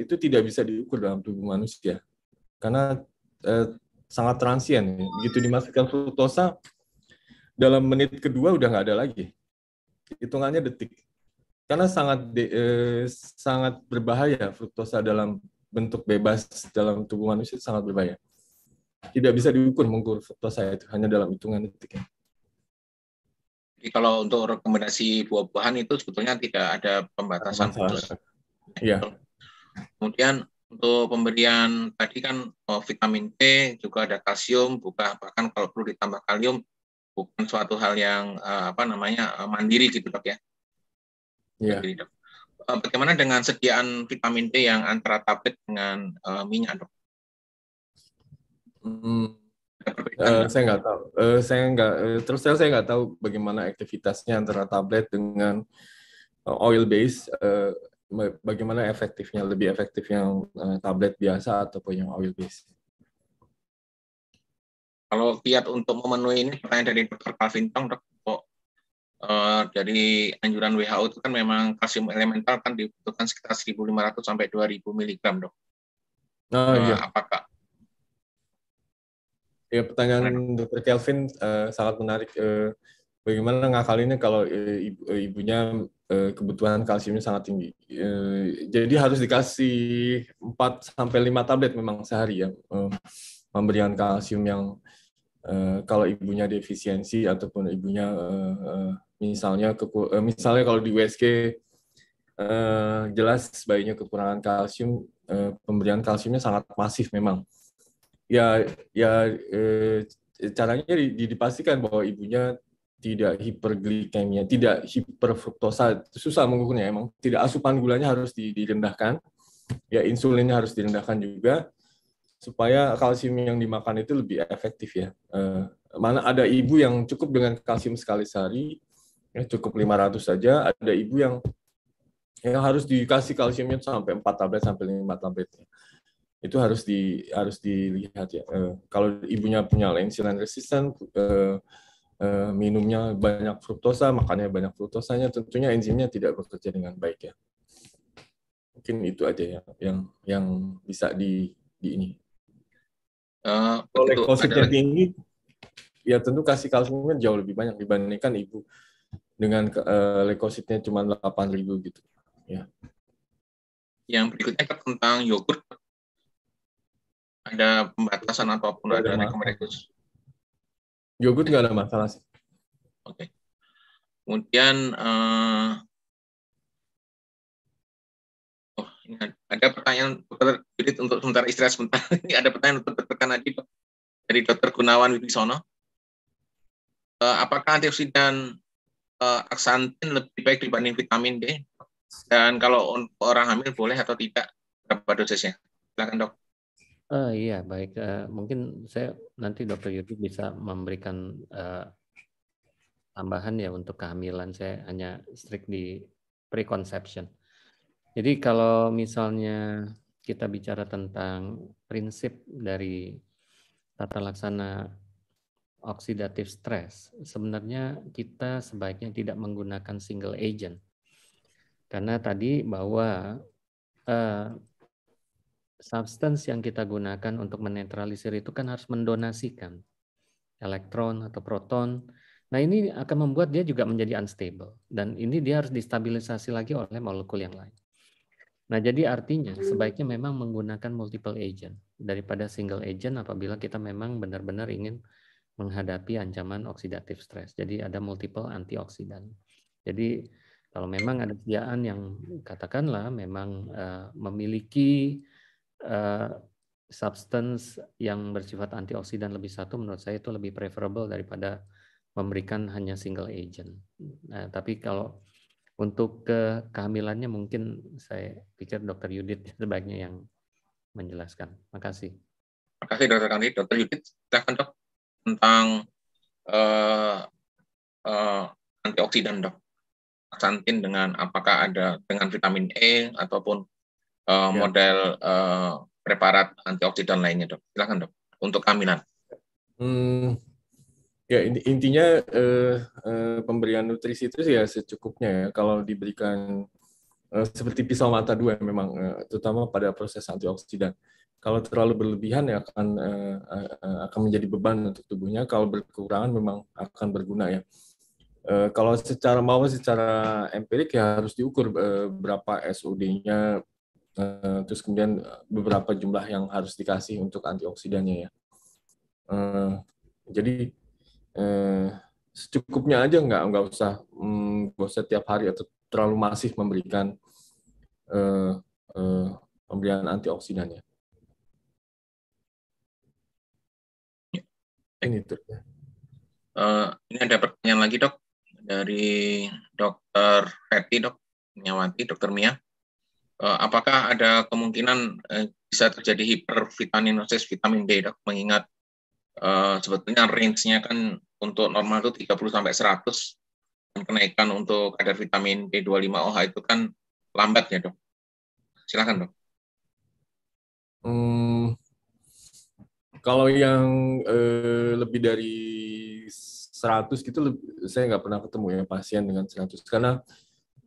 itu tidak bisa diukur dalam tubuh manusia karena e, sangat transien. Begitu dimasukkan fruktosa dalam menit kedua udah nggak ada lagi hitungannya detik karena sangat de, eh, sangat berbahaya fruktosa dalam bentuk bebas dalam tubuh manusia sangat berbahaya. Tidak bisa diukur mengukur fruktosa itu hanya dalam hitungan detik. Jadi kalau untuk rekomendasi buah-buahan itu sebetulnya tidak ada pembatasan iya. Kemudian untuk pemberian tadi kan oh, vitamin C juga ada kalsium, bukan bahkan kalau perlu ditambah kalium bukan suatu hal yang uh, apa namanya uh, mandiri gitu dok ya. Yeah. Mandiri, dok. Uh, bagaimana dengan sediaan vitamin D yang antara tablet dengan uh, minyak dok? Hmm. Uh, saya nggak tahu. Uh, saya nggak uh, terus saya saya nggak tahu bagaimana aktivitasnya antara tablet dengan uh, oil base. Uh, bagaimana efektifnya lebih efektif yang uh, tablet biasa ataupun yang oil base? Kalau kiat untuk memenuhi ini pertanyaan dari Dr. Calvin Tong, dok, kok uh, eh, dari anjuran WHO itu kan memang kalsium elemental kan dibutuhkan sekitar 1.500 sampai 2.000 miligram dok. Oh, uh, iya. Apakah Ya, pertanyaan Dr. Calvin uh, sangat menarik. Uh, bagaimana ngakalinnya kalau uh, ibunya uh, kebutuhan kalsiumnya sangat tinggi? Uh, jadi harus dikasih 4 sampai 5 tablet memang sehari ya. Uh, memberikan kalsium yang Eh, kalau ibunya defisiensi ataupun ibunya eh, eh, misalnya keku uh, misalnya kalau di USG uh, jelas bayinya kekurangan kalsium uh, pemberian kalsiumnya sangat masif memang ya ya uh, caranya dipastikan bahwa ibunya tidak hiperglikemia tidak hiperfruktosa susah mengukurnya emang tidak asupan gulanya harus direndahkan ya insulinnya harus direndahkan juga supaya kalsium yang dimakan itu lebih efektif ya. Eh, mana ada ibu yang cukup dengan kalsium sekali sehari, ya cukup 500 saja, ada ibu yang yang harus dikasih kalsiumnya sampai 4 tablet sampai 5 tablet. Itu harus di harus dilihat ya. Eh, kalau ibunya punya insulin resisten eh, minumnya banyak fruktosa, makannya banyak fruktosanya, tentunya enzimnya tidak bekerja dengan baik ya. Mungkin itu aja ya yang yang bisa di di ini Uh, Oleh ada... tinggi, ya tentu kasih kalsiumnya jauh lebih banyak dibandingkan ibu dengan uh, leukositnya cuma ribu gitu. Ya. Yang berikutnya kan tentang yogurt. Ada pembatasan ataupun ada, ada rekomendasi? Yogurt nggak ada masalah sih. Oke. Okay. Kemudian uh, ada pertanyaan dokter Judit untuk sementara istirahat sebentar. Ini ada pertanyaan untuk dokter Kanadi dari dokter Gunawan Wibisono. Eh, apakah antioksidan uh, aksantin lebih baik dibanding vitamin D? Dan kalau untuk orang hamil boleh atau tidak? Berapa dosisnya? Silakan dok. Uh, iya baik. Uh, mungkin saya nanti dokter Yudi bisa memberikan uh, tambahan ya untuk kehamilan. Saya hanya strict di preconception. Jadi kalau misalnya kita bicara tentang prinsip dari tata laksana oksidatif stres, sebenarnya kita sebaiknya tidak menggunakan single agent. Karena tadi bahwa uh, substance yang kita gunakan untuk menetralisir itu kan harus mendonasikan elektron atau proton. Nah ini akan membuat dia juga menjadi unstable. Dan ini dia harus distabilisasi lagi oleh molekul yang lain. Nah, jadi artinya sebaiknya memang menggunakan multiple agent daripada single agent apabila kita memang benar-benar ingin menghadapi ancaman oksidatif stres. Jadi ada multiple antioksidan. Jadi kalau memang ada sediaan yang katakanlah memang uh, memiliki uh, substance yang bersifat antioksidan lebih satu, menurut saya itu lebih preferable daripada memberikan hanya single agent. Nah, tapi kalau untuk ke kehamilannya mungkin saya pikir Dokter Yudit sebaiknya yang menjelaskan. Makasih. Makasih Dokter Kandi. Dokter Yudit, silakan dok tentang uh, uh, antioksidan dok. Santin dengan apakah ada dengan vitamin E ataupun uh, ya. model uh, preparat antioksidan lainnya dok. Silakan dok untuk kehamilan. Hmm, Ya intinya eh, eh, pemberian nutrisi itu ya secukupnya ya. Kalau diberikan eh, seperti pisau mata dua ya memang, eh, terutama pada proses antioksidan. Kalau terlalu berlebihan ya akan eh, eh akan menjadi beban untuk tubuhnya. Kalau berkurangan memang akan berguna ya. Eh, kalau secara mau secara empirik ya harus diukur eh, berapa SOD-nya, eh, terus kemudian beberapa jumlah yang harus dikasih untuk antioksidannya ya. Eh, jadi Eh, secukupnya aja nggak nggak usah mm, nggak hmm, usah tiap hari atau terlalu masif memberikan eh, eh, pemberian antioksidannya Ini tuh. Uh, ini ada pertanyaan lagi dok dari dokter Reti dok Nyawati dokter Mia. Uh, apakah ada kemungkinan uh, bisa terjadi hipervitaminosis vitamin D dok? Mengingat uh, sebetulnya range-nya kan untuk normal itu 30 sampai 100 dan kenaikan untuk kadar vitamin B25OH itu kan lambat ya dok. Silakan dok. Hmm, kalau yang eh, lebih dari 100 gitu saya nggak pernah ketemu ya pasien dengan 100 karena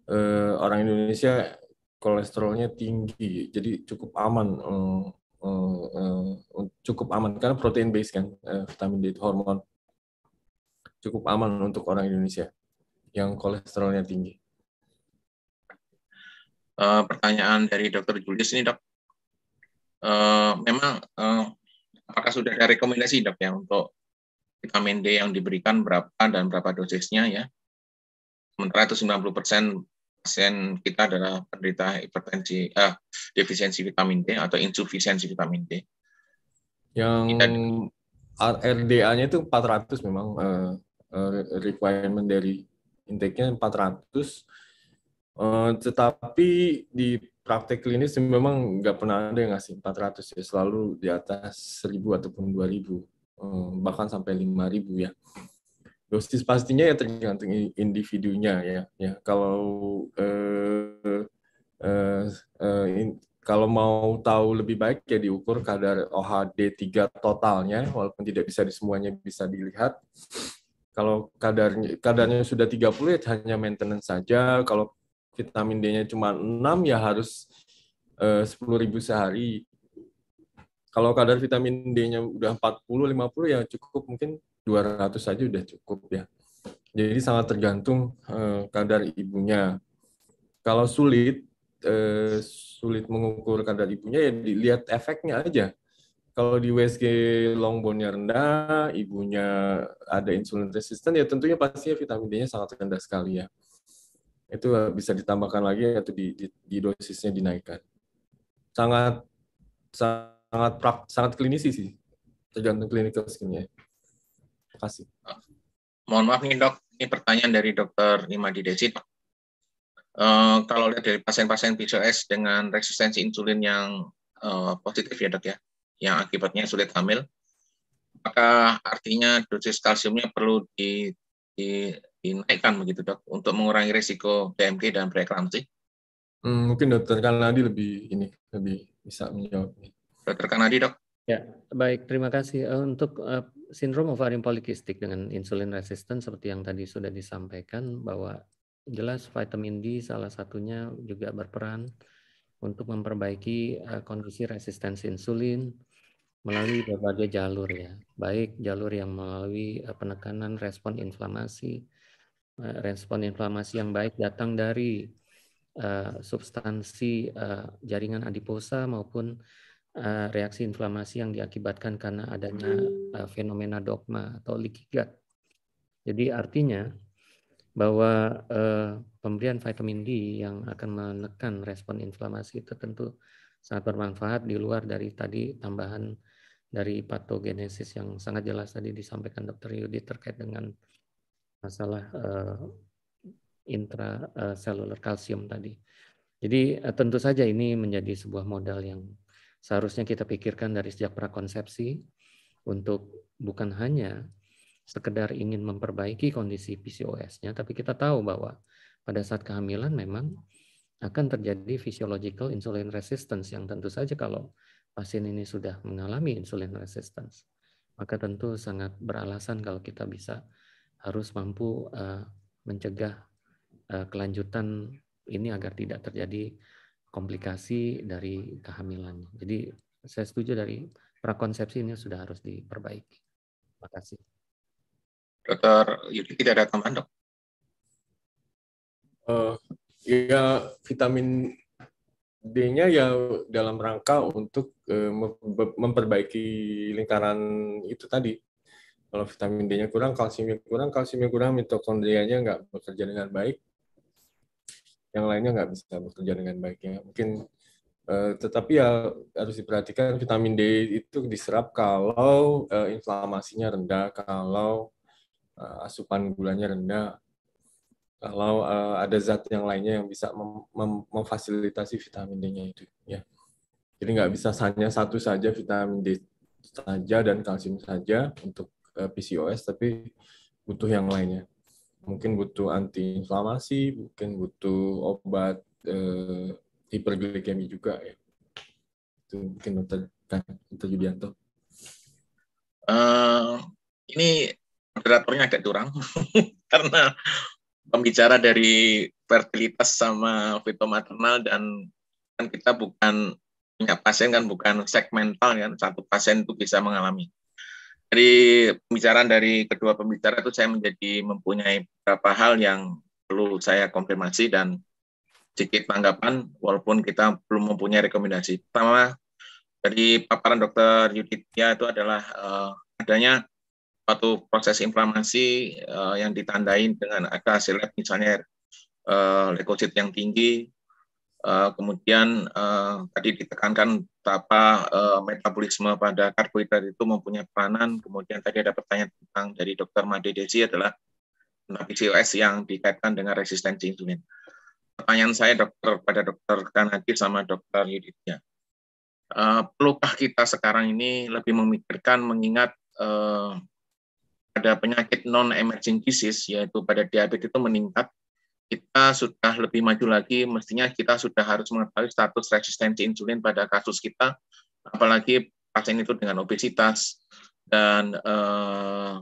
eh, orang Indonesia kolesterolnya tinggi jadi cukup aman eh, Uh, uh, cukup aman karena protein base kan uh, vitamin D itu hormon cukup aman untuk orang Indonesia yang kolesterolnya tinggi. Uh, pertanyaan dari Dokter Julius ini dok, uh, memang uh, apakah sudah ada rekomendasi dok ya untuk vitamin D yang diberikan berapa dan berapa dosisnya ya? Sementara itu 90 persen pasien kita adalah penderita hipertensi, uh, defisiensi vitamin D atau insufisiensi vitamin D. Yang RDA-nya itu 400 memang uh, Eh, requirement dari intake-nya 400 eh, tetapi di praktek klinis memang nggak pernah ada yang ngasih 400 ya selalu di atas 1000 ataupun 2000 eh, bahkan sampai 5000 ya dosis pastinya ya tergantung individunya ya ya kalau eh, eh, eh, in, kalau mau tahu lebih baik ya diukur kadar OHD 3 totalnya walaupun tidak bisa di semuanya bisa dilihat kalau kadarnya kadarnya sudah 30 ya hanya maintenance saja. Kalau vitamin D-nya cuma 6 ya harus eh, uh, 10.000 sehari. Kalau kadar vitamin D-nya udah 40 50 ya cukup mungkin 200 saja udah cukup ya. Jadi sangat tergantung uh, kadar ibunya. Kalau sulit uh, sulit mengukur kadar ibunya ya dilihat efeknya aja kalau di USG bone nya rendah, ibunya ada insulin resisten, ya tentunya pastinya vitamin D-nya sangat rendah sekali ya. Itu eh, bisa ditambahkan lagi atau di, di, di dosisnya dinaikkan. Sangat sangat prak, sangat klinisi sih, tergantung klinikal skinnya. Terima kasih. Mohon maaf nih dok, ini pertanyaan dari dokter Imadi Desit. Uh, eh, kalau lihat dari pasien-pasien PCOS dengan resistensi insulin yang uh, positif ya dok ya, yang akibatnya sulit hamil, maka artinya dosis kalsiumnya perlu di, di, dinaikkan begitu dok untuk mengurangi risiko PMK dan preeklamsi? Hmm, mungkin dokter Kanadi lebih ini lebih bisa menjawab. Dokter Kanadi dok? Ya baik terima kasih eh, untuk uh, sindrom ovarium polikistik dengan insulin resisten seperti yang tadi sudah disampaikan bahwa jelas vitamin D salah satunya juga berperan untuk memperbaiki uh, kondisi resistensi insulin melalui berbagai jalur ya, baik jalur yang melalui eh, penekanan respon inflamasi, eh, respon inflamasi yang baik datang dari eh, substansi jaringan adiposa maupun reaksi inflamasi yang diakibatkan karena adanya fenomena dogma atau leaky Jadi artinya bahwa eh, pemberian vitamin D yang akan menekan respon inflamasi itu tentu sangat bermanfaat di luar dari tadi tambahan dari patogenesis yang sangat jelas tadi disampaikan Dr. Yudi terkait dengan masalah uh, uh, kalsium tadi. Jadi uh, tentu saja ini menjadi sebuah modal yang seharusnya kita pikirkan dari sejak prakonsepsi untuk bukan hanya sekedar ingin memperbaiki kondisi PCOS-nya, tapi kita tahu bahwa pada saat kehamilan memang akan terjadi physiological insulin resistance yang tentu saja kalau pasien ini sudah mengalami insulin resistance, maka tentu sangat beralasan kalau kita bisa harus mampu uh, mencegah uh, kelanjutan ini agar tidak terjadi komplikasi dari kehamilannya. Jadi saya setuju dari prakonsepsi ini sudah harus diperbaiki. Terima kasih. Dokter Yudi tidak ada tambahan dok? Uh, ya vitamin D-nya ya dalam rangka untuk eh, memperbaiki lingkaran itu tadi. Kalau vitamin D-nya kurang, kalsiumnya kurang, kalsiumnya kurang, mitokondrianya nggak bekerja dengan baik, yang lainnya nggak bisa bekerja dengan baik ya. Mungkin eh, tetapi ya harus diperhatikan vitamin D itu diserap kalau eh, inflamasinya rendah, kalau asupan gulanya rendah, kalau uh, ada zat yang lainnya yang bisa mem mem memfasilitasi vitamin D-nya itu ya jadi nggak bisa hanya satu saja vitamin D saja dan kalsium saja untuk uh, eh, PCOS tapi butuh yang lainnya mungkin butuh antiinflamasi mungkin butuh obat uh, hiperglikemi juga ya itu mungkin dokter kan dokter Yudianto uh, ini moderatornya agak curang karena pembicara dari fertilitas sama fitomaternal dan kan kita bukan punya pasien kan bukan segmental kan satu pasien itu bisa mengalami. Jadi pembicaraan dari kedua pembicara itu saya menjadi mempunyai beberapa hal yang perlu saya konfirmasi dan sedikit tanggapan walaupun kita belum mempunyai rekomendasi. Pertama dari paparan Dr. Yuditya itu adalah uh, adanya suatu proses inflamasi uh, yang ditandai dengan ada hasil lab misalnya uh, leukosit yang tinggi, uh, kemudian uh, tadi ditekankan apa uh, metabolisme pada karbohidrat itu mempunyai peranan, kemudian tadi ada pertanyaan tentang dari dokter Made Desi adalah tentang PCOS yang dikaitkan dengan resistensi insulin. Pertanyaan saya dokter pada dokter Kanadi sama dokter Yuditnya Uh, perlukah kita sekarang ini lebih memikirkan mengingat uh, pada penyakit non-emerging disease, yaitu pada diabetes itu meningkat, kita sudah lebih maju lagi, mestinya kita sudah harus mengetahui status resistensi insulin pada kasus kita, apalagi pasien itu dengan obesitas, dan eh,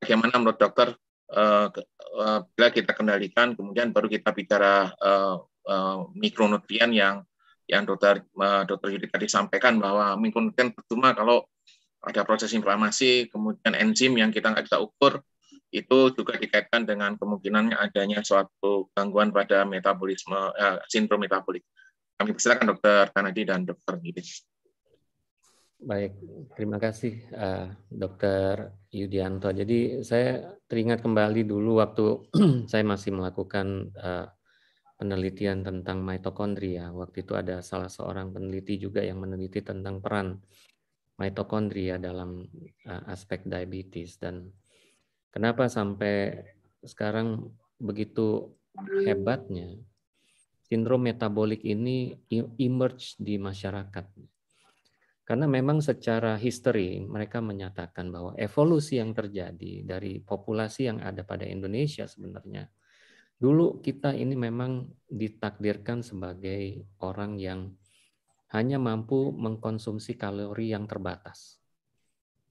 bagaimana menurut dokter, eh, eh bila kita kendalikan, kemudian baru kita bicara eh, eh, mikronutrien yang yang dokter eh, dokter Yudi tadi sampaikan bahwa mikronutrien pertama kalau ada proses inflamasi, kemudian enzim yang kita nggak bisa ukur, itu juga dikaitkan dengan kemungkinan adanya suatu gangguan pada metabolisme, eh, sindrom metabolik. Kami persilakan dokter Kanadi dan dokter Gidin. Baik, terima kasih uh, Dokter Yudianto. Jadi saya teringat kembali dulu waktu saya masih melakukan uh, penelitian tentang mitokondria. Waktu itu ada salah seorang peneliti juga yang meneliti tentang peran mitokondria dalam eh, aspek diabetes dan kenapa sampai sekarang begitu hebatnya sindrom metabolik ini emerge di masyarakat. Karena memang secara history mereka menyatakan bahwa evolusi yang terjadi dari populasi yang ada pada Indonesia sebenarnya dulu kita ini memang ditakdirkan sebagai orang yang hanya mampu mengkonsumsi kalori yang terbatas.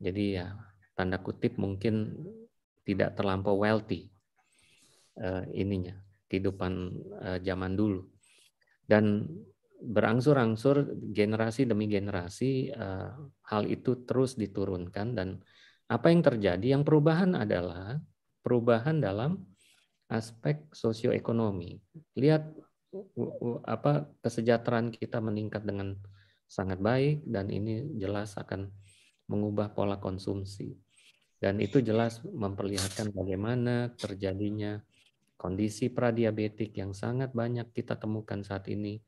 Jadi ya tanda kutip mungkin tidak terlampau wealthy uh, ininya kehidupan uh, zaman dulu dan berangsur-angsur generasi demi generasi uh, hal itu terus diturunkan dan apa yang terjadi yang perubahan adalah perubahan dalam aspek sosioekonomi lihat apa kesejahteraan kita meningkat dengan sangat baik dan ini jelas akan mengubah pola konsumsi dan itu jelas memperlihatkan bagaimana terjadinya kondisi pradiabetik yang sangat banyak kita temukan saat ini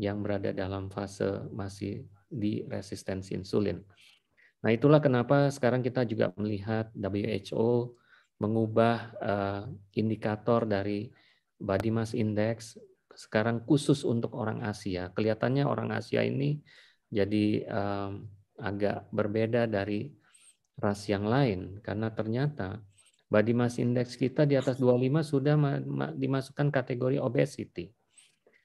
yang berada dalam fase masih di resistensi insulin. Nah, itulah kenapa sekarang kita juga melihat WHO mengubah uh, indikator dari body mass index sekarang khusus untuk orang Asia. Kelihatannya orang Asia ini jadi um, agak berbeda dari ras yang lain karena ternyata body mass index kita di atas 25 sudah dimasukkan kategori obesity.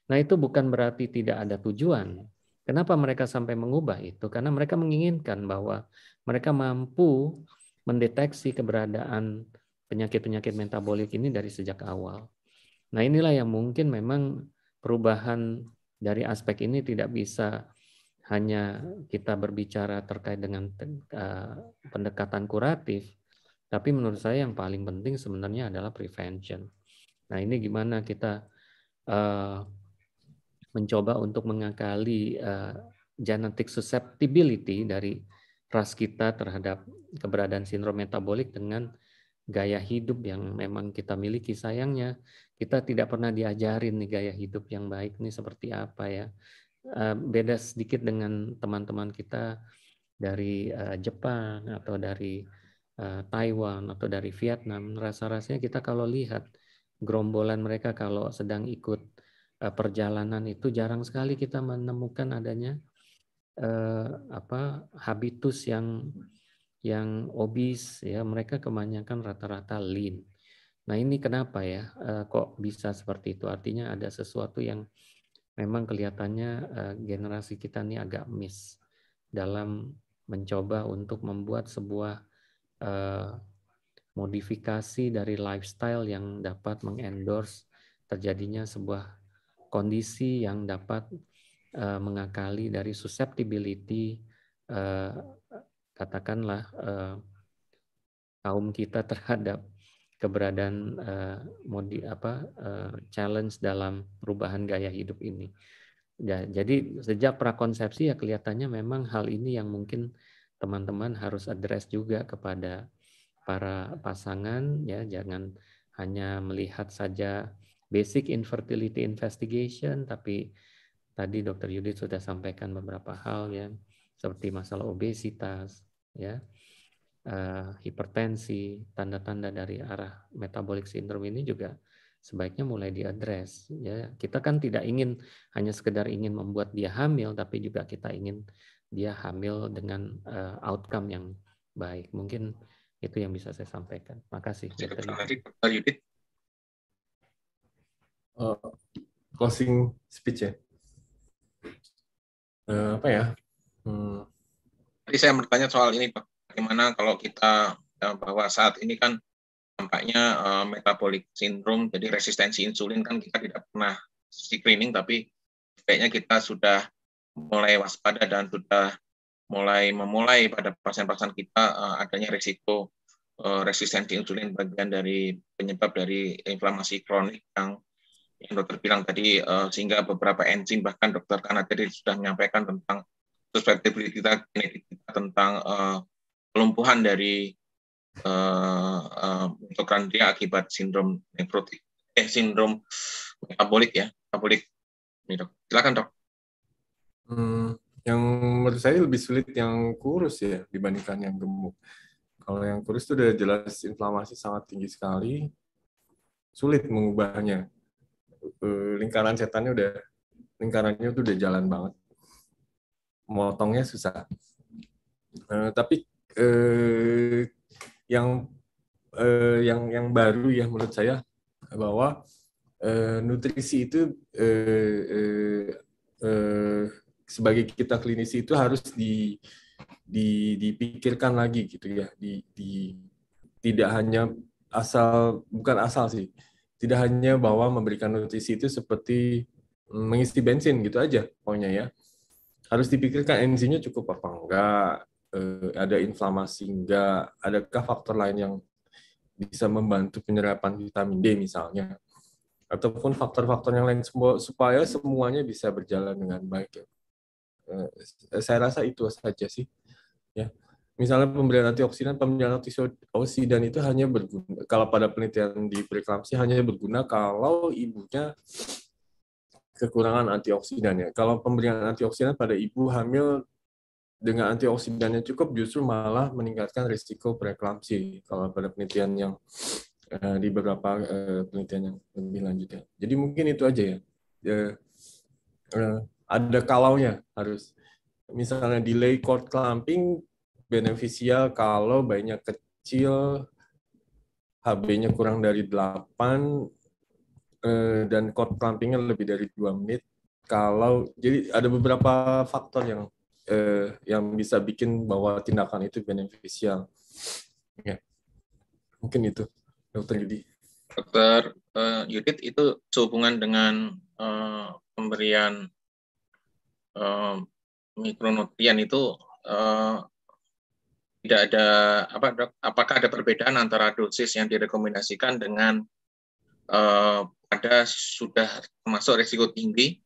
Nah, itu bukan berarti tidak ada tujuan. Kenapa mereka sampai mengubah itu? Karena mereka menginginkan bahwa mereka mampu mendeteksi keberadaan penyakit-penyakit metabolik ini dari sejak awal. Nah inilah yang mungkin memang perubahan dari aspek ini tidak bisa hanya kita berbicara terkait dengan eh, pendekatan kuratif, tapi menurut saya yang paling penting sebenarnya adalah prevention. Nah ini gimana kita eh, mencoba untuk mengakali eh, genetic susceptibility dari ras kita terhadap keberadaan sindrom metabolik dengan gaya hidup yang memang kita miliki sayangnya kita tidak pernah diajarin nih gaya hidup yang baik nih seperti apa ya. Beda sedikit dengan teman-teman kita dari Jepang atau dari Taiwan atau dari Vietnam. Rasa-rasanya kita kalau lihat gerombolan mereka kalau sedang ikut perjalanan itu jarang sekali kita menemukan adanya apa habitus yang yang obes ya mereka kebanyakan rata-rata lean Nah ini kenapa ya eh, kok bisa seperti itu? Artinya ada sesuatu yang memang kelihatannya eh, generasi kita ini agak miss dalam mencoba untuk membuat sebuah eh, modifikasi dari lifestyle yang dapat mengendorse terjadinya sebuah kondisi yang dapat mengakali dari susceptibility katakanlah kaum kita terhadap keberadaan uh, modi apa uh, challenge dalam perubahan gaya hidup ini. Ya, jadi sejak prakonsepsi ya kelihatannya memang hal ini yang mungkin teman-teman harus address juga kepada para pasangan ya jangan hanya melihat saja basic infertility investigation tapi tadi dokter Yudit sudah sampaikan beberapa hal ya seperti masalah obesitas ya uh, hipertensi, tanda-tanda dari arah metabolic syndrome ini juga sebaiknya mulai diadres. Ya, kita kan tidak ingin hanya sekedar ingin membuat dia hamil, tapi juga kita ingin dia hamil dengan uh, outcome yang baik. Mungkin itu yang bisa saya sampaikan. Makasih. Terima kasih. Uh, closing speech ya. Uh, apa ya? Hmm. Tadi saya bertanya soal ini, Pak bagaimana kalau kita eh, bahwa saat ini kan tampaknya uh, eh, metabolic syndrome, jadi resistensi insulin kan kita tidak pernah screening, tapi sebaiknya kita sudah mulai waspada dan sudah mulai memulai pada pasien-pasien kita uh, adanya risiko uh, resistensi insulin bagian dari penyebab dari inflamasi kronik yang yang dokter bilang tadi uh, sehingga beberapa enzim bahkan dokter karena tadi sudah menyampaikan tentang suspektibilitas genetik kita tentang uh, kelumpuhan dari uh, uh, akibat sindrom nekrotik eh sindrom metabolik ya metabolik silakan dok hmm, yang menurut saya lebih sulit yang kurus ya dibandingkan yang gemuk kalau yang kurus itu udah jelas inflamasi sangat tinggi sekali sulit mengubahnya eh, lingkaran setannya udah lingkarannya itu udah jalan banget motongnya susah uh, tapi eh, yang eh, yang yang baru ya menurut saya bahwa eh, nutrisi itu eh, eh, eh, sebagai kita klinisi itu harus di, di dipikirkan lagi gitu ya di, di tidak hanya asal bukan asal sih tidak hanya bahwa memberikan nutrisi itu seperti mengisi bensin gitu aja pokoknya ya harus dipikirkan enzimnya cukup apa enggak uh, ada inflamasi enggak, adakah faktor lain yang bisa membantu penyerapan vitamin D misalnya, ataupun faktor-faktor yang lain supaya semuanya bisa berjalan dengan baik. Ya. Eh, saya rasa itu saja sih. Ya, misalnya pemberian antioksidan, pemberian antioksidan itu hanya berguna kalau pada penelitian di preeklampsi hanya berguna kalau ibunya kekurangan antioksidan ya. Kalau pemberian antioksidan pada ibu hamil dengan antioksidannya cukup justru malah meningkatkan risiko preeklamsi kalau pada penelitian yang eh, di beberapa eh, penelitian yang lebih lanjut ya. Jadi mungkin itu aja ya. Ada ya, kalau eh, ada kalaunya harus misalnya delay cord clamping beneficial kalau bayinya kecil HB-nya kurang dari 8 dan cord clampingnya lebih dari dua menit kalau jadi ada beberapa faktor yang eh, yang bisa bikin bahwa tindakan itu beneficial. Ya. Mungkin itu, Dokter Yudi. Dokter uh, Yudit itu sehubungan dengan uh, pemberian uh, mikronutrien itu uh, tidak ada apa dok, apakah ada perbedaan antara dosis yang direkomendasikan dengan uh, pada sudah termasuk risiko tinggi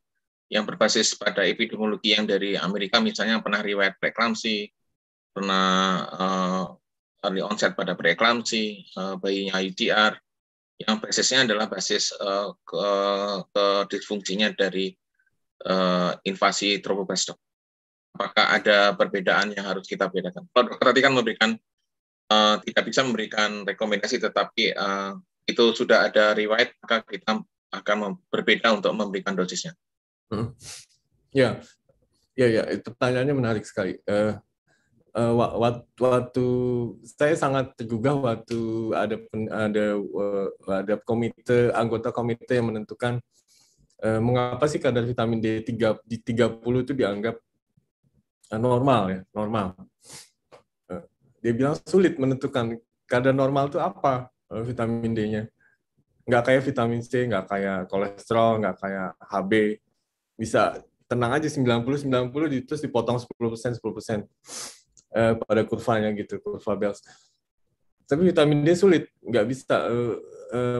yang berbasis pada epidemiologi yang dari Amerika misalnya pernah riwayat preeklamsi, pernah uh, early onset pada preeklamsi, uh, bayinya IDR, yang basisnya adalah basis uh, ke, ke disfungsinya dari uh, invasi tromboblastok. Apakah ada perbedaan yang harus kita bedakan? Kalau dokter tadi kan memberikan uh, tidak bisa memberikan rekomendasi, tetapi uh, itu sudah ada riwayat, maka kita akan berbeda untuk memberikan dosisnya. Ya, ya, ya. Pertanyaannya menarik sekali. Uh, uh, waktu saya sangat tergugah waktu ada ada uh, ada komite anggota komite yang menentukan uh, mengapa sih kadar vitamin D 3 di 30 itu dianggap normal ya, normal. dia bilang sulit menentukan kadar normal itu apa vitamin D-nya. Nggak kayak vitamin C, nggak kayak kolesterol, nggak kayak HB bisa tenang aja 90 90 di, terus dipotong 10% 10% eh, pada kurvanya gitu kurva Bells. Tapi vitamin D sulit, nggak bisa eh,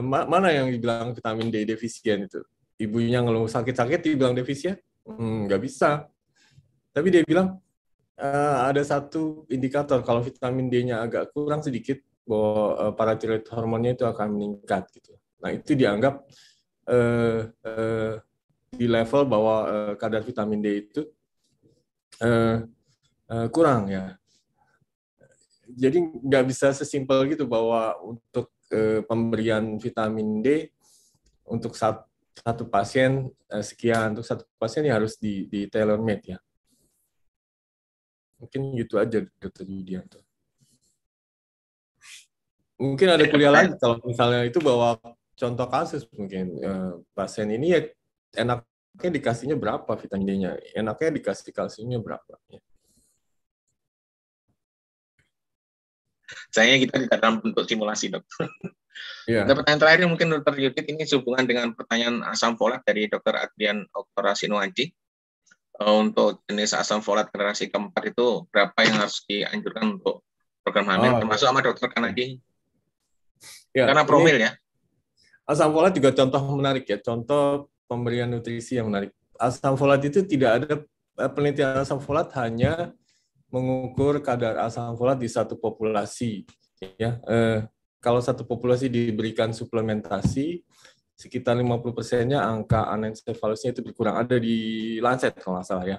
eh, mana yang dibilang vitamin D defisien itu. Ibunya ngeluh sakit-sakit dibilang defisien? Hmm, nggak bisa. Tapi dia bilang eh, ada satu indikator kalau vitamin D-nya agak kurang sedikit bahwa eh, paratiroid hormonnya itu akan meningkat gitu. Nah, itu dianggap eh, eh, di level bahwa uh, kadar vitamin D itu uh, uh, kurang ya. Jadi nggak bisa sesimpel gitu bahwa untuk uh, pemberian vitamin D untuk satu, satu pasien uh, sekian untuk satu pasien ya harus di, di tailor made ya. Mungkin gitu aja Dokter Yudianto. Mungkin ada kuliah lagi kalau misalnya itu bahwa contoh kasus mungkin uh, pasien ini ya enaknya dikasihnya berapa vitamin D-nya? Enaknya dikasih kalsiumnya berapa? Saya Sayangnya kita tidak dalam bentuk simulasi, dok. Yeah. Dan pertanyaan terakhir mungkin dokter Yudit ini sehubungan dengan pertanyaan asam folat dari dokter Adrian Oktora Sinuaji. Eh, untuk jenis asam folat generasi keempat itu berapa yang harus dianjurkan untuk program hamil, oh, termasuk sama dokter Kanadi? Yeah. Karena promil ini, ya. Asam folat juga contoh menarik ya, contoh pemberian nutrisi yang menarik. Asam folat itu tidak ada eh, penelitian asam folat hanya mengukur kadar asam folat di satu populasi. Ya, eh, kalau satu populasi diberikan suplementasi, sekitar 50 persennya angka anencephalusnya itu berkurang. Ada di Lancet kalau nggak salah ya.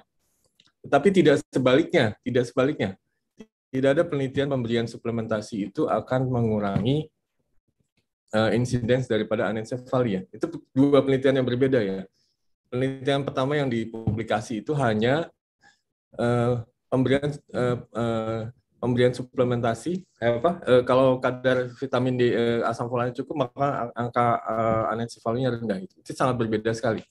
Tapi tidak sebaliknya, tidak sebaliknya. Tidak ada penelitian pemberian suplementasi itu akan mengurangi uh, eh, insidens daripada anencephalia. Itu dua penelitian yang berbeda ya. Penelitian pertama yang dipublikasi itu hanya uh, pemberian uh, uh, pemberian suplementasi apa uh, kalau kadar vitamin D uh, asam folatnya cukup maka angka uh, anencephalinya rendah itu. sangat berbeda sekali.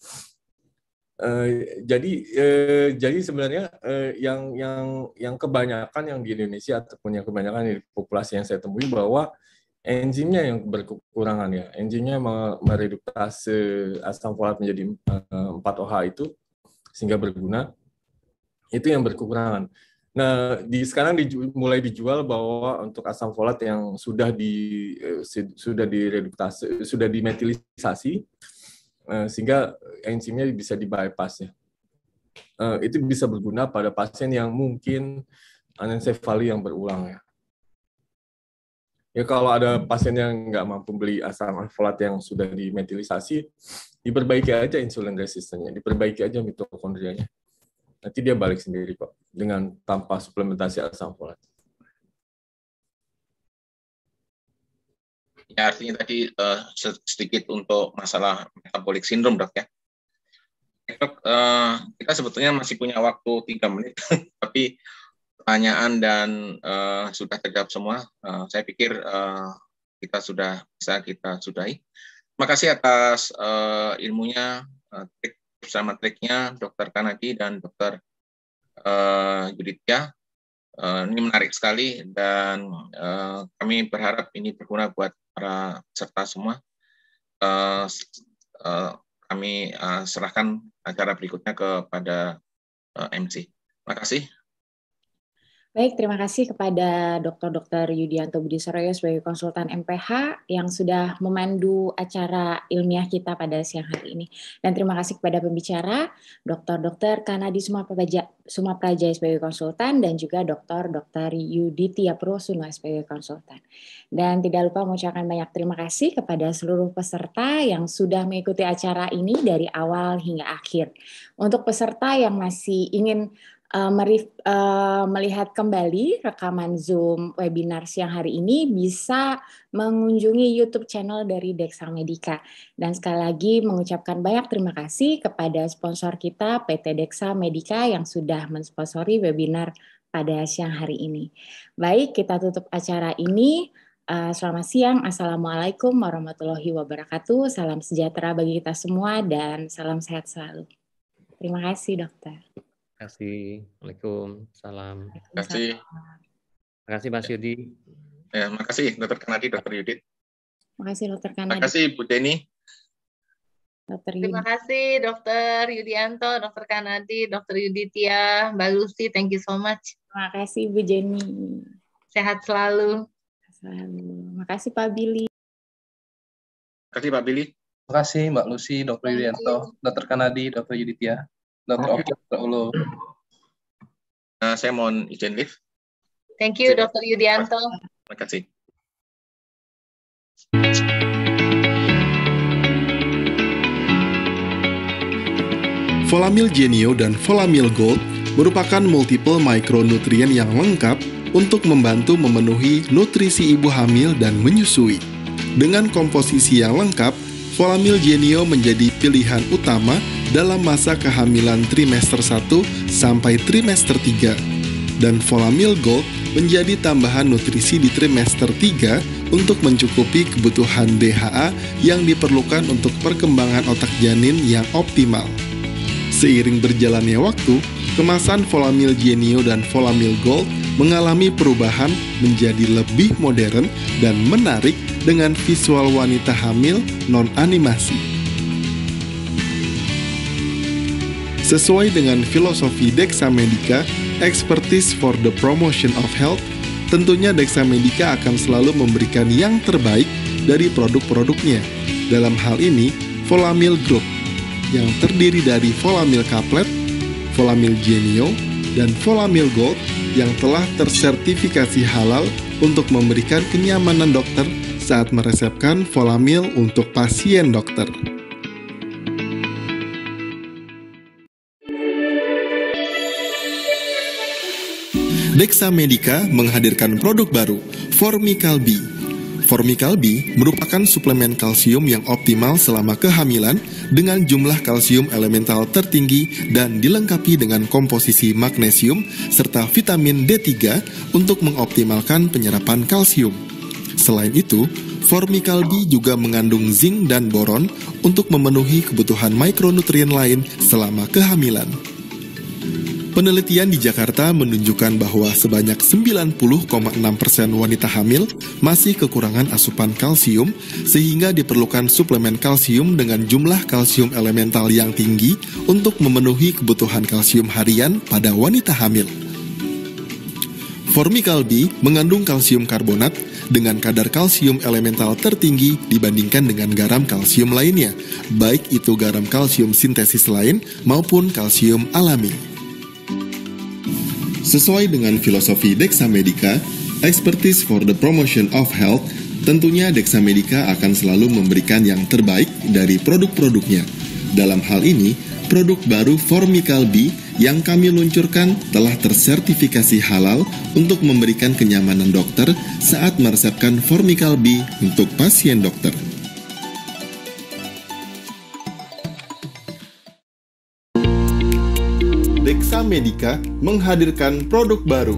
Uh, jadi uh, jadi sebenarnya uh, yang yang yang kebanyakan yang di Indonesia ataupun yang kebanyakan di populasi yang saya temui bahwa enzimnya yang berkekurangan ya. Enzimnya mereduktase asam folat menjadi 4OH eh, itu sehingga berguna. Itu yang berkekurangan. Nah, di sekarang di, mulai dijual bahwa untuk asam folat yang sudah di eh, sudah direduktase sudah dimetilisasi eh, sehingga enzimnya bisa di bypass ya. Itu bisa berguna pada pasien yang mungkin anensefali yang berulang ya Ya kalau ada pasien yang nggak mampu beli asam folat yang sudah dimetilisasi, diperbaiki aja insulin resistennya, diperbaiki aja mitokondrianya. Nanti dia balik sendiri kok dengan tanpa suplementasi asam folat. Ya artinya tadi uh, sedikit untuk masalah metabolic syndrome dok ya. Eh, dok, uh, kita sebetulnya masih punya waktu tiga menit, tapi pertanyaan dan uh, sudah terjawab semua. Uh, saya pikir uh, kita sudah bisa kita sudahi. Terima kasih atas uh, ilmunya, uh, trik bersama triknya Dokter Kanadi dan Dokter Uh, Yuditya. Uh, ini menarik sekali dan uh, kami berharap ini berguna buat para peserta semua. Uh, uh, kami uh, serahkan acara berikutnya kepada uh, MC. Terima kasih. Baik, terima kasih kepada Dr. Dr. Yudianto Budi Soroyo sebagai konsultan MPH yang sudah memandu acara ilmiah kita pada siang hari ini. Dan terima kasih kepada pembicara Dr. Dr. Kanadi Sumapraja sebagai konsultan dan juga Dr. Dr. Yuditya Prosuno sebagai konsultan. Dan tidak lupa mengucapkan banyak terima kasih kepada seluruh peserta yang sudah mengikuti acara ini dari awal hingga akhir. Untuk peserta yang masih ingin Eh, eh, melihat kembali rekaman Zoom webinar siang hari ini bisa mengunjungi YouTube channel dari Dexa Medica Dan sekali lagi mengucapkan banyak terima kasih kepada sponsor kita PT Dexa Medica yang sudah mensponsori webinar pada siang hari ini. Baik, kita tutup acara ini. Uh, selamat siang. Assalamualaikum warahmatullahi wabarakatuh. Salam sejahtera bagi kita semua dan salam sehat selalu. Terima kasih, dokter kasih. Assalamualaikum. Salam. Terima kasih. Terima kasih Mas ya. Yudi. Ya, terima kasih Dokter Kanadi, Dokter Yudit. Terima kasih Dokter Kanadi. Terima kasih Bu Deni. Terima kasih Dokter Yudianto, Dokter Kanadi, Dokter Yuditia, Mbak Lucy. Thank you so much. Terima kasih Bu Jenny. Sehat selalu. selalu. Terima kasih Pak Billy. Terima kasih Pak Billy. Terima kasih Mbak Lucy, Dr. Yudianto, Dr. Kanadi, Dr. Yuditia. Dr. Dr. Ulu. Nah, saya mohon izin lift. Thank you, Dr. Yudianto. Terima kasih. Folamil Genio dan Folamil Gold merupakan multiple micronutrien yang lengkap untuk membantu memenuhi nutrisi ibu hamil dan menyusui. Dengan komposisi yang lengkap, Folamil Genio menjadi pilihan utama dalam masa kehamilan trimester 1 sampai trimester 3. Dan Folamil Gold menjadi tambahan nutrisi di trimester 3 untuk mencukupi kebutuhan DHA yang diperlukan untuk perkembangan otak janin yang optimal. Seiring berjalannya waktu, kemasan Folamil Genio dan Folamil Gold mengalami perubahan menjadi lebih modern dan menarik dengan visual wanita hamil non-animasi. Sesuai dengan filosofi Dexa Medica, expertise for the promotion of health, tentunya Dexa Medica akan selalu memberikan yang terbaik dari produk-produknya. Dalam hal ini, Volamil Group, yang terdiri dari Volamil Caplet, Volamil Genio, dan Volamil Gold yang telah tersertifikasi halal untuk memberikan kenyamanan dokter saat meresepkan Volamil untuk pasien dokter. Dexa Medica menghadirkan produk baru, B. Formicalbi. B merupakan suplemen kalsium yang optimal selama kehamilan dengan jumlah kalsium elemental tertinggi dan dilengkapi dengan komposisi magnesium serta vitamin D3 untuk mengoptimalkan penyerapan kalsium. Selain itu, formikalbi juga mengandung zinc dan boron untuk memenuhi kebutuhan mikronutrien lain selama kehamilan. Penelitian di Jakarta menunjukkan bahwa sebanyak 90,6% wanita hamil masih kekurangan asupan kalsium sehingga diperlukan suplemen kalsium dengan jumlah kalsium elemental yang tinggi untuk memenuhi kebutuhan kalsium harian pada wanita hamil. Formikalbi mengandung kalsium karbonat dengan kadar kalsium elemental tertinggi dibandingkan dengan garam kalsium lainnya, baik itu garam kalsium sintesis lain maupun kalsium alami. Sesuai dengan filosofi Dexamedica, expertise for the promotion of health, tentunya Dexamedica akan selalu memberikan yang terbaik dari produk-produknya. Dalam hal ini, produk baru Formical B yang kami luncurkan telah tersertifikasi halal untuk memberikan kenyamanan dokter saat meresepkan Formikal B untuk pasien dokter. Dexa Medica menghadirkan produk baru,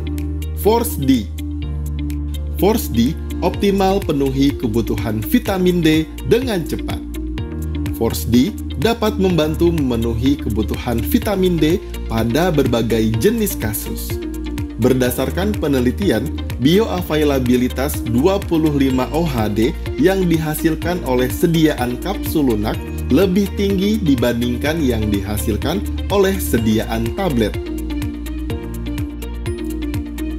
Force D. Force D optimal penuhi kebutuhan vitamin D dengan cepat. Force D dapat membantu memenuhi kebutuhan vitamin D pada berbagai jenis kasus. Berdasarkan penelitian, bioavailabilitas 25 OHD yang dihasilkan oleh sediaan kapsul lunak lebih tinggi dibandingkan yang dihasilkan oleh sediaan tablet.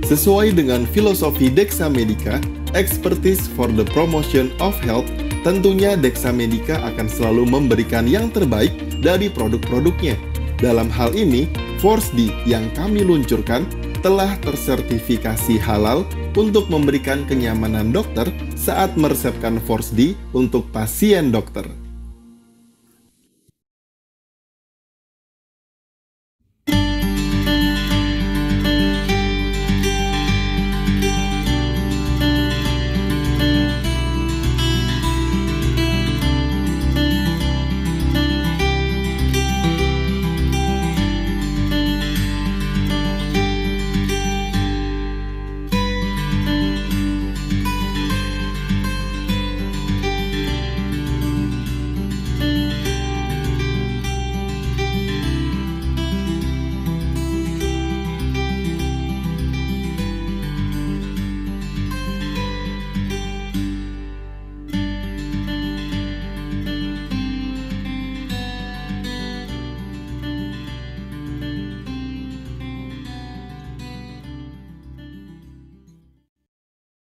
Sesuai dengan filosofi Dexamedica, Expertise for the Promotion of Health Tentunya Dexa Medica akan selalu memberikan yang terbaik dari produk-produknya. Dalam hal ini, Force D yang kami luncurkan telah tersertifikasi halal untuk memberikan kenyamanan dokter saat meresepkan Force D untuk pasien dokter.